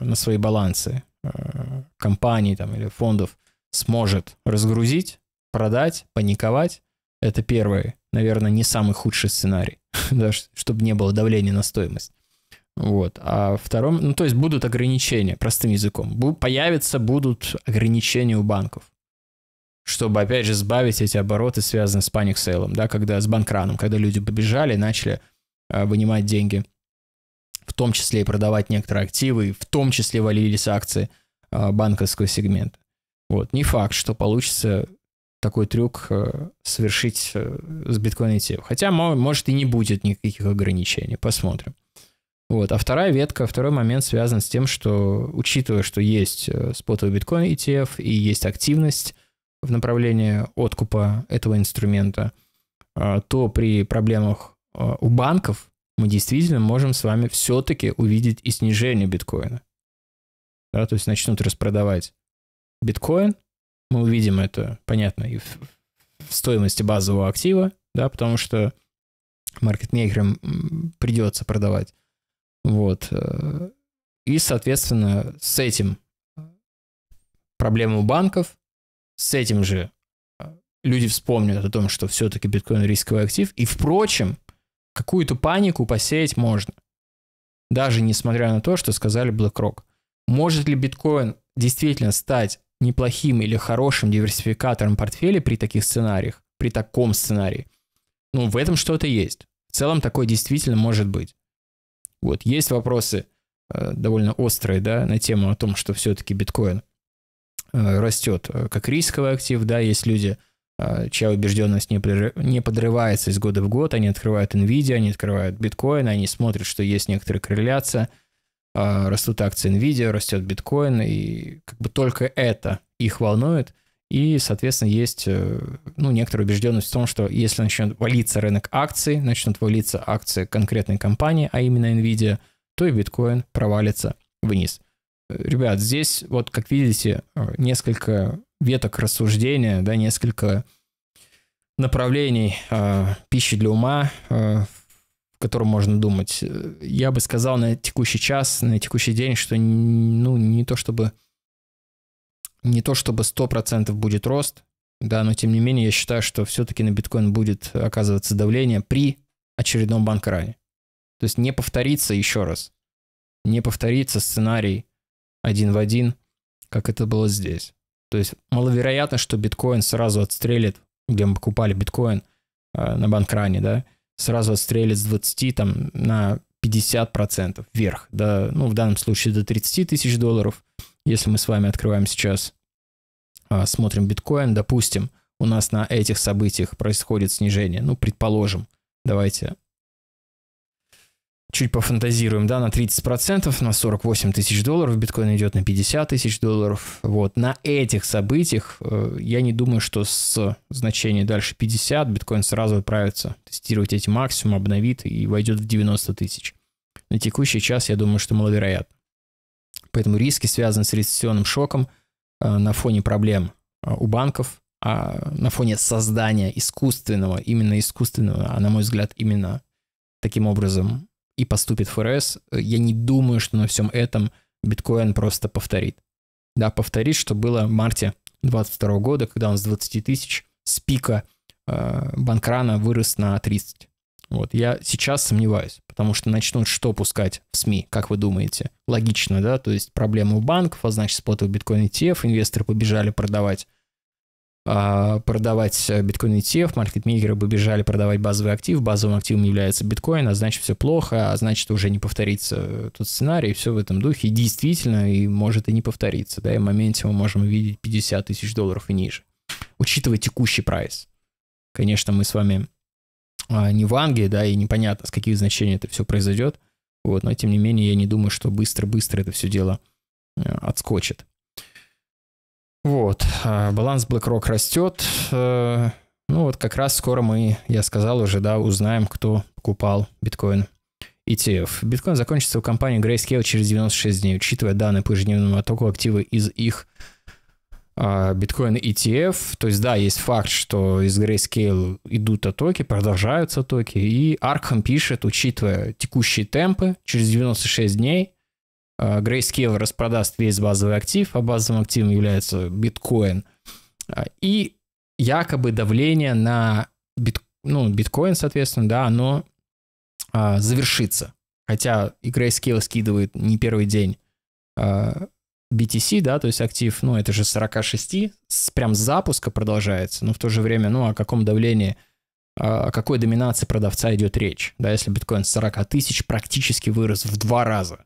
на свои балансы, Э, компаний там, или фондов сможет разгрузить, продать, паниковать, это первый, наверное, не самый худший сценарий, да, чтобы не было давления на стоимость. Вот. А втором, ну то есть будут ограничения, простым языком. Бу, появятся будут ограничения у банков, чтобы опять же сбавить эти обороты, связанные с паник сейлом, да, когда с банкраном, когда люди побежали и начали а, вынимать деньги в том числе и продавать некоторые активы, в том числе валились акции а, банковского сегмента. Вот. Не факт, что получится такой трюк э, совершить э, с биткоин ETF. Хотя, может, и не будет никаких ограничений. Посмотрим. Вот. А вторая ветка, второй момент связан с тем, что, учитывая, что есть э, спотовый биткоин ETF и есть активность в направлении откупа этого инструмента, а, то при проблемах а, у банков мы действительно можем с вами все-таки увидеть и снижение биткоина. Да, то есть начнут распродавать биткоин, мы увидим это, понятно, и в, в стоимости базового актива, да, потому что маркетмейкерам придется продавать. Вот. Э, и, соответственно, с этим э, проблема у банков, с этим же э, люди вспомнят о том, что все-таки биткоин рисковый актив. И, впрочем, какую-то панику посеять можно. Даже несмотря на то, что сказали BlackRock. Может ли биткоин действительно стать неплохим или хорошим диверсификатором портфеля при таких сценариях, при таком сценарии? Ну, в этом что-то есть. В целом такое действительно может быть. Вот, есть вопросы э, довольно острые, да, на тему о том, что все-таки биткоин э, растет э, как рисковый актив, да, есть люди, Э, чья убежденность не, прерыв... не подрывается из года в год, они открывают NVIDIA, они открывают биткоин, они смотрят, что есть некоторая корреляция, э, растут акции NVIDIA, растет биткоин, и как бы только это их волнует, и, соответственно, есть э, ну, некоторая убежденность в том, что если начнет валиться рынок акций, начнут валиться акции конкретной компании, а именно NVIDIA, то и биткоин провалится вниз. Ребят, здесь, вот как видите, несколько веток рассуждения, да, несколько направлений э, пищи для ума, э, в котором можно думать. Я бы сказал на текущий час, на текущий день, что ну, не то чтобы не то чтобы 100% будет рост, да, но тем не менее я считаю, что все-таки на биткоин будет оказываться давление при очередном банкране. То есть не повторится еще раз, не повторится сценарий один в один, как это было здесь. То есть маловероятно, что биткоин сразу отстрелит, где мы покупали биткоин э, на банкране, да, сразу отстрелит с 20 там, на 50% вверх, да, ну, в данном случае до 30 тысяч долларов. Если мы с вами открываем сейчас, э, смотрим биткоин, допустим, у нас на этих событиях происходит снижение, ну, предположим, давайте чуть пофантазируем, да, на 30%, на 48 тысяч долларов, биткоин идет на 50 тысяч долларов. Вот, на этих событиях э, я не думаю, что с значения дальше 50 биткоин сразу отправится тестировать эти максимум, обновит и войдет в 90 тысяч. На текущий час я думаю, что маловероятно. Поэтому риски связаны с рецессионным шоком э, на фоне проблем э, у банков, а на фоне создания искусственного, именно искусственного, а на мой взгляд, именно таким образом и поступит ФРС, э, я не думаю, что на всем этом биткоин просто повторит. Да, повторит, что было в марте 2022 года, когда он с 20 тысяч с пика э, банкрана вырос на 30. Вот, я сейчас сомневаюсь, потому что начнут что пускать в СМИ, как вы думаете? Логично, да? То есть проблемы у банков, а значит, споты у биткоин ETF, инвесторы побежали продавать а, продавать э, биткоин ETF, маркетмейкеры бы бежали продавать базовый актив, базовым активом является биткоин, а значит все плохо, а значит уже не повторится э, тот сценарий, все в этом духе, и действительно, и может и не повториться, да, и в моменте мы можем увидеть 50 тысяч долларов и ниже, учитывая текущий прайс. Конечно, мы с вами а, не в Англии, да, и непонятно, с каких значений это все произойдет, вот, но тем не менее, я не думаю, что быстро-быстро это все дело э, отскочит. Вот, э, баланс BlackRock растет. Э, ну вот как раз скоро мы, я сказал уже, да, узнаем, кто покупал биткоин ETF. Биткоин закончится у компании Grayscale через 96 дней, учитывая данные по ежедневному оттоку активы из их а, биткоин ETF. То есть, да, есть факт, что из Grayscale идут оттоки, продолжаются оттоки. И Arkham пишет, учитывая текущие темпы, через 96 дней Э, Grayscale распродаст весь базовый актив, а базовым активом является биткоин. Э, и якобы давление на бит, ну, биткоин, соответственно, да, оно а, завершится. Хотя и Grayscale скидывает не первый день а, BTC, да, то есть актив, ну, это же 46, с, прям с запуска продолжается, но в то же время, ну, о каком давлении, о какой доминации продавца идет речь, да, если биткоин с 40 тысяч практически вырос в два раза,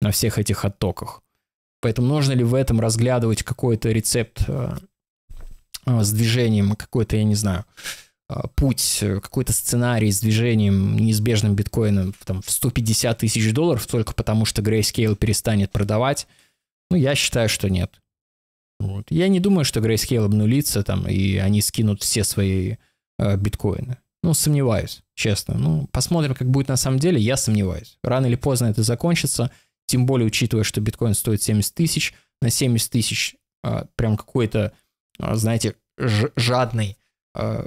на всех этих оттоках. Поэтому нужно ли в этом разглядывать какой-то рецепт э, э, с движением, какой-то, я не знаю, э, путь, какой-то сценарий с движением неизбежным биткоина там, в 150 тысяч долларов только потому, что Grayscale перестанет продавать? Ну, я считаю, что нет. Вот. Я не думаю, что Grayscale обнулится там, и они скинут все свои э, биткоины. Ну, сомневаюсь, честно. Ну, посмотрим, как будет на самом деле. Я сомневаюсь. Рано или поздно это закончится – тем более, учитывая, что биткоин стоит 70 тысяч, на 70 тысяч а, прям какой-то, а, знаете, жадный, а,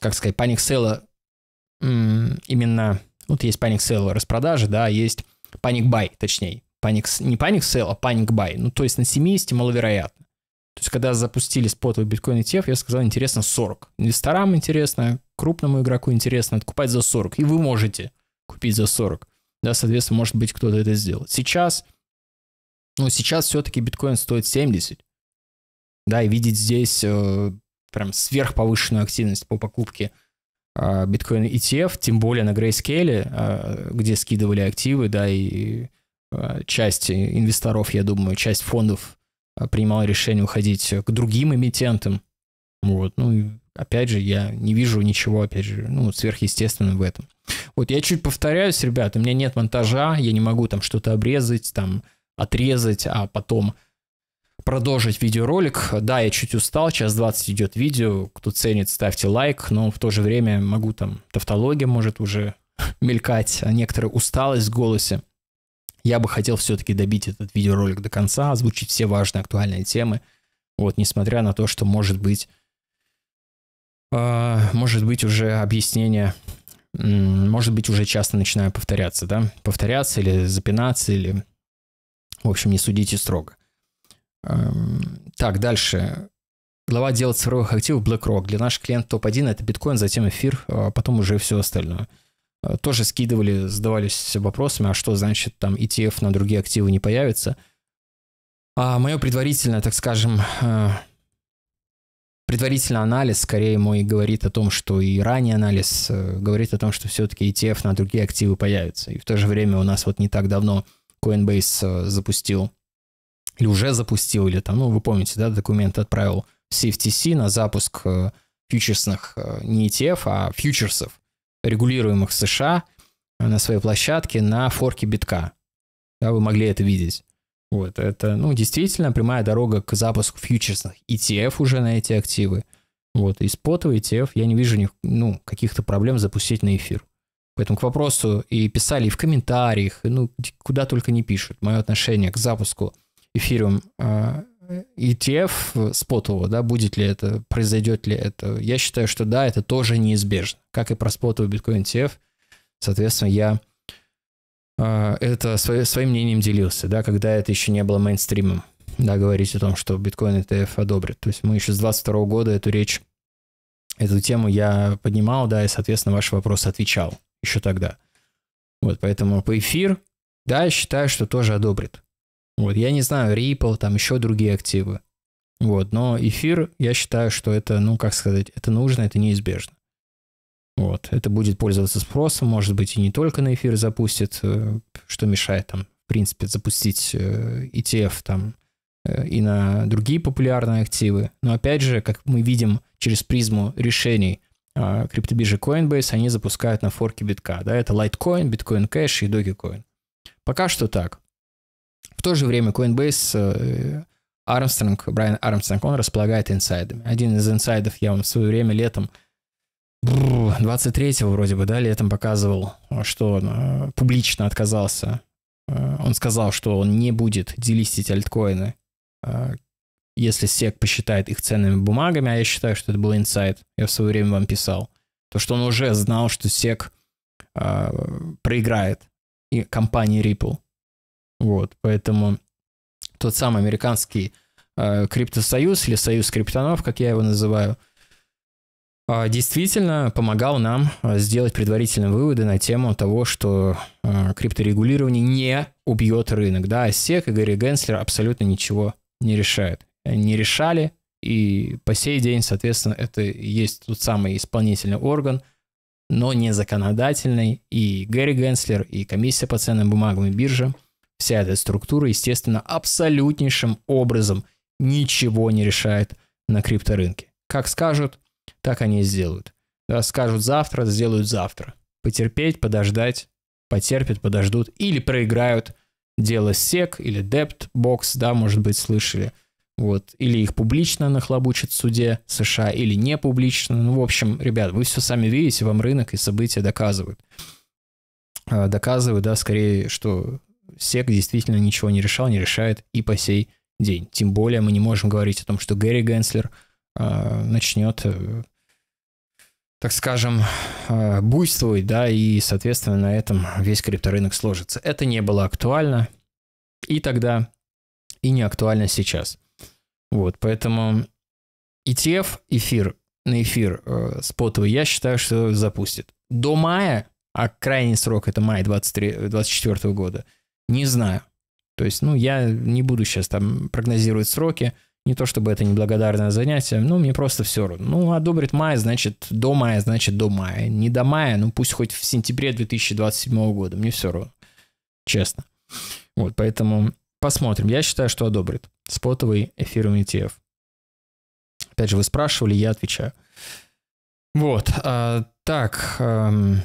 как сказать, паник сейла именно, вот есть паник сейла распродажи, да, а есть паник бай, точнее, паник, не паник сейл, а паник бай. Ну, то есть на 70 маловероятно. То есть, когда запустили спотовый биткоин ETF, я сказал, интересно 40. Инвесторам интересно, крупному игроку интересно откупать за 40. И вы можете купить за 40 да, соответственно, может быть, кто-то это сделал Сейчас, ну, сейчас все-таки биткоин стоит 70, да, и видеть здесь э, прям сверхповышенную активность по покупке э, биткоин ETF, тем более на Grayscale, э, где скидывали активы, да, и э, часть инвесторов, я думаю, часть фондов э, принимала решение уходить к другим эмитентам, вот, ну, опять же, я не вижу ничего, опять же, ну, сверхъестественного в этом. Вот я чуть повторяюсь, ребят, у меня нет монтажа, я не могу там что-то обрезать, там отрезать, а потом продолжить видеоролик. Да, я чуть устал, час 20 идет видео. Кто ценит, ставьте лайк, но в то же время могу там тавтология может уже мелькать, а некоторая усталость в голосе. Я бы хотел все-таки добить этот видеоролик до конца, озвучить все важные актуальные темы. Вот, несмотря на то, что может быть, э, может быть уже объяснение может быть, уже часто начинаю повторяться, да, повторяться или запинаться, или, в общем, не судите строго. Эм, так, дальше. Глава делать цифровых активов BlackRock. Для наших клиентов топ-1 это биткоин, затем эфир, а потом уже все остальное. Э, тоже скидывали, задавались вопросами, а что значит там ETF на другие активы не появится. А мое предварительное, так скажем, э, предварительный анализ скорее мой говорит о том, что и ранний анализ э, говорит о том, что все-таки ETF на другие активы появятся. И в то же время у нас вот не так давно Coinbase э, запустил, или уже запустил, или там, ну, вы помните, да, документ отправил в CFTC на запуск э, фьючерсных, не ETF, а фьючерсов, регулируемых в США на своей площадке на форке битка. Да, вы могли это видеть. Вот, это, ну, действительно прямая дорога к запуску фьючерсных ETF уже на эти активы. Вот, и спотовый ETF я не вижу них, ну, каких-то проблем запустить на эфир. Поэтому к вопросу и писали и в комментариях, и, ну, куда только не пишут. Мое отношение к запуску эфириум а, ETF спотового, да, будет ли это, произойдет ли это. Я считаю, что да, это тоже неизбежно. Как и про спотовый биткоин ETF, соответственно, я а, это свое, своим мнением делился, да, когда это еще не было мейнстримом, да, говорить о том, что биткоин ETF одобрит. То есть мы еще с 22 года эту речь, эту тему я поднимал, да, и, соответственно, ваши вопросы отвечал еще тогда. Вот, поэтому по эфир, да, я считаю, что тоже одобрит. Вот, я не знаю, Ripple, там еще другие активы. Вот, но эфир, я считаю, что это, ну, как сказать, это нужно, это неизбежно. Вот. Это будет пользоваться спросом, может быть, и не только на эфир запустит, э, что мешает там, в принципе, запустить э, ETF там э, и на другие популярные активы. Но опять же, как мы видим через призму решений а, криптобиржи Coinbase, они запускают на форке битка. Да? Это Litecoin, Bitcoin Cash и Dogecoin. Пока что так. В то же время Coinbase Армстронг, Брайан Армстронг, он располагает инсайдами. Один из инсайдов я вам в свое время летом 23-го вроде бы, да, летом показывал, что он э, публично отказался. Э, он сказал, что он не будет делистить альткоины, э, если SEC посчитает их ценными бумагами, а я считаю, что это был инсайт, я в свое время вам писал, то что он уже знал, что SEC проиграет и компании Ripple. Вот, поэтому тот самый американский криптосоюз или союз криптонов, как я его называю – а, действительно помогал нам а, сделать предварительные выводы на тему того, что а, крипторегулирование не убьет рынок. Да, SEC и Гарри Генслер абсолютно ничего не решают. Не решали, и по сей день, соответственно, это есть тот самый исполнительный орган, но не законодательный. И Гэри Генслер, и комиссия по ценным бумагам и бирже, вся эта структура, естественно, абсолютнейшим образом ничего не решает на крипторынке. Как скажут, так они и сделают. Скажут завтра, сделают завтра. Потерпеть, подождать, потерпят, подождут. Или проиграют дело Сек или Депт Бокс, да, может быть, слышали. Вот. Или их публично нахлобучат в суде США, или не публично. Ну, в общем, ребят, вы все сами видите, вам рынок и события доказывают. А, доказывают, да, скорее, что СЕК действительно ничего не решал, не решает и по сей день. Тем более мы не можем говорить о том, что Гэри Генслер а, э, начнет так скажем, э, буйствует, да, и, соответственно, на этом весь крипторынок сложится. Это не было актуально и тогда, и не актуально сейчас. Вот, поэтому ETF, эфир, на эфир э, спотовый, я считаю, что запустит. До мая, а крайний срок это май 23, 24 года, не знаю. То есть, ну, я не буду сейчас там прогнозировать сроки, не то чтобы это неблагодарное занятие, ну, мне просто все равно. Ну, одобрит мая, значит, до мая, значит, до мая. Не до мая, ну, пусть хоть в сентябре 2027 года, мне все равно. Честно. Вот, поэтому посмотрим. Я считаю, что одобрит. Спотовый эфириум ETF. Опять же, вы спрашивали, я отвечаю. Вот, а, так, эм,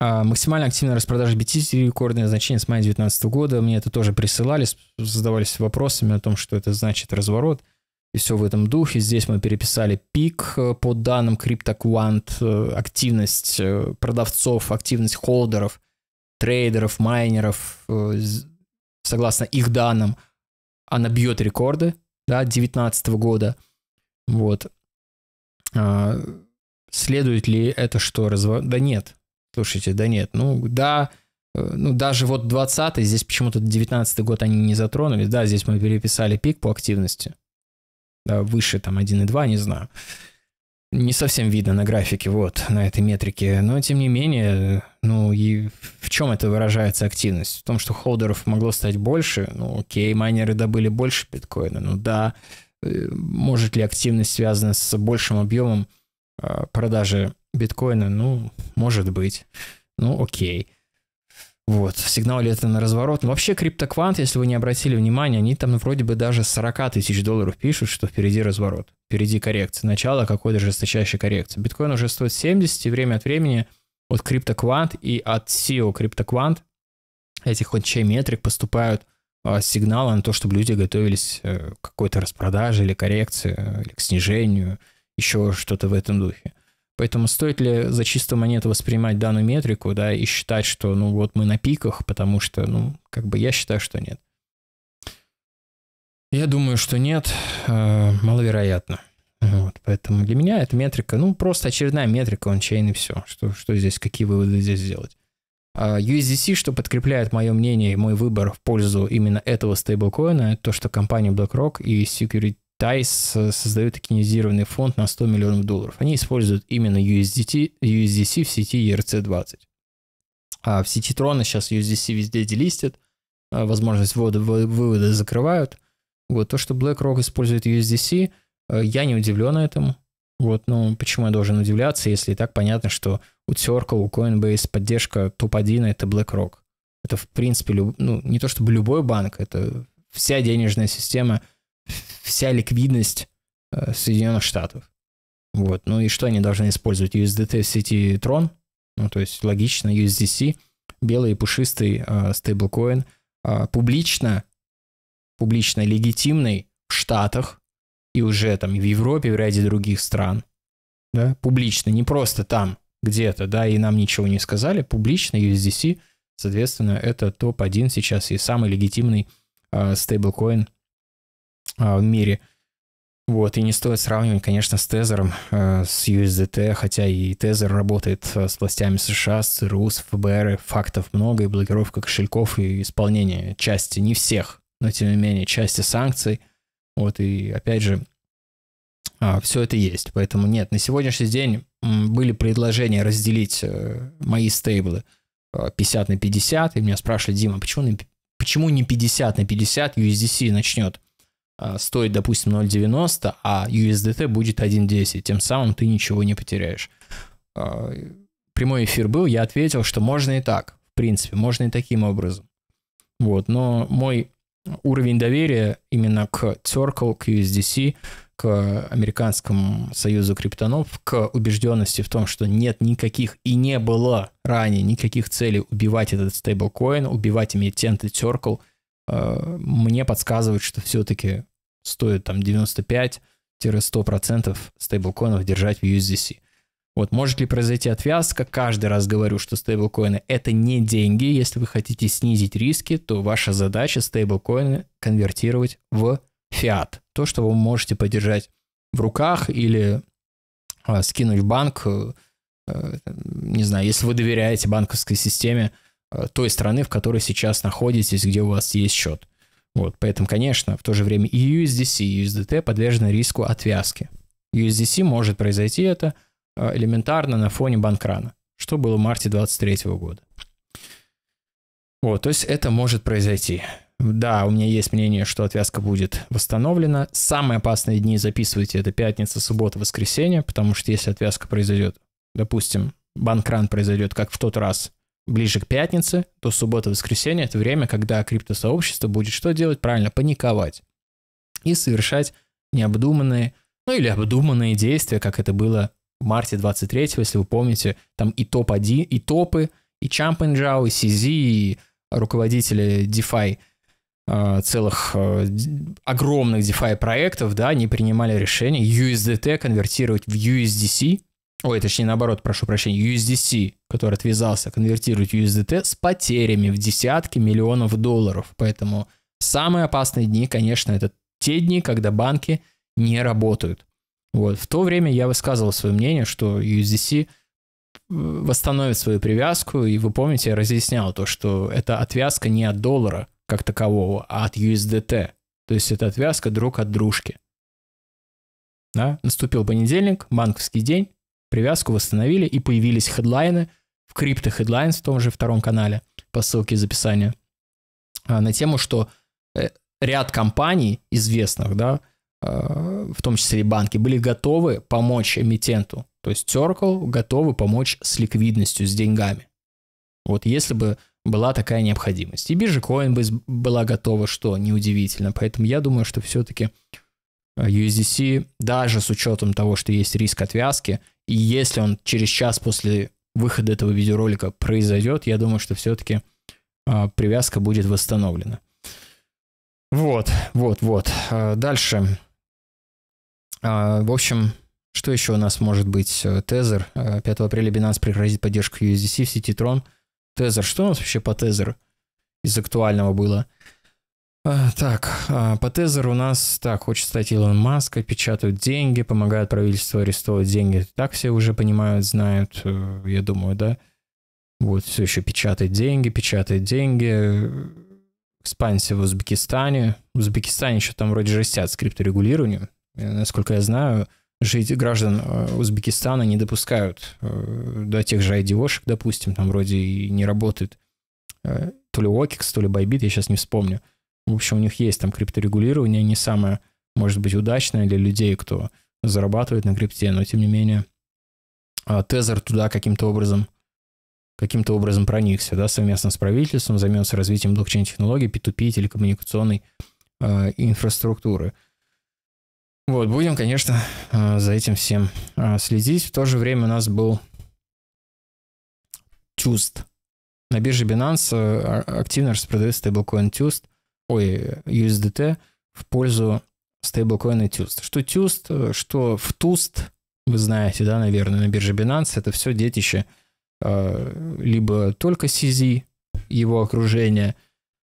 а, максимально активная распродажа BTC, рекордное значение с мая 2019 года. Мне это тоже присылали, задавались вопросами о том, что это значит разворот. И все в этом духе. Здесь мы переписали пик э, по данным CryptoQuant, э, активность э, продавцов, активность холдеров, трейдеров, майнеров. Согласно их данным, она бьет рекорды да, 2019 года. Вот. А, следует ли это что? Разво... Да нет, Слушайте, да нет, ну да, э, ну даже вот 20-й, здесь почему-то 19-й год они не затронули, да, здесь мы переписали пик по активности, да, выше там 1,2, не знаю. Не совсем видно на графике, вот, на этой метрике, но тем не менее, ну и в чем это выражается активность? В том, что холдеров могло стать больше, ну окей, майнеры добыли больше биткоина, ну да, э, может ли активность связана с большим объемом а, продажи биткоина? Ну, может быть. Ну, окей. Вот, сигнал ли это на разворот? Но ну, вообще криптоквант, если вы не обратили внимания, они там вроде бы даже 40 тысяч долларов пишут, что впереди разворот, впереди коррекция, начало какой-то жесточайшей коррекции. Биткоин уже стоит 70, и время от времени от криптоквант и от SEO криптоквант этих вот чей метрик поступают а, сигналы на то, чтобы люди готовились э, к какой-то распродаже или коррекции, э, или к снижению, еще что-то в этом духе. Поэтому стоит ли за чистую монету воспринимать данную метрику, да, и считать, что, ну, вот мы на пиках, потому что, ну, как бы я считаю, что нет. Я думаю, что нет, э, маловероятно. Вот, поэтому для меня эта метрика, ну, просто очередная метрика ончейн и все. Что, что здесь, какие выводы здесь сделать? А, USDC, что подкрепляет мое мнение и мой выбор в пользу именно этого стейблкоина, то, что компания BlackRock и Security TICE э, создают токенизированный фонд на 100 миллионов долларов. Они используют именно USDT, USDC в сети ERC20. А в сети Трона сейчас USDC везде делистят, а возможность ввода, вывода закрывают. Вот то, что BlackRock использует USDC, э, я не удивлен этому. Вот, ну, почему я должен удивляться, если и так понятно, что у Circle, у Coinbase поддержка топ-1 — это BlackRock. Это, в принципе, люб... ну, не то чтобы любой банк, это вся денежная система — вся ликвидность э, Соединенных Штатов. Вот. Ну и что они должны использовать? USDT в сети Tron, ну то есть логично, USDC, белый и пушистый э, стейблкоин, э, публично, публично легитимный в Штатах и уже там в Европе, в ряде других стран, да, публично, не просто там где-то, да, и нам ничего не сказали, публично USDC, соответственно, это топ-1 сейчас и самый легитимный э, стейблкоин а, в мире. Вот, и не стоит сравнивать, конечно, с Тезером, э, с USDT, хотя и Тезер работает э, с властями США, с ЦРУ, с ФБР, фактов много, и блокировка кошельков, и исполнение части, не всех, но тем не менее, части санкций. Вот, и опять же, а, все это есть. Поэтому нет, на сегодняшний день были предложения разделить э, мои стейблы 50 на 50, и меня спрашивали, Дима, почему, почему не 50 на 50 USDC начнет Э, стоит, допустим, 0.90, а USDT будет 1.10, тем самым ты ничего не потеряешь. Э, прямой эфир был, я ответил, что можно и так, в принципе, можно и таким образом. Вот, но мой уровень доверия именно к Circle, к USDC, к американскому союзу криптонов, к убежденности в том, что нет никаких и не было ранее никаких целей убивать этот стейблкоин, убивать имитенты Circle – Э, мне подсказывают, что все-таки стоит там 95-100% стейблкоинов держать в USDC. Вот может ли произойти отвязка? Каждый раз говорю, что стейблкоины это не деньги. Если вы хотите снизить риски, то ваша задача стейблкоины конвертировать в фиат. То, что вы можете подержать в руках или а, скинуть в банк, а, не знаю, если вы доверяете банковской системе, Э, той страны, в которой сейчас находитесь, где у вас есть счет. Вот, поэтому, конечно, в то же время и USDC, и USDT подвержены риску отвязки. USDC может произойти это э, элементарно на фоне банкрана, что было в марте 2023 года. Вот, то есть это может произойти. Да, у меня есть мнение, что отвязка будет восстановлена. Самые опасные дни записывайте, это пятница, суббота, воскресенье, потому что если отвязка произойдет, допустим, банкран произойдет, как в тот раз, ближе к пятнице, то суббота, воскресенье – это время, когда криптосообщество будет что делать? Правильно, паниковать и совершать необдуманные, ну или обдуманные действия, как это было в марте 23-го, если вы помните, там и топ-1, и топы, и Чампенджао, и Сизи, и руководители DeFi а, целых а, огромных DeFi проектов, да, не принимали решение USDT конвертировать в USDC, ой, точнее наоборот, прошу прощения, USDC, который отвязался конвертировать USDT с потерями в десятки миллионов долларов. Поэтому самые опасные дни, конечно, это те дни, когда банки не работают. Вот. В то время я высказывал свое мнение, что USDC э, восстановит свою привязку, и вы помните, я разъяснял то, что это отвязка не от доллара как такового, а от USDT. То есть это отвязка друг от дружки. Да? Наступил понедельник, банковский день, Привязку восстановили и появились хедлайны в крипто хедлайнс в том же втором канале по ссылке из описания а, на тему, что э, ряд компаний известных, да, а, в том числе и банки, были готовы помочь эмитенту. То есть Circle готовы помочь с ликвидностью, с деньгами. Вот если бы была такая необходимость. И биржа Coinbase была готова, что неудивительно. Поэтому я думаю, что все-таки USDC, даже с учетом того, что есть риск отвязки, и если он через час после выхода этого видеоролика произойдет, я думаю, что все-таки а, привязка будет восстановлена. Вот, вот, вот. А, дальше. А, в общем, что еще у нас может быть? Э, Тезер. 5 а, апреля Binance прекратит поддержку USDC в сети Tron. Тезер. Что у нас вообще по тезеру из актуального было? А, так, а, по тезеру у нас, так, хочет стать Илон Маск, печатают деньги, помогают правительству арестовывать деньги. Так все уже понимают, знают, э, я думаю, да? Вот все еще печатает деньги, печатает деньги. Экспансия в Узбекистане. В Узбекистане еще там вроде жестят с э, Насколько я знаю, жить граждан э, Узбекистана не допускают до тех же айдиошек, допустим, там вроде и не работает. То ли Окикс, то ли Байбит, я сейчас не вспомню. В общем, у них есть там крипторегулирование, не самое, может быть, удачное для людей, кто зарабатывает на крипте, но тем не менее а, Тезер туда каким-то образом каким-то образом проникся, да, совместно с правительством, займется развитием блокчейн-технологий, P2P, телекоммуникационной э, инфраструктуры. Вот, будем, конечно, э, за этим всем э, следить. В то же время у нас был Тюст. На бирже Binance активно распродается стейблкоин Тюст – ой, USDT в пользу стейблкоина TUST. Что TUST, что в TUST, вы знаете, да, наверное, на бирже Binance, это все детище а, либо только CZ, его окружение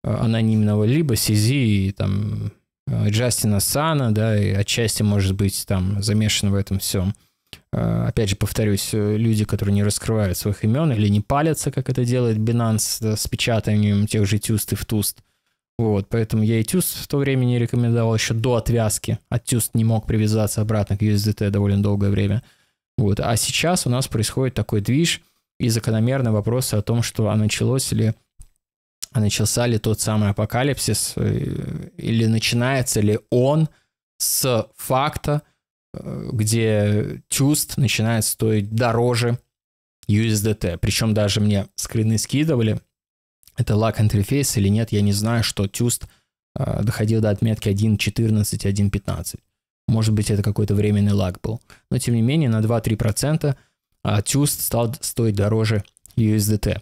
а, анонимного, либо CZ и там а, Джастина Сана, да, и отчасти, может быть, там замешан в этом всем. Опять же, повторюсь, люди, которые не раскрывают своих имен или не палятся, как это делает Binance да, с печатанием тех же тюст и в втуст, вот, поэтому я и тюст в то время не рекомендовал еще до отвязки. А TUS не мог привязаться обратно к USDT довольно долгое время. Вот. А сейчас у нас происходит такой движ и закономерно вопросы о том, что а началось ли а начался ли тот самый апокалипсис, э, или начинается ли он с факта, э, где тюст начинает стоить дороже USDT. Причем даже мне скрины скидывали – это лак интерфейс или нет, я не знаю, что тюст а, доходил до отметки 1.14, 1.15. Может быть, это какой-то временный лаг был. Но, тем не менее, на 2-3% э, а, тюст стал стоить дороже USDT.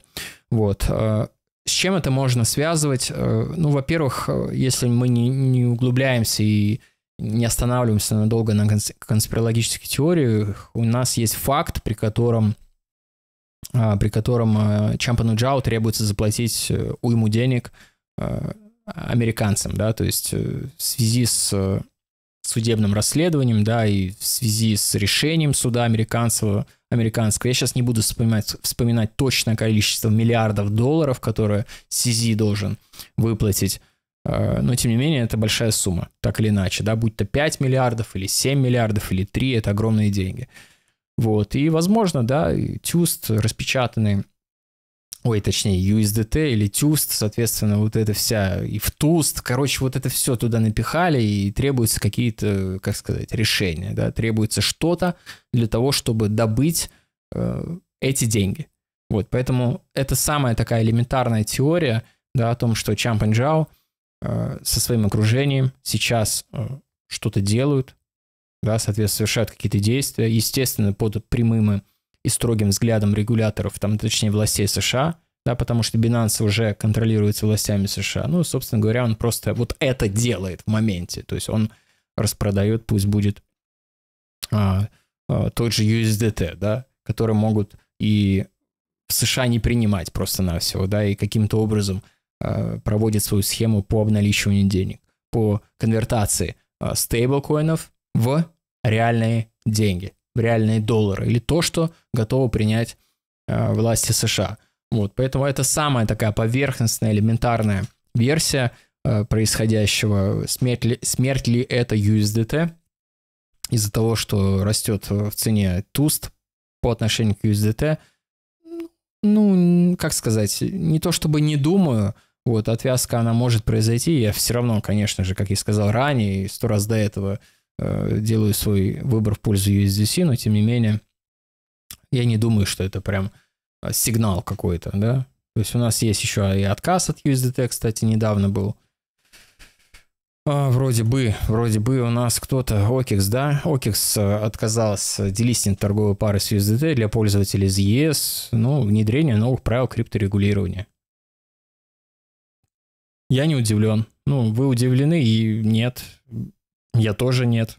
Вот. А, с чем это можно связывать? Э, ну, во-первых, э, если мы не, не углубляемся и не останавливаемся надолго на конспирологических теориях, у нас есть факт, при котором а, при котором э, Чампану Джао требуется заплатить э, уйму денег э, американцам, да, то есть в связи с судебным расследованием, да, и в связи с решением суда американского, американского. Я сейчас не буду вспоминать, вспоминать точное количество миллиардов долларов, которые Сизи должен выплатить, но, тем не менее, это большая сумма, так или иначе, да, будь то 5 миллиардов или 7 миллиардов или 3, это огромные деньги – вот, и, возможно, да, тюст распечатанный ой, точнее, USDT или тюст, соответственно, вот это вся, и в TUST, короче, вот это все туда напихали, и требуются какие-то, как сказать, решения, да, требуется что-то для того, чтобы добыть э, эти деньги. Вот, поэтому это самая такая элементарная теория, да, о том, что Чампанджао э, со своим окружением сейчас э, что-то делают, да, соответственно, совершают какие-то действия, естественно, под прямым и строгим взглядом регуляторов, там, точнее, властей США, да, потому что Binance уже контролируется властями США. Ну, собственно говоря, он просто вот это делает в моменте. То есть он распродает, пусть будет а, а, тот же USDT, да, который могут и в США не принимать просто-навсего, да, и каким-то образом а, проводит свою схему по обналичиванию денег, по конвертации а, стейблкоинов в реальные деньги, в реальные доллары, или то, что готовы принять э, власти США. Вот, поэтому это самая такая поверхностная, элементарная версия э, происходящего. Смерть ли, смерть ли это USDT из-за того, что растет в цене туст по отношению к USDT? Ну, как сказать, не то чтобы не думаю, вот, отвязка, она может произойти, я все равно, конечно же, как я сказал ранее, сто раз до этого, Э, делаю свой выбор в пользу USDC, но тем не менее я не думаю, что это прям а, сигнал какой-то, да. То есть у нас есть еще и отказ от USDT, кстати, недавно был. А, вроде бы, вроде бы у нас кто-то, OKEX, да, OKEX э, отказался делистинг торговой пары с USDT для пользователей из ЕС, e ну, внедрение новых правил крипторегулирования. Я не удивлен. Ну, вы удивлены и нет. Я тоже нет.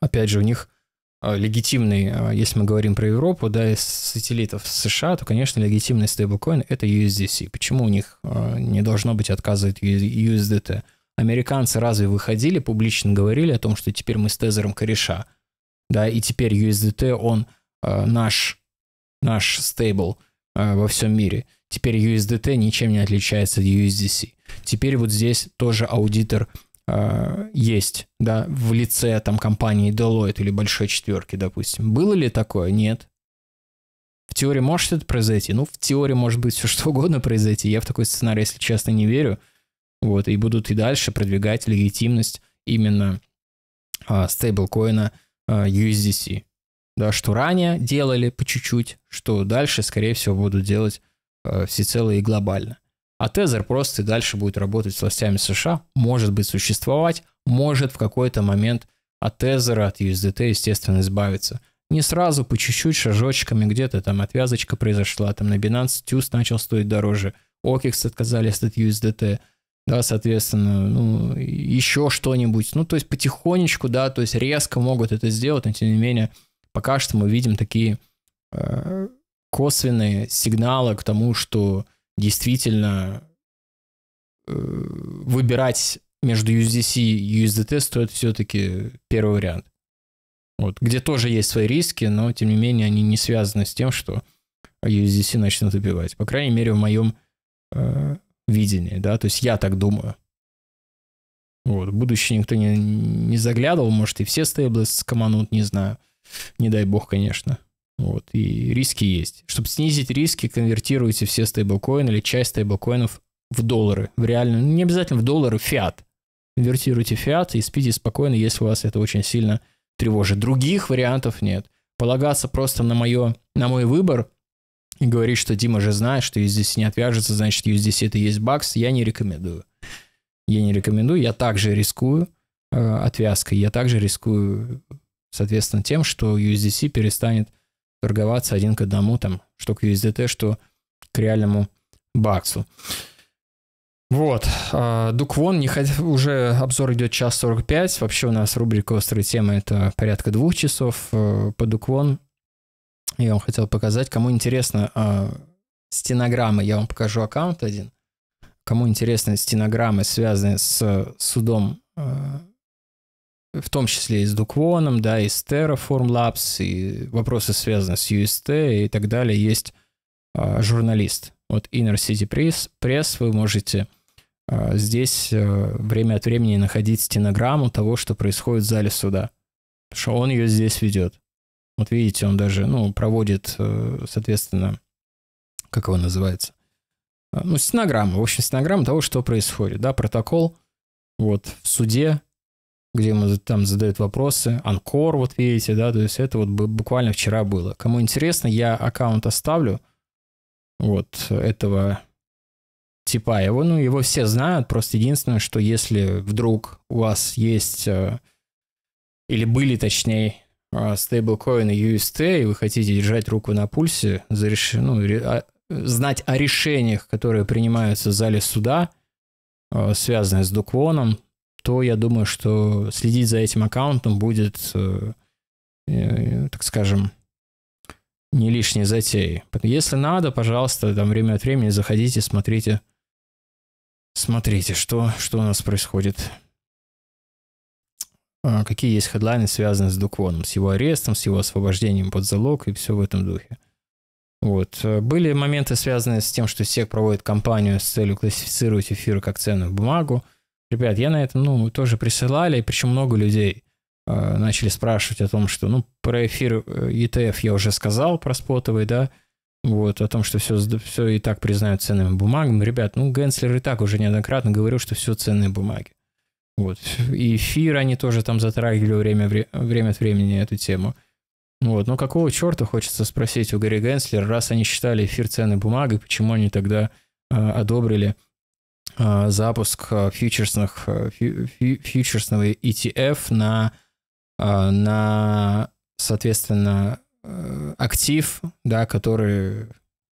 Опять же, у них э, легитимный, э, если мы говорим про Европу, да, из сателлитов США, то, конечно, легитимный стейблкоин — это USDC. Почему у них э, не должно быть отказа от USDT? Американцы разве выходили, публично говорили о том, что теперь мы с тезером кореша, да, и теперь USDT, он наш, наш стейбл во всем мире. Теперь USDT ничем не отличается от USDC. Теперь вот здесь тоже аудитор — Э, есть, да, в лице там компании Deloitte или Большой Четверки, допустим. Было ли такое? Нет. В теории может это произойти? Ну, в теории может быть все что угодно произойти. Я в такой сценарий, если честно, не верю. Вот, и будут и дальше продвигать легитимность именно а, стейблкоина а, USDC. Да, что ранее делали по чуть-чуть, что дальше, скорее всего, будут делать а, всецело и глобально. А тезер просто и дальше будет работать с властями США, может быть существовать, может в какой-то момент от тезера, от USDT, естественно, избавиться. Не сразу, по чуть-чуть, шажочками, где-то там отвязочка произошла, там на Binance TUS начал стоить дороже, OKEX отказались от USDT, да, соответственно, ну, еще что-нибудь. Ну, то есть потихонечку, да, то есть резко могут это сделать, но тем не менее, пока что мы видим такие э, косвенные сигналы к тому, что действительно э, выбирать между USDC и USDT стоит все-таки первый вариант. Вот, где тоже есть свои риски, но тем не менее они не связаны с тем, что USDC начнут убивать. По крайней мере, в моем э, видении, да, то есть я так думаю. Вот, будущее никто не, не заглядывал, может и все стейблы скоманут, не знаю. Не дай бог, конечно. Вот, и риски есть. Чтобы снизить риски, конвертируйте все стейблкоины или часть стейблкоинов в доллары, в реальную, ну, не обязательно в доллары, в фиат. Конвертируйте фиат и спите спокойно, если вас это очень сильно тревожит. Других вариантов нет. Полагаться просто на, мое, на мой выбор и говорить, что Дима же знает, что USDC не отвяжется, значит USDC это есть бакс, я не рекомендую. Я не рекомендую, я также рискую э, отвязкой, я также рискую, соответственно, тем, что USDC перестанет торговаться один к одному, там, что к USDT, что к реальному баксу. Вот, а, Дуквон, не хот... уже обзор идет час 45, вообще у нас рубрика «Острые темы» это порядка двух часов э, по Дуквон. Я вам хотел показать, кому интересно а, стенограммы, я вам покажу аккаунт один. Кому интересны стенограммы, связанные с э, судом э, в том числе и с Дуквоном, да, и с Terraform Labs, и вопросы, связанные с UST и так далее, есть а, журналист Вот Inner City Press. Press вы можете а, здесь а, время от времени находить стенограмму того, что происходит в зале суда, потому что он ее здесь ведет. Вот видите, он даже, ну, проводит, э, соответственно, как его называется, а, ну, стенограмма, в общем, стенограмма того, что происходит, да, протокол, вот, в суде, где ему там задают вопросы. Анкор, вот видите, да, то есть это вот буквально вчера было. Кому интересно, я аккаунт оставлю вот этого типа его, ну, его все знают, просто единственное, что если вдруг у вас есть, э, или были, точнее, э, стейблкоины UST, и вы хотите держать руку на пульсе, за реш... ну, ре... А, знать о решениях, которые принимаются в зале суда, э, связанные с Дуквоном, то я думаю, что следить за этим аккаунтом будет, э, э, так скажем, не лишней затеей. Если надо, пожалуйста, там время от времени заходите, смотрите, смотрите, что, что у нас происходит. А, какие есть хедлайны, связанные с Дуквоном, с его арестом, с его освобождением под залог и все в этом духе. Вот. Э, были моменты, связанные с тем, что SEC проводит кампанию с целью классифицировать эфир как ценную бумагу – Ребят, я на это, ну, тоже присылали, причем много людей э, начали спрашивать о том, что, ну, про эфир ETF э, я уже сказал, про спотовый, да, вот, о том, что все, все и так признают ценными бумагами. «Ну, ребят, ну, Генслер и так уже неоднократно говорил, что все ценные бумаги. Вот, и эфир они тоже там затрагивали время, время от времени эту тему. Вот, но ну, какого черта хочется спросить у Гарри Генслера, раз они считали эфир ценной бумагой, почему они тогда э, одобрили Э, запуск э, фьючерсных, э, фьючерсного ETF на, на соответственно, актив, да, который,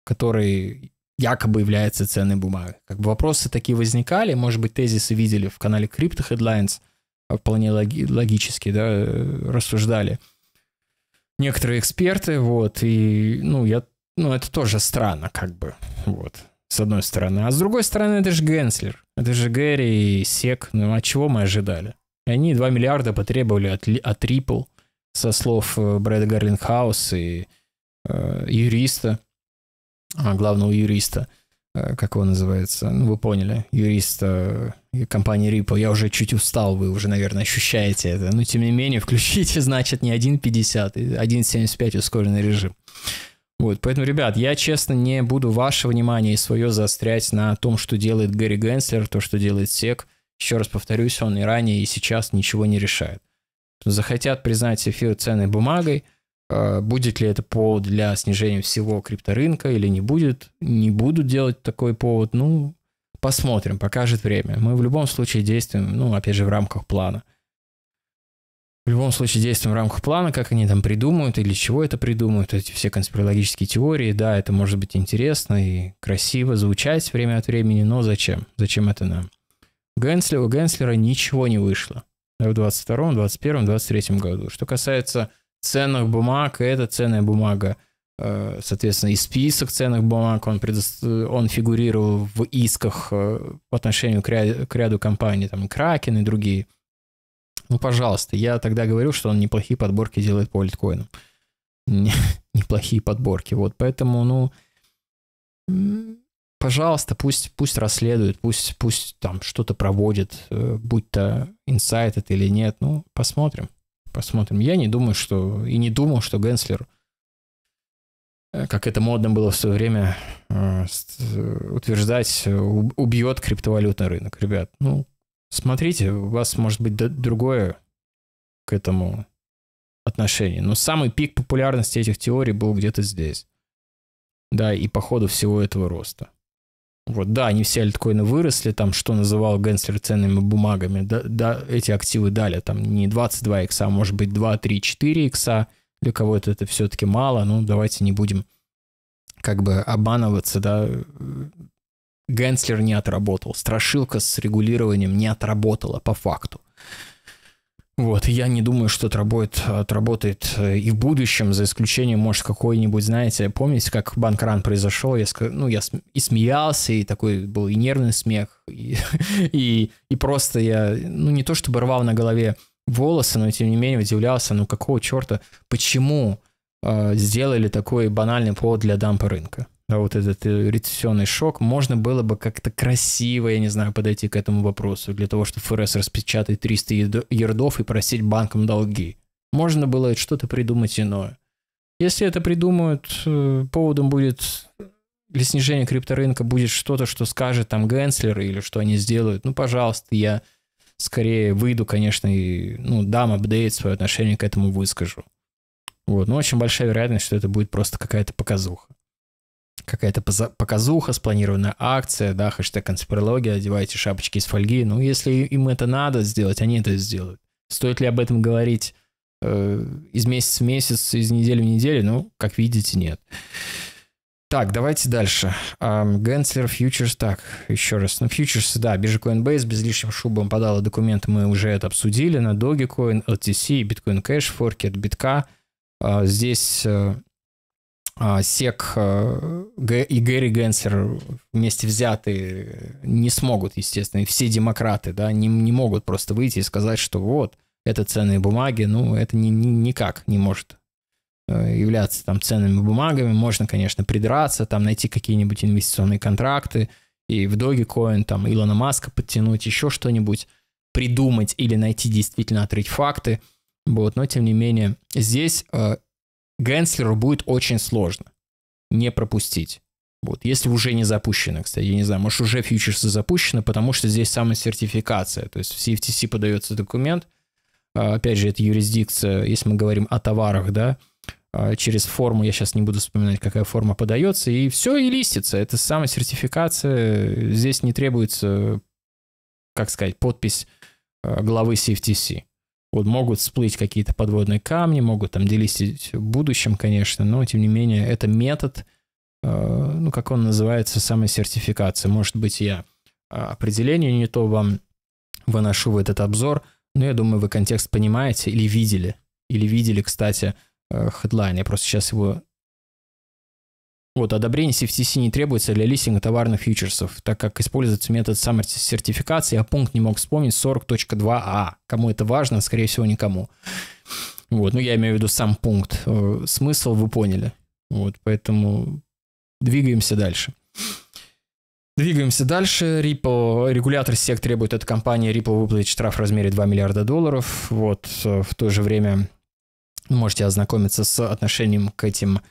который якобы является ценной бумагой. Как бы вопросы такие возникали, может быть, тезисы видели в канале Crypto Headlines, вполне логи, логически, да, рассуждали некоторые эксперты, вот, и, ну, я, ну, это тоже странно, как бы, вот с одной стороны. А с другой стороны, это же Генслер. Это же Гэри и Сек. Ну, от а чего мы ожидали? Они 2 миллиарда потребовали от, от Ripple, со слов э, Брэда Гарлинхаус и э, юриста, а, главного юриста, э, как его называется, ну, вы поняли, юриста э, компании Ripple. Я уже чуть устал, вы уже, наверное, ощущаете это. Но, тем не менее, включите, значит, не 1.50, 1.75 а ускоренный режим. Вот, поэтому, ребят, я, честно, не буду ваше внимание и свое заострять на том, что делает Гарри Генслер, то, что делает СЕК. Еще раз повторюсь, он и ранее, и сейчас ничего не решает. Захотят признать эфир ценной бумагой, э, будет ли это повод для снижения всего крипторынка или не будет, не будут делать такой повод, ну, посмотрим, покажет время. Мы в любом случае действуем, ну, опять же, в рамках плана в любом случае действуем в рамках плана, как они там придумают или чего это придумают, эти все конспирологические теории, да, это может быть интересно и красиво звучать время от времени, но зачем? Зачем это нам? Генсли, у Генслера ничего не вышло в 22, 21, 23 году. Что касается ценных бумаг, это ценная бумага, э, соответственно, и список ценных бумаг, он, предо... он фигурировал в исках э, по отношению к ряду, к ряду компаний, там, Кракен и другие – ну, пожалуйста, я тогда говорю, что он неплохие подборки делает по альткоинам. неплохие подборки. Вот поэтому, ну, пожалуйста, пусть, пусть расследует, пусть, пусть там что-то проводит, э, будь то инсайт это или нет. Ну, посмотрим. Посмотрим. Я не думаю, что... И не думал, что Генслер э, как это модно было в свое время э, утверждать, убьет криптовалютный рынок. Ребят, ну, смотрите, у вас может быть другое к этому отношение. Но самый пик популярности этих теорий был где-то здесь. Да, и по ходу всего этого роста. Вот, да, они все альткоины выросли, там, что называл Генслер ценными бумагами, да, да, эти активы дали, там, не 22 икса, а может быть 2, 3, 4 икса, для кого-то это все-таки мало, ну, давайте не будем как бы обманываться, да, Генслер не отработал, страшилка с регулированием не отработала по факту. Вот, я не думаю, что отработает, отработает э, и в будущем, за исключением, может, какой-нибудь, знаете, помните, как банкран произошел, я, ну, я и смеялся, и такой был и нервный смех, и, и, и просто я, ну, не то чтобы рвал на голове волосы, но, тем не менее, удивлялся, ну, какого черта, почему э, сделали такой банальный повод для дампа рынка? Да э, вот этот э, рецессионный шок, можно было бы как-то красиво, я не знаю, подойти к этому вопросу, для того, чтобы ФРС распечатать 300 ярдов и просить банкам долги. Можно было что-то придумать иное. Если это придумают, э, поводом будет для снижения крипторынка будет что-то, что скажет там Генслер или что они сделают. Ну, пожалуйста, я скорее выйду, конечно, и ну, дам апдейт свое отношение к этому выскажу. Вот. Но очень большая вероятность, что это будет просто какая-то показуха какая-то показуха, спланированная акция, да, хэштег конспирология, одевайте шапочки из фольги. Ну, если им это надо сделать, они это сделают. Стоит ли об этом говорить э, из месяца в месяц, из недели в неделю? Ну, как видите, нет. Так, давайте дальше. Генслер, um, фьючерс, так, еще раз. Ну, фьючерсы, да, биржа Coinbase без лишних шубом подала документы, мы уже это обсудили, на Dogecoin, LTC, Bitcoin Cash, форки от битка. Uh, здесь uh, а, Сек э, и Гэри Генсер вместе взяты не смогут, естественно, и все демократы, да, не, не могут просто выйти и сказать, что вот, это ценные бумаги, ну, это ни, ни, никак не может э, являться там ценными бумагами. Можно, конечно, придраться, там найти какие-нибудь инвестиционные контракты и в Dogecoin там Илона Маска подтянуть, еще что-нибудь придумать или найти действительно отрыть факты. Вот, но тем не менее, здесь э, Генслеру будет очень сложно не пропустить. Вот, если уже не запущено, кстати, я не знаю, может уже фьючерсы запущены, потому что здесь сертификация, то есть в CFTC подается документ, а, опять же, это юрисдикция, если мы говорим о товарах, да, а, через форму, я сейчас не буду вспоминать, какая форма подается, и все, и листится. Это сертификация. здесь не требуется, как сказать, подпись а, главы CFTC. Вот могут всплыть какие-то подводные камни, могут там делить в будущем, конечно, но тем не менее это метод, э, ну как он называется, самосертификация. Может быть, я э, определение не то вам выношу в этот обзор, но я думаю, вы контекст понимаете или видели. Или видели, кстати, э, хедлайн. Я просто сейчас его вот, одобрение CFTC не требуется для листинга товарных фьючерсов, так как используется метод самосертификации, а пункт не мог вспомнить 40.2а. А. Кому это важно? Скорее всего, никому. Вот, ну я имею в виду сам пункт. Э, смысл вы поняли. Вот, поэтому двигаемся дальше. Двигаемся дальше. Ripple, регулятор SEC требует от компании Ripple выплатить штраф в размере 2 миллиарда долларов. Вот, э, в то же время можете ознакомиться с отношением к этим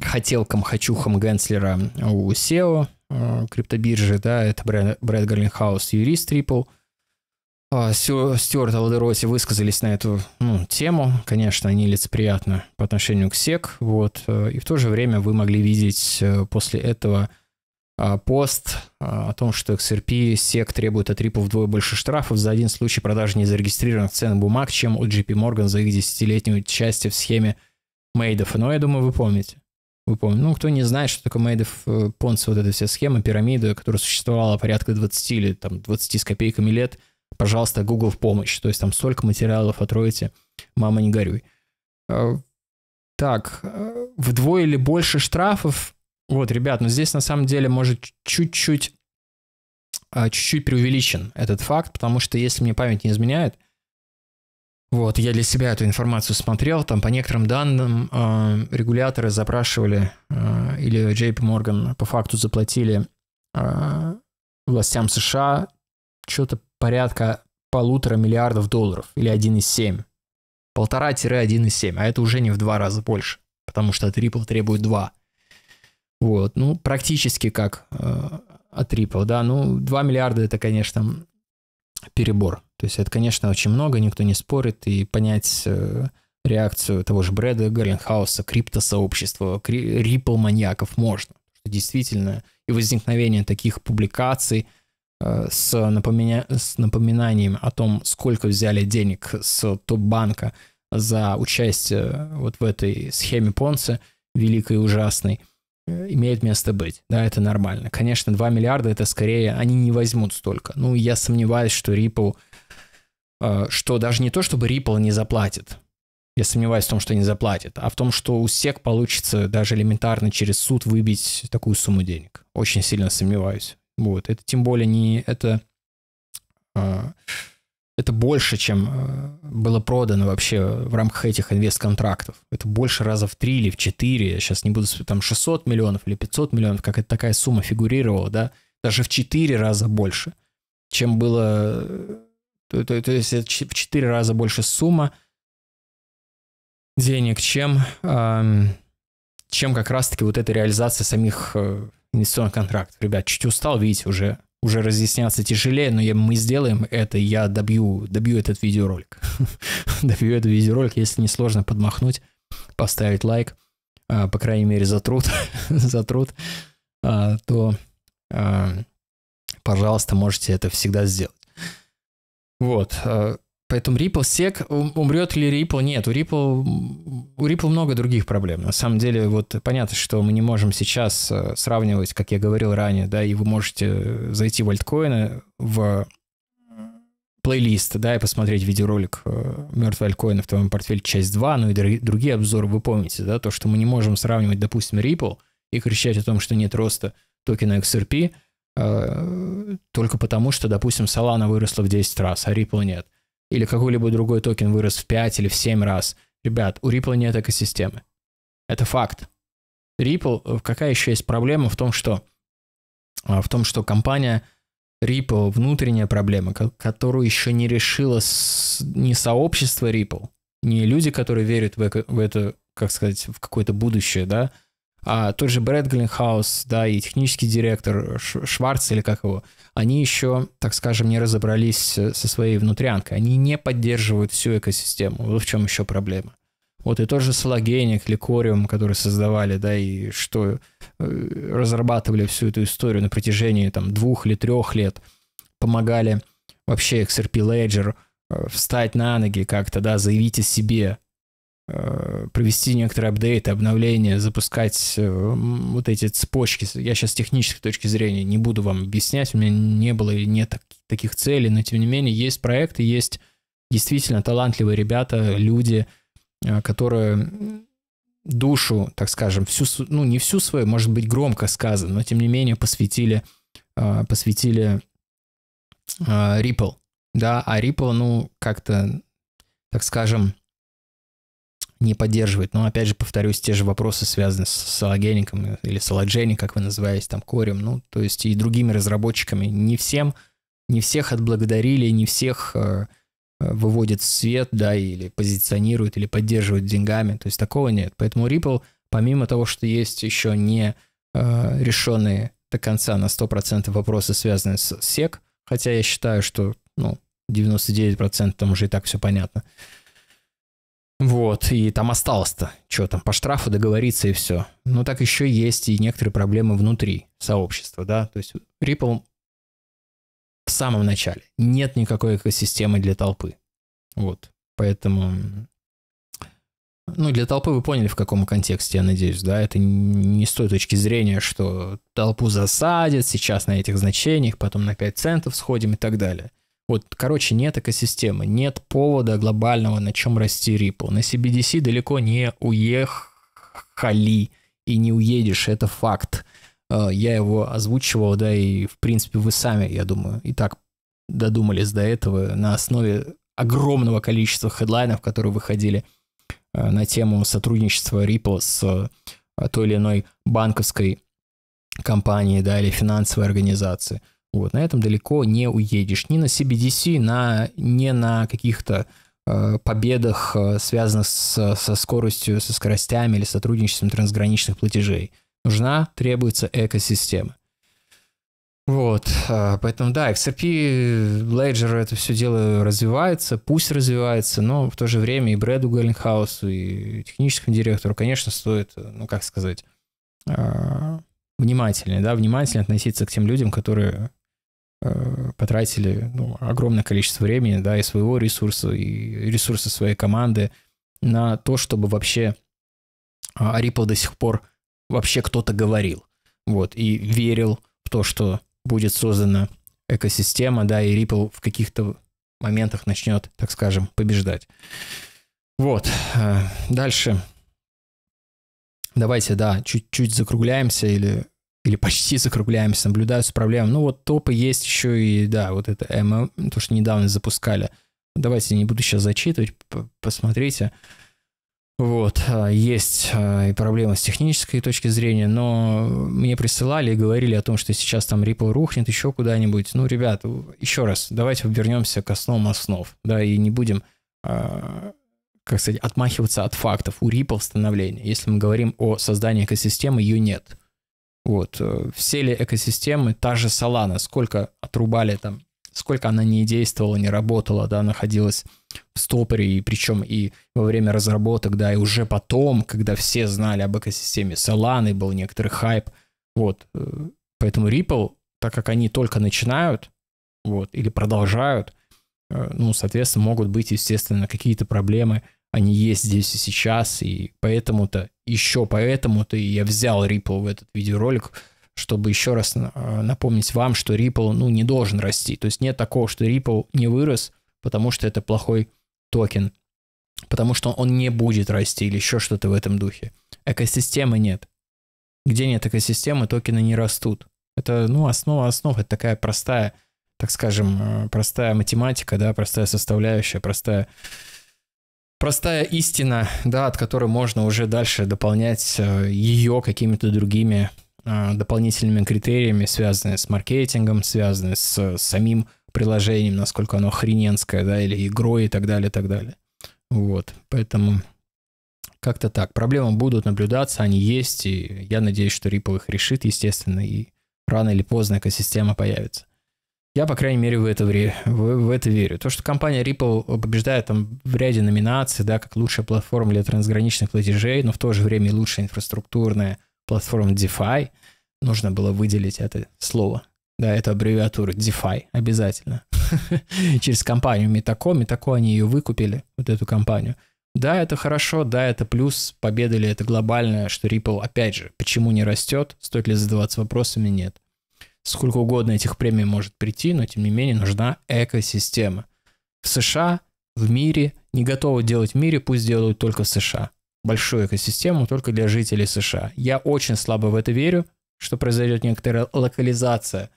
хотелкам, хочухам Генслера у SEO э, криптобиржи, да, это Брэд, Брэд Галлинхаус, юрист Ripple. А, Стюарт Алдероси высказались на эту ну, тему, конечно, они лицеприятно по отношению к СЕК, вот, э, и в то же время вы могли видеть э, после этого а, пост а, о том, что XRP SEC требует от Ripple вдвое больше штрафов за один случай продажи незарегистрированных ценных бумаг, чем у JP Morgan за их десятилетнюю участие в схеме мейдов. Но я думаю, вы помните. Вы помните. Ну, кто не знает, что такое мейдов, э, понцы, вот эта вся схема, пирамида, которая существовала порядка 20 или там 20 с копейками лет, пожалуйста, Google в помощь. То есть там столько материалов отроете, мама, не горюй. Э, так, э, вдвое или больше штрафов. Вот, ребят, но ну здесь на самом деле может чуть-чуть а, чуть-чуть преувеличен этот факт, потому что если мне память не изменяет, вот, я для себя эту информацию смотрел, там по некоторым данным э, регуляторы запрашивали, э, или JP Morgan по факту заплатили э, властям США что-то порядка полутора миллиардов долларов, или 1,7. Полтора-1,7, а это уже не в два раза больше, потому что от Ripple требует 2. Вот, ну, практически как э, от Ripple, да, ну, 2 миллиарда это, конечно, перебор. То есть это, конечно, очень много, никто не спорит, и понять э, реакцию того же Брэда Гарленхауса, криптосообщества, кри- рипл-маньяков можно. Действительно, и возникновение таких публикаций э, с, напоминя- с напоминанием о том, сколько взяли денег с топ-банка за участие вот в этой схеме Понца, великой и ужасной, э, имеет место быть. Да, это нормально. Конечно, 2 миллиарда это скорее, они не возьмут столько. Ну, я сомневаюсь, что Ripple – Э, что даже не то, чтобы Ripple не заплатит, я сомневаюсь в том, что не заплатит, а в том, что у SEC получится даже элементарно через суд выбить такую сумму денег. Очень сильно сомневаюсь. Вот. Это тем более не... Это, э, это больше, чем э, было продано вообще в рамках этих инвест-контрактов. Это больше раза в три или в четыре. Я сейчас не буду... Там 600 миллионов или 500 миллионов, как это такая сумма фигурировала, да? Даже в четыре раза больше, чем было то, то, то есть это в 4 раза больше сумма денег, чем, эм, чем как раз-таки вот эта реализация самих э, инвестиционных контрактов. Ребят, чуть устал, видите, уже, уже разъясняться тяжелее, но я, мы сделаем это, я добью, добью этот видеоролик. добью этот видеоролик, если не сложно подмахнуть, поставить лайк, а, по крайней мере, за труд, за труд, а, то, а, пожалуйста, можете это всегда сделать. Вот. Э, поэтому Ripple сек, умрет ли Ripple? Нет, у Ripple, у Ripple много других проблем. На самом деле, вот понятно, что мы не можем сейчас э, сравнивать, как я говорил ранее, да, и вы можете зайти в альткоины, в плейлист, да, и посмотреть видеоролик э, «Мертвый альткоин в твоем портфеле. Часть 2», ну и другие обзоры, вы помните, да, то, что мы не можем сравнивать, допустим, Ripple и кричать о том, что нет роста токена XRP – Э, только потому, что, допустим, Solana выросла в 10 раз, а Ripple нет. Или какой-либо другой токен вырос в 5 или в 7 раз. Ребят, у Ripple нет экосистемы. Это факт. Ripple, э, какая еще есть проблема в том, что, э, в том, что компания Ripple, внутренняя проблема, которую еще не решила с, ни сообщество Ripple, не люди, которые верят в, эко, в это, как сказать, в какое-то будущее, да, а тот же Брэд Глинхаус да, и технический директор Шварц или как его, они еще, так скажем, не разобрались со своей внутрянкой. Они не поддерживают всю экосистему. Вот в чем еще проблема. Вот и тот же Сологеник или Кориум, который создавали, да, и что э, разрабатывали всю эту историю на протяжении там двух или трех лет, помогали вообще XRP Ledger э, встать на ноги как-то, да, заявить о себе, Э, провести некоторые апдейты, обновления, запускать э, вот эти цепочки. Я сейчас с технической точки зрения не буду вам объяснять, у меня не было и нет таких целей, но тем не менее есть проекты, есть действительно талантливые ребята, люди, э, которые душу, так скажем, всю, ну не всю свою, может быть громко сказано, но тем не менее посвятили, посвятили Ripple, да, а Ripple, ну как-то, так скажем, не поддерживает. Но опять же, повторюсь, те же вопросы связаны с Солоджеником или Солоджени, как вы называете, там, Корем, ну, то есть и другими разработчиками. Не всем, не всех отблагодарили, не всех э, э выводит в свет, да, или позиционирует, или поддерживает деньгами, то есть такого нет. Поэтому Ripple, помимо того, что есть еще не э, решенные до конца на 100% вопросы, связанные с SEC, хотя я считаю, что, ну, 99% там уже и так все понятно, э, вот, и там осталось-то, что там, по штрафу договориться и все. Но так еще есть и некоторые проблемы внутри сообщества, да, то есть Ripple в самом начале нет никакой экосистемы для толпы. Вот, поэтому, ну, для толпы вы поняли, в каком контексте, я надеюсь, да, это не с той точки зрения, что толпу засадят сейчас на этих значениях, потом на 5 центов сходим и так далее. Вот, короче, нет экосистемы, нет повода глобального, на чем расти Ripple. На CBDC далеко не уехали и не уедешь, это факт. Э, я его озвучивал, да, и, в принципе, вы сами, я думаю, и так додумались до этого на основе огромного количества хедлайнов, которые выходили э, на тему сотрудничества Ripple с э, той или иной банковской компанией, да, или финансовой организацией. Вот, на этом далеко не уедешь. Ни на CBDC, на, не на каких-то э, победах, э, связанных с, со скоростью, со скоростями или сотрудничеством трансграничных платежей. Нужна, требуется экосистема. Вот, э, поэтому да, XRP, Ledger, это все дело развивается, пусть развивается, но в то же время и Брэду Гелленхаусу, и техническому директору, конечно, стоит, э, ну как сказать, э, внимательнее, да, внимательнее относиться к тем людям, которые Э, потратили ну, огромное количество времени, да, и своего ресурса, и ресурса своей команды на то, чтобы вообще о а, Ripple до сих пор вообще кто-то говорил, вот, и верил в то, что будет создана экосистема, да, и Ripple в каких-то моментах начнет, так скажем, побеждать. Вот, э, дальше. Давайте, да, чуть-чуть закругляемся или или почти закругляемся, наблюдаются проблемы. Ну вот топы есть еще и, да, вот это ММ, то, что недавно запускали. Давайте не буду сейчас зачитывать, посмотрите. Вот, а, есть а, и проблемы с технической точки зрения, но мне присылали и говорили о том, что сейчас там Ripple рухнет еще куда-нибудь. Ну, ребят, еще раз, давайте вернемся к основам основ, да, и не будем, а, как сказать, отмахиваться от фактов у Ripple становления. Если мы говорим о создании экосистемы, ее нет. Вот. Э, все ли экосистемы, та же Solana, сколько отрубали там, сколько она не действовала, не работала, да, находилась в стопоре, и причем и во время разработок, да, и уже потом, когда все знали об экосистеме Solana, и был некоторый хайп, вот. Э, поэтому Ripple, так как они только начинают, вот, или продолжают, э, ну, соответственно, могут быть, естественно, какие-то проблемы – они есть здесь и сейчас, и поэтому-то, еще поэтому-то я взял Ripple в этот видеоролик, чтобы еще раз а, напомнить вам, что Ripple, ну, не должен расти. То есть нет такого, что Ripple не вырос, потому что это плохой токен, потому что он не будет расти или еще что-то в этом духе. Экосистемы нет. Где нет экосистемы, токены не растут. Это, ну, основа основ, это такая простая, так скажем, э, простая математика, да, простая составляющая, простая простая истина, да, от которой можно уже дальше дополнять э, ее какими-то другими э, дополнительными критериями, связанные с маркетингом, связанные с э, самим приложением, насколько оно хрененское, да, или игрой и так далее, и так далее. Вот, поэтому как-то так. Проблемы будут наблюдаться, они есть, и я надеюсь, что Ripple их решит, естественно, и рано или поздно экосистема появится. Я, по крайней мере, в это, вре- в, в это верю. То, что компания Ripple побеждает там в ряде номинаций, да, как лучшая платформа для трансграничных платежей, но в то же время и лучшая инфраструктурная платформа DeFi, нужно было выделить это слово, да, эту аббревиатуру DeFi обязательно. Через компанию Metaco, Metaco они ее выкупили, вот эту компанию. Да, это хорошо, да, это плюс, победа ли это глобальная, что Ripple, опять же, почему не растет, стоит ли задаваться вопросами, нет сколько угодно этих премий может прийти, но тем не менее нужна экосистема. В США, в мире, не готовы делать в мире, пусть делают только в США. Большую экосистему только для жителей США. Я очень слабо в это верю, что произойдет некоторая локализация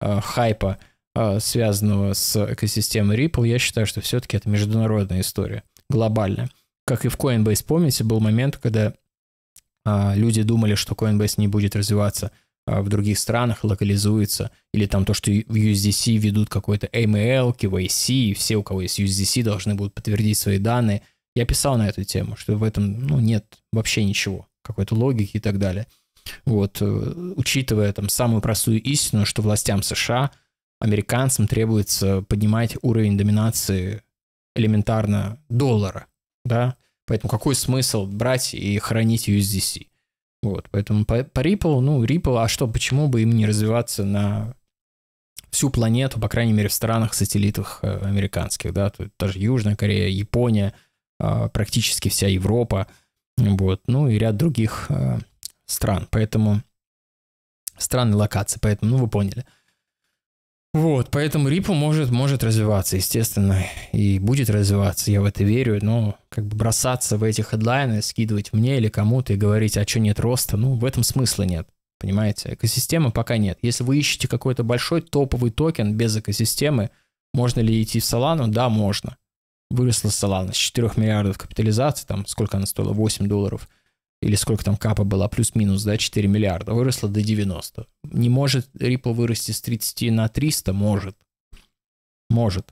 э, хайпа, э, связанного с экосистемой Ripple. Я считаю, что все-таки это международная история, глобальная. Как и в Coinbase, помните, был момент, когда э, люди думали, что Coinbase не будет развиваться – а, в других странах локализуется, или там то, что в USDC ведут какой-то AML, KYC, и все, у кого есть USDC, должны будут подтвердить свои данные. Я писал на эту тему, что в этом ну, нет вообще ничего, какой-то логики и так далее. Вот, э, учитывая там самую простую истину, что властям США, американцам требуется поднимать уровень доминации элементарно доллара, да, поэтому какой смысл брать и хранить USDC? Вот, поэтому по, по Ripple, ну, Ripple, а что, почему бы им не развиваться на всю планету, по крайней мере, в странах-сателлитах э, американских, да, тут даже Южная Корея, Япония, э, практически вся Европа, вот, ну и ряд других э, стран, поэтому страны локации, поэтому, ну, вы поняли – вот, поэтому Ripple может, может развиваться, естественно, и будет развиваться, я в это верю, но как бы бросаться в эти хедлайны, скидывать мне или кому-то и говорить, а что нет роста, ну, в этом смысла нет, понимаете? Экосистемы пока нет. Если вы ищете какой-то большой топовый токен без экосистемы, можно ли идти в Solana? Да, можно. Выросла Solana с 4 миллиардов капитализации, там сколько она стоила, 8 долларов, или сколько там капа была, плюс-минус, да, 4 миллиарда, выросла до 90. Не может Ripple вырасти с 30 на 300? Может. Может.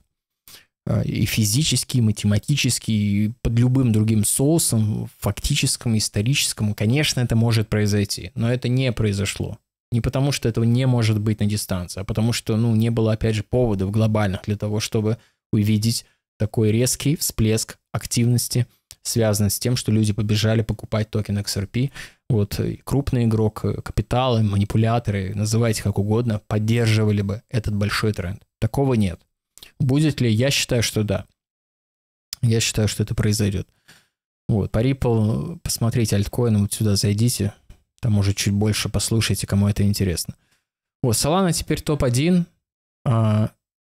А, и физически, и математически, и под любым другим соусом, фактическому, историческому, конечно, это может произойти, но это не произошло. Не потому, что этого не может быть на дистанции, а потому что, ну, не было, опять же, поводов глобальных для того, чтобы увидеть такой резкий всплеск активности – связано с тем, что люди побежали покупать токен XRP. Вот крупный игрок, э, капиталы, манипуляторы, называйте как угодно, поддерживали бы этот большой тренд. Такого нет. Будет ли? Я считаю, что да. Я считаю, что это произойдет. Вот, по Ripple э, посмотрите альткоин, вот сюда зайдите, там уже чуть больше послушайте, кому это интересно. Вот, Solana теперь топ-1. А,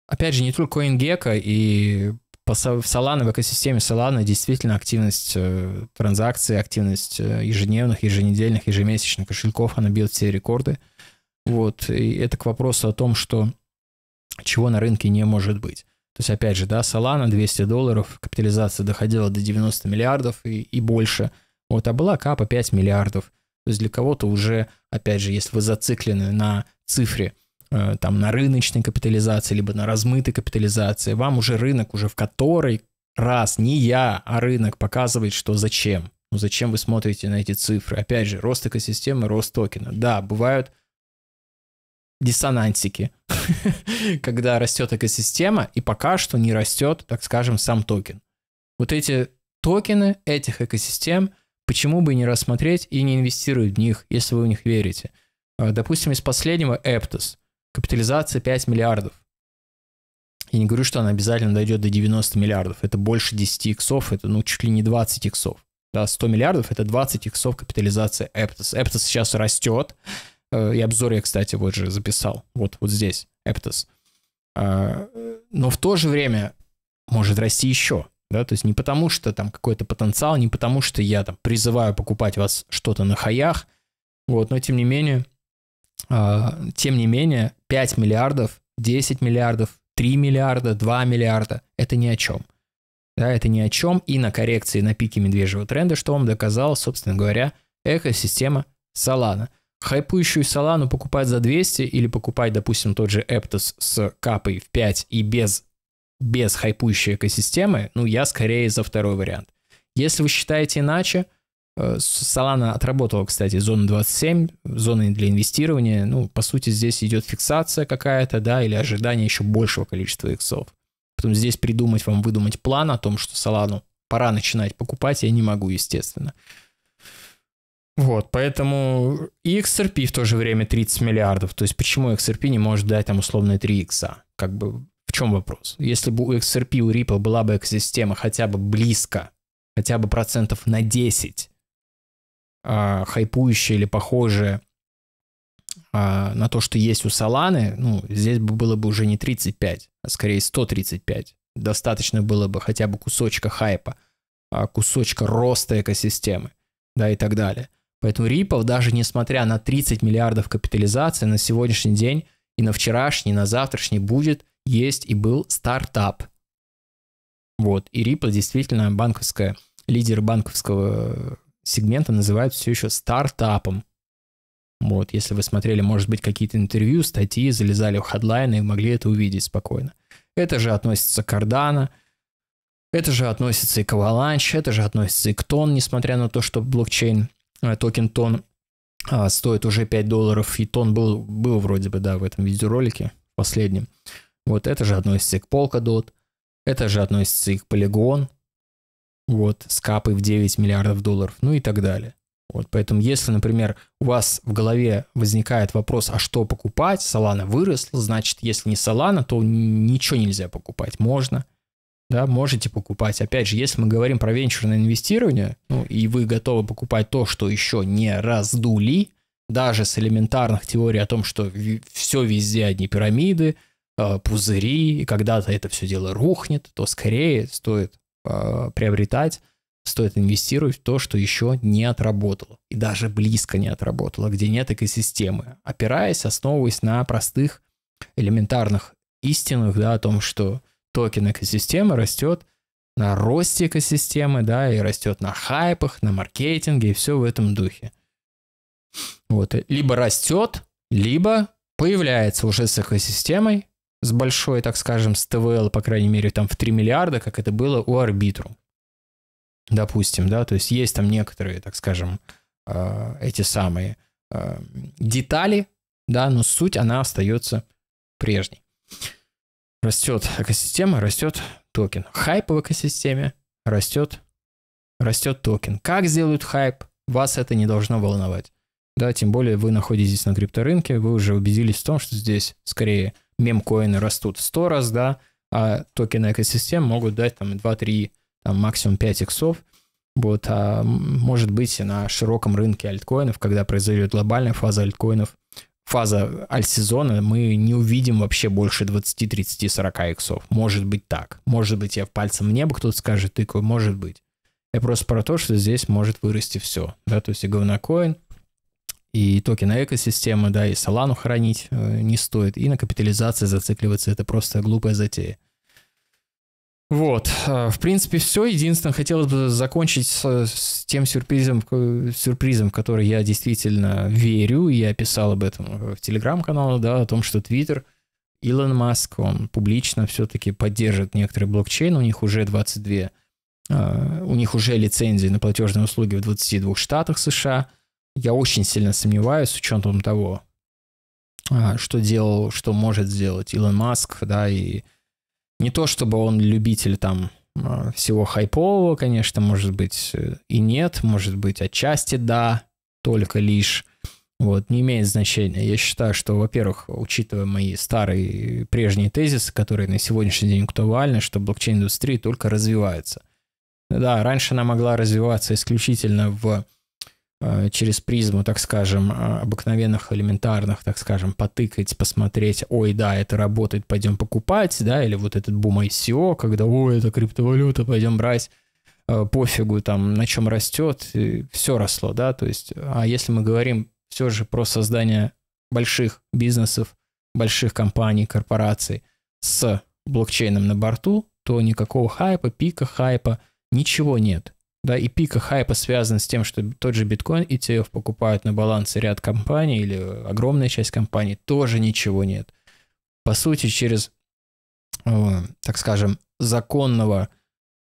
опять же, не только CoinGecko и по, в Solana, в экосистеме Solana действительно активность э, транзакций, активность э, ежедневных, еженедельных, ежемесячных кошельков, она бьет все рекорды. Вот, и это к вопросу о том, что чего на рынке не может быть. То есть, опять же, да, Solana 200 долларов, капитализация доходила до 90 миллиардов и, и больше. Вот, а была капа 5 миллиардов. То есть для кого-то уже, опять же, если вы зациклены на цифре Э, там на рыночной капитализации, либо на размытой капитализации, вам уже рынок, уже в который раз не я, а рынок показывает, что зачем. Ну зачем вы смотрите на эти цифры? Опять же, рост экосистемы, рост токена. Да, бывают диссонансики, когда растет экосистема, и пока что не растет, так скажем, сам токен. Вот эти токены этих экосистем, почему бы не рассмотреть и не инвестировать в них, если вы в них верите. Э, допустим, из последнего Aptos – Капитализация 5 миллиардов. Я не говорю, что она обязательно дойдет до 90 миллиардов. Это больше 10 иксов, это ну чуть ли не 20 иксов. Да, 100 миллиардов – это 20 иксов капитализации Эптос. Эптос сейчас растет. Э, и обзор я, кстати, вот же записал. Вот, вот здесь, Эптос. Э, но в то же время может расти еще. Да? То есть не потому, что там какой-то потенциал, не потому, что я там призываю покупать вас что-то на хаях. Вот, но тем не менее, а, тем не менее, 5 миллиардов, 10 миллиардов, 3 миллиарда, 2 миллиарда – это ни о чем. Да, это ни о чем. И на коррекции на пике медвежьего тренда, что вам доказала, собственно говоря, экосистема Solana. Хайпующую Solana покупать за 200 или покупать, допустим, тот же Aptos с капой в 5 и без, без хайпующей экосистемы, ну, я скорее за второй вариант. Если вы считаете иначе – Э, Solana отработала, кстати, зону 27, зоны для инвестирования. Ну, по сути, здесь идет фиксация какая-то, да, или ожидание еще большего количества иксов. Потом здесь придумать вам, выдумать план о том, что Solana пора начинать покупать, я не могу, естественно. Вот, поэтому и XRP в то же время 30 миллиардов. То есть почему XRP не может дать там условно 3 икса? Как бы в чем вопрос? Если бы у XRP, у Ripple была бы экосистема хотя бы близко, хотя бы процентов на 10 а, хайпующее или похожее а, на то, что есть у Саланы, ну, здесь бы было бы уже не 35, а скорее 135. Достаточно было бы хотя бы кусочка хайпа, а, кусочка роста экосистемы, да, и так далее. Поэтому Ripple, даже несмотря на 30 миллиардов капитализации, на сегодняшний день и на вчерашний, и на завтрашний будет, есть и был стартап. Вот. И Ripple действительно банковская, лидер банковского сегмента называют все еще стартапом. Вот, если вы смотрели, может быть, какие-то интервью, статьи, залезали в хедлайны и могли это увидеть спокойно. Это же относится к Cardano, это же относится и к Avalanche, это же относится и к Тон, несмотря на то, что блокчейн, э, токен Тон а, стоит уже 5 долларов, и Тон был, был вроде бы, да, в этом видеоролике последнем. Вот это же относится и к Polkadot, это же относится и к Polygon, вот, скапы в 9 миллиардов долларов, ну и так далее. Вот, поэтому если, например, у вас в голове возникает вопрос, а что покупать, Солана выросла, значит, если не Солана, то ничего нельзя покупать, можно, да, можете покупать. Опять же, если мы говорим про венчурное инвестирование, ну, и вы готовы покупать то, что еще не раздули, даже с элементарных теорий о том, что все везде одни пирамиды, э, пузыри, и когда-то это все дело рухнет, то скорее стоит Э, приобретать, стоит инвестировать в то, что еще не отработало, и даже близко не отработало, где нет экосистемы, опираясь, основываясь на простых элементарных истинах, да, о том, что токен экосистемы растет на росте экосистемы, да, и растет на хайпах, на маркетинге, и все в этом духе. Вот, либо растет, либо появляется уже с экосистемой с большой, так скажем, с ТВЛ, по крайней мере, там в 3 миллиарда, как это было у арбитру. Допустим, да, то есть есть там некоторые, так скажем, э, эти самые э, детали, да, но суть, она остается прежней. Растет экосистема, растет токен. Хайп в экосистеме растет, растет токен. Как сделают хайп, вас это не должно волновать. Да, тем более вы находитесь на крипторынке, вы уже убедились в том, что здесь скорее мемкоины растут в 100 раз, да, а токены экосистем могут дать там 2-3, там максимум 5 иксов. Вот, а может быть на широком рынке альткоинов, когда произойдет глобальная фаза альткоинов, фаза альсезона, мы не увидим вообще больше 20, 30, 40 иксов. Может быть так. Может быть я в пальцем в небо кто-то скажет, тыкаю, может быть. Я просто про то, что здесь может вырасти все. Да? То есть и говнокоин, и токены экосистемы, да, и Solana хранить э, не стоит, и на капитализации зацикливаться, это просто глупая затея. Вот, э, в принципе, все. Единственное, хотелось бы закончить с, с тем сюрпризом, сюрпризом, в который я действительно верю. Я писал об этом в телеграм-канале, да, о том, что Твиттер, Илон Маск, он публично все-таки поддержит некоторые блокчейны. У них уже 22, э, у них уже лицензии на платежные услуги в 22 штатах США – я очень сильно сомневаюсь с учетом того, а, что делал, что может сделать Илон Маск, да, и не то чтобы он любитель там а, всего хайпового, конечно, может быть э, и нет, может быть отчасти да, только лишь, вот, не имеет значения. Я считаю, что, во-первых, учитывая мои старые прежние тезисы, которые на сегодняшний день актуальны, что блокчейн-индустрия только развивается. Да, раньше она могла развиваться исключительно в Э, через призму, так скажем, э, обыкновенных, элементарных, так скажем, потыкать, посмотреть, ой, да, это работает, пойдем покупать, да, или вот этот бум ICO, когда, ой, это криптовалюта, пойдем брать, э, пофигу там, на чем растет, все росло, да, то есть, а если мы говорим все же про создание больших бизнесов, больших компаний, корпораций с блокчейном на борту, то никакого хайпа, пика хайпа, ничего нет да, и пика хайпа связан с тем, что тот же биткоин ETF покупают на балансе ряд компаний или огромная часть компаний, тоже ничего нет. По сути, через, э, так скажем, законного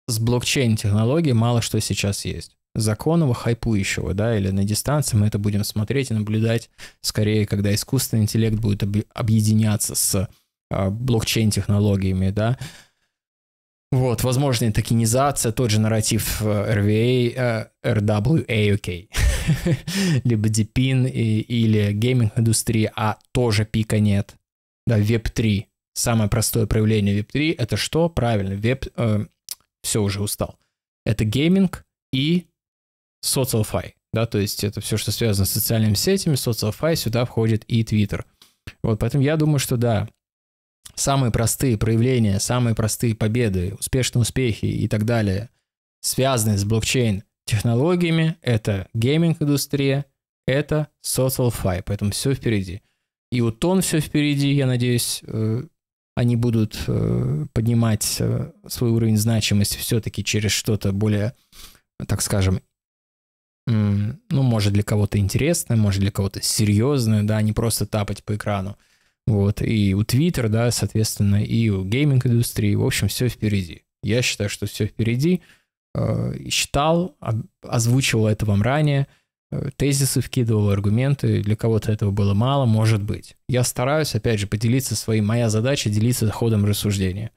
с блокчейн-технологией мало что сейчас есть. Законного хайпующего, да, или на дистанции мы это будем смотреть и наблюдать скорее, когда искусственный интеллект будет объединяться с а, блокчейн-технологиями, да, вот, возможно, токенизация, тот же нарратив э, RVA, э, RWA, окей, okay. либо DPIN и, или гейминг-индустрии, а тоже пика нет. Да, Web3. Самое простое проявление Web3 — это что? Правильно, Web... Э, все, уже устал. Это гейминг и SocialFi, да, то есть это все, что связано с социальными сетями, SocialFi, сюда входит и Twitter. Вот, поэтому я думаю, что да, самые простые проявления, самые простые победы, успешные успехи и так далее, связанные с блокчейн-технологиями, это гейминг-индустрия, это SocialFi, поэтому все впереди. И у Тон все впереди, я надеюсь, э, они будут э, поднимать э, свой уровень значимости все-таки через что-то более, так скажем, ну, может, для кого-то интересное, может, для кого-то серьезное, да, а не просто тапать по экрану. Вот, и у Twitter, да, соответственно, и у гейминг-индустрии. В общем, все впереди. Я считаю, что все впереди. Считал, э, озвучивал это вам ранее, э, тезисы вкидывал, аргументы. Для кого-то этого было мало, может быть. Я стараюсь, опять же, поделиться своей... Моя задача — делиться ходом рассуждения,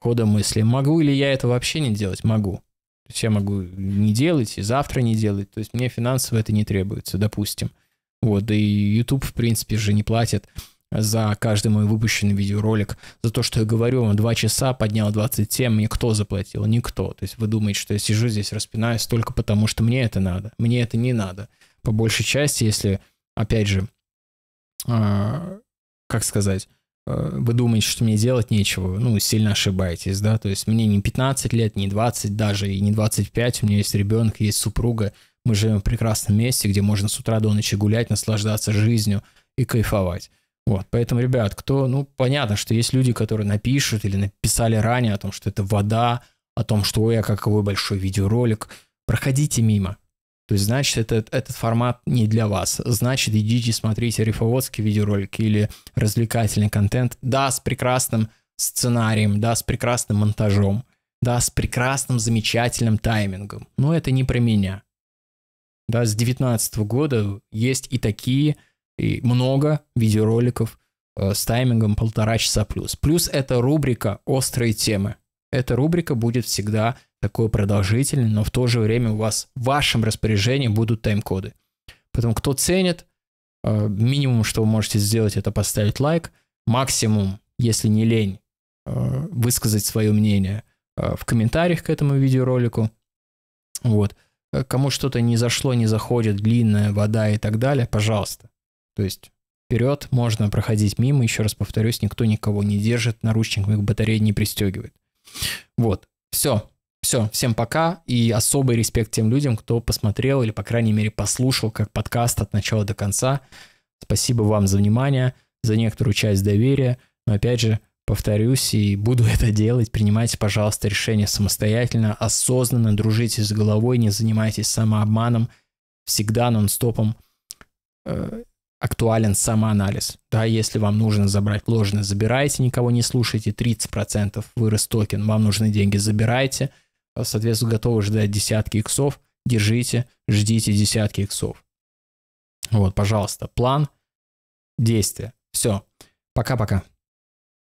ходом мысли. Могу ли я это вообще не делать? Могу. То есть я могу не делать и завтра не делать. То есть мне финансово это не требуется, допустим. Вот, да и YouTube, в принципе, же не платит за каждый мой выпущенный видеоролик, за то, что я говорю вам 2 часа, поднял 20 тем, мне кто заплатил? Никто. То есть вы думаете, что я сижу здесь, распинаюсь только потому, что мне это надо. Мне это не надо. По большей части, если, опять же, а, как сказать, а, вы думаете, что мне делать нечего, ну, сильно ошибаетесь, да, то есть мне не 15 лет, не 20 даже, и не 25, у меня есть ребенок, есть супруга, мы живем в прекрасном месте, где можно с утра до ночи гулять, наслаждаться жизнью и кайфовать. Вот, поэтому, ребят, кто, ну, понятно, что есть люди, которые напишут или написали ранее о том, что это вода, о том, что, ой, а какой большой видеоролик, проходите мимо. То есть, значит, этот, этот формат не для вас. Значит, идите смотрите рифоводский видеоролик или развлекательный контент. Да, с прекрасным сценарием, да, с прекрасным монтажом, да, с прекрасным, замечательным таймингом. Но это не про меня. Да, с 2019 года есть и такие и много видеороликов э, с таймингом полтора часа плюс. Плюс это рубрика «Острые темы». Эта рубрика будет всегда такой продолжительной, но в то же время у вас в вашем распоряжении будут тайм-коды. Поэтому кто ценит, э, минимум, что вы можете сделать, это поставить лайк. Максимум, если не лень, э, высказать свое мнение в комментариях к этому видеоролику. Вот. Кому что-то не зашло, не заходит, длинная вода и так далее, пожалуйста, то есть вперед можно проходить мимо, еще раз повторюсь, никто никого не держит, наручниками к батарее не пристегивает. Вот, все, все, всем пока и особый респект тем людям, кто посмотрел или, по крайней мере, послушал как подкаст от начала до конца. Спасибо вам за внимание, за некоторую часть доверия, но опять же, повторюсь и буду это делать, принимайте, пожалуйста, решение самостоятельно, осознанно, дружите с головой, не занимайтесь самообманом, всегда нон-стопом э, актуален самоанализ. Да, если вам нужно забрать ложное, забирайте, никого не слушайте, 30% вырос токен, вам нужны деньги, забирайте. А, соответственно, готовы ждать десятки иксов, держите, ждите десятки иксов. Вот, пожалуйста, план, действия. Все. Пока-пока.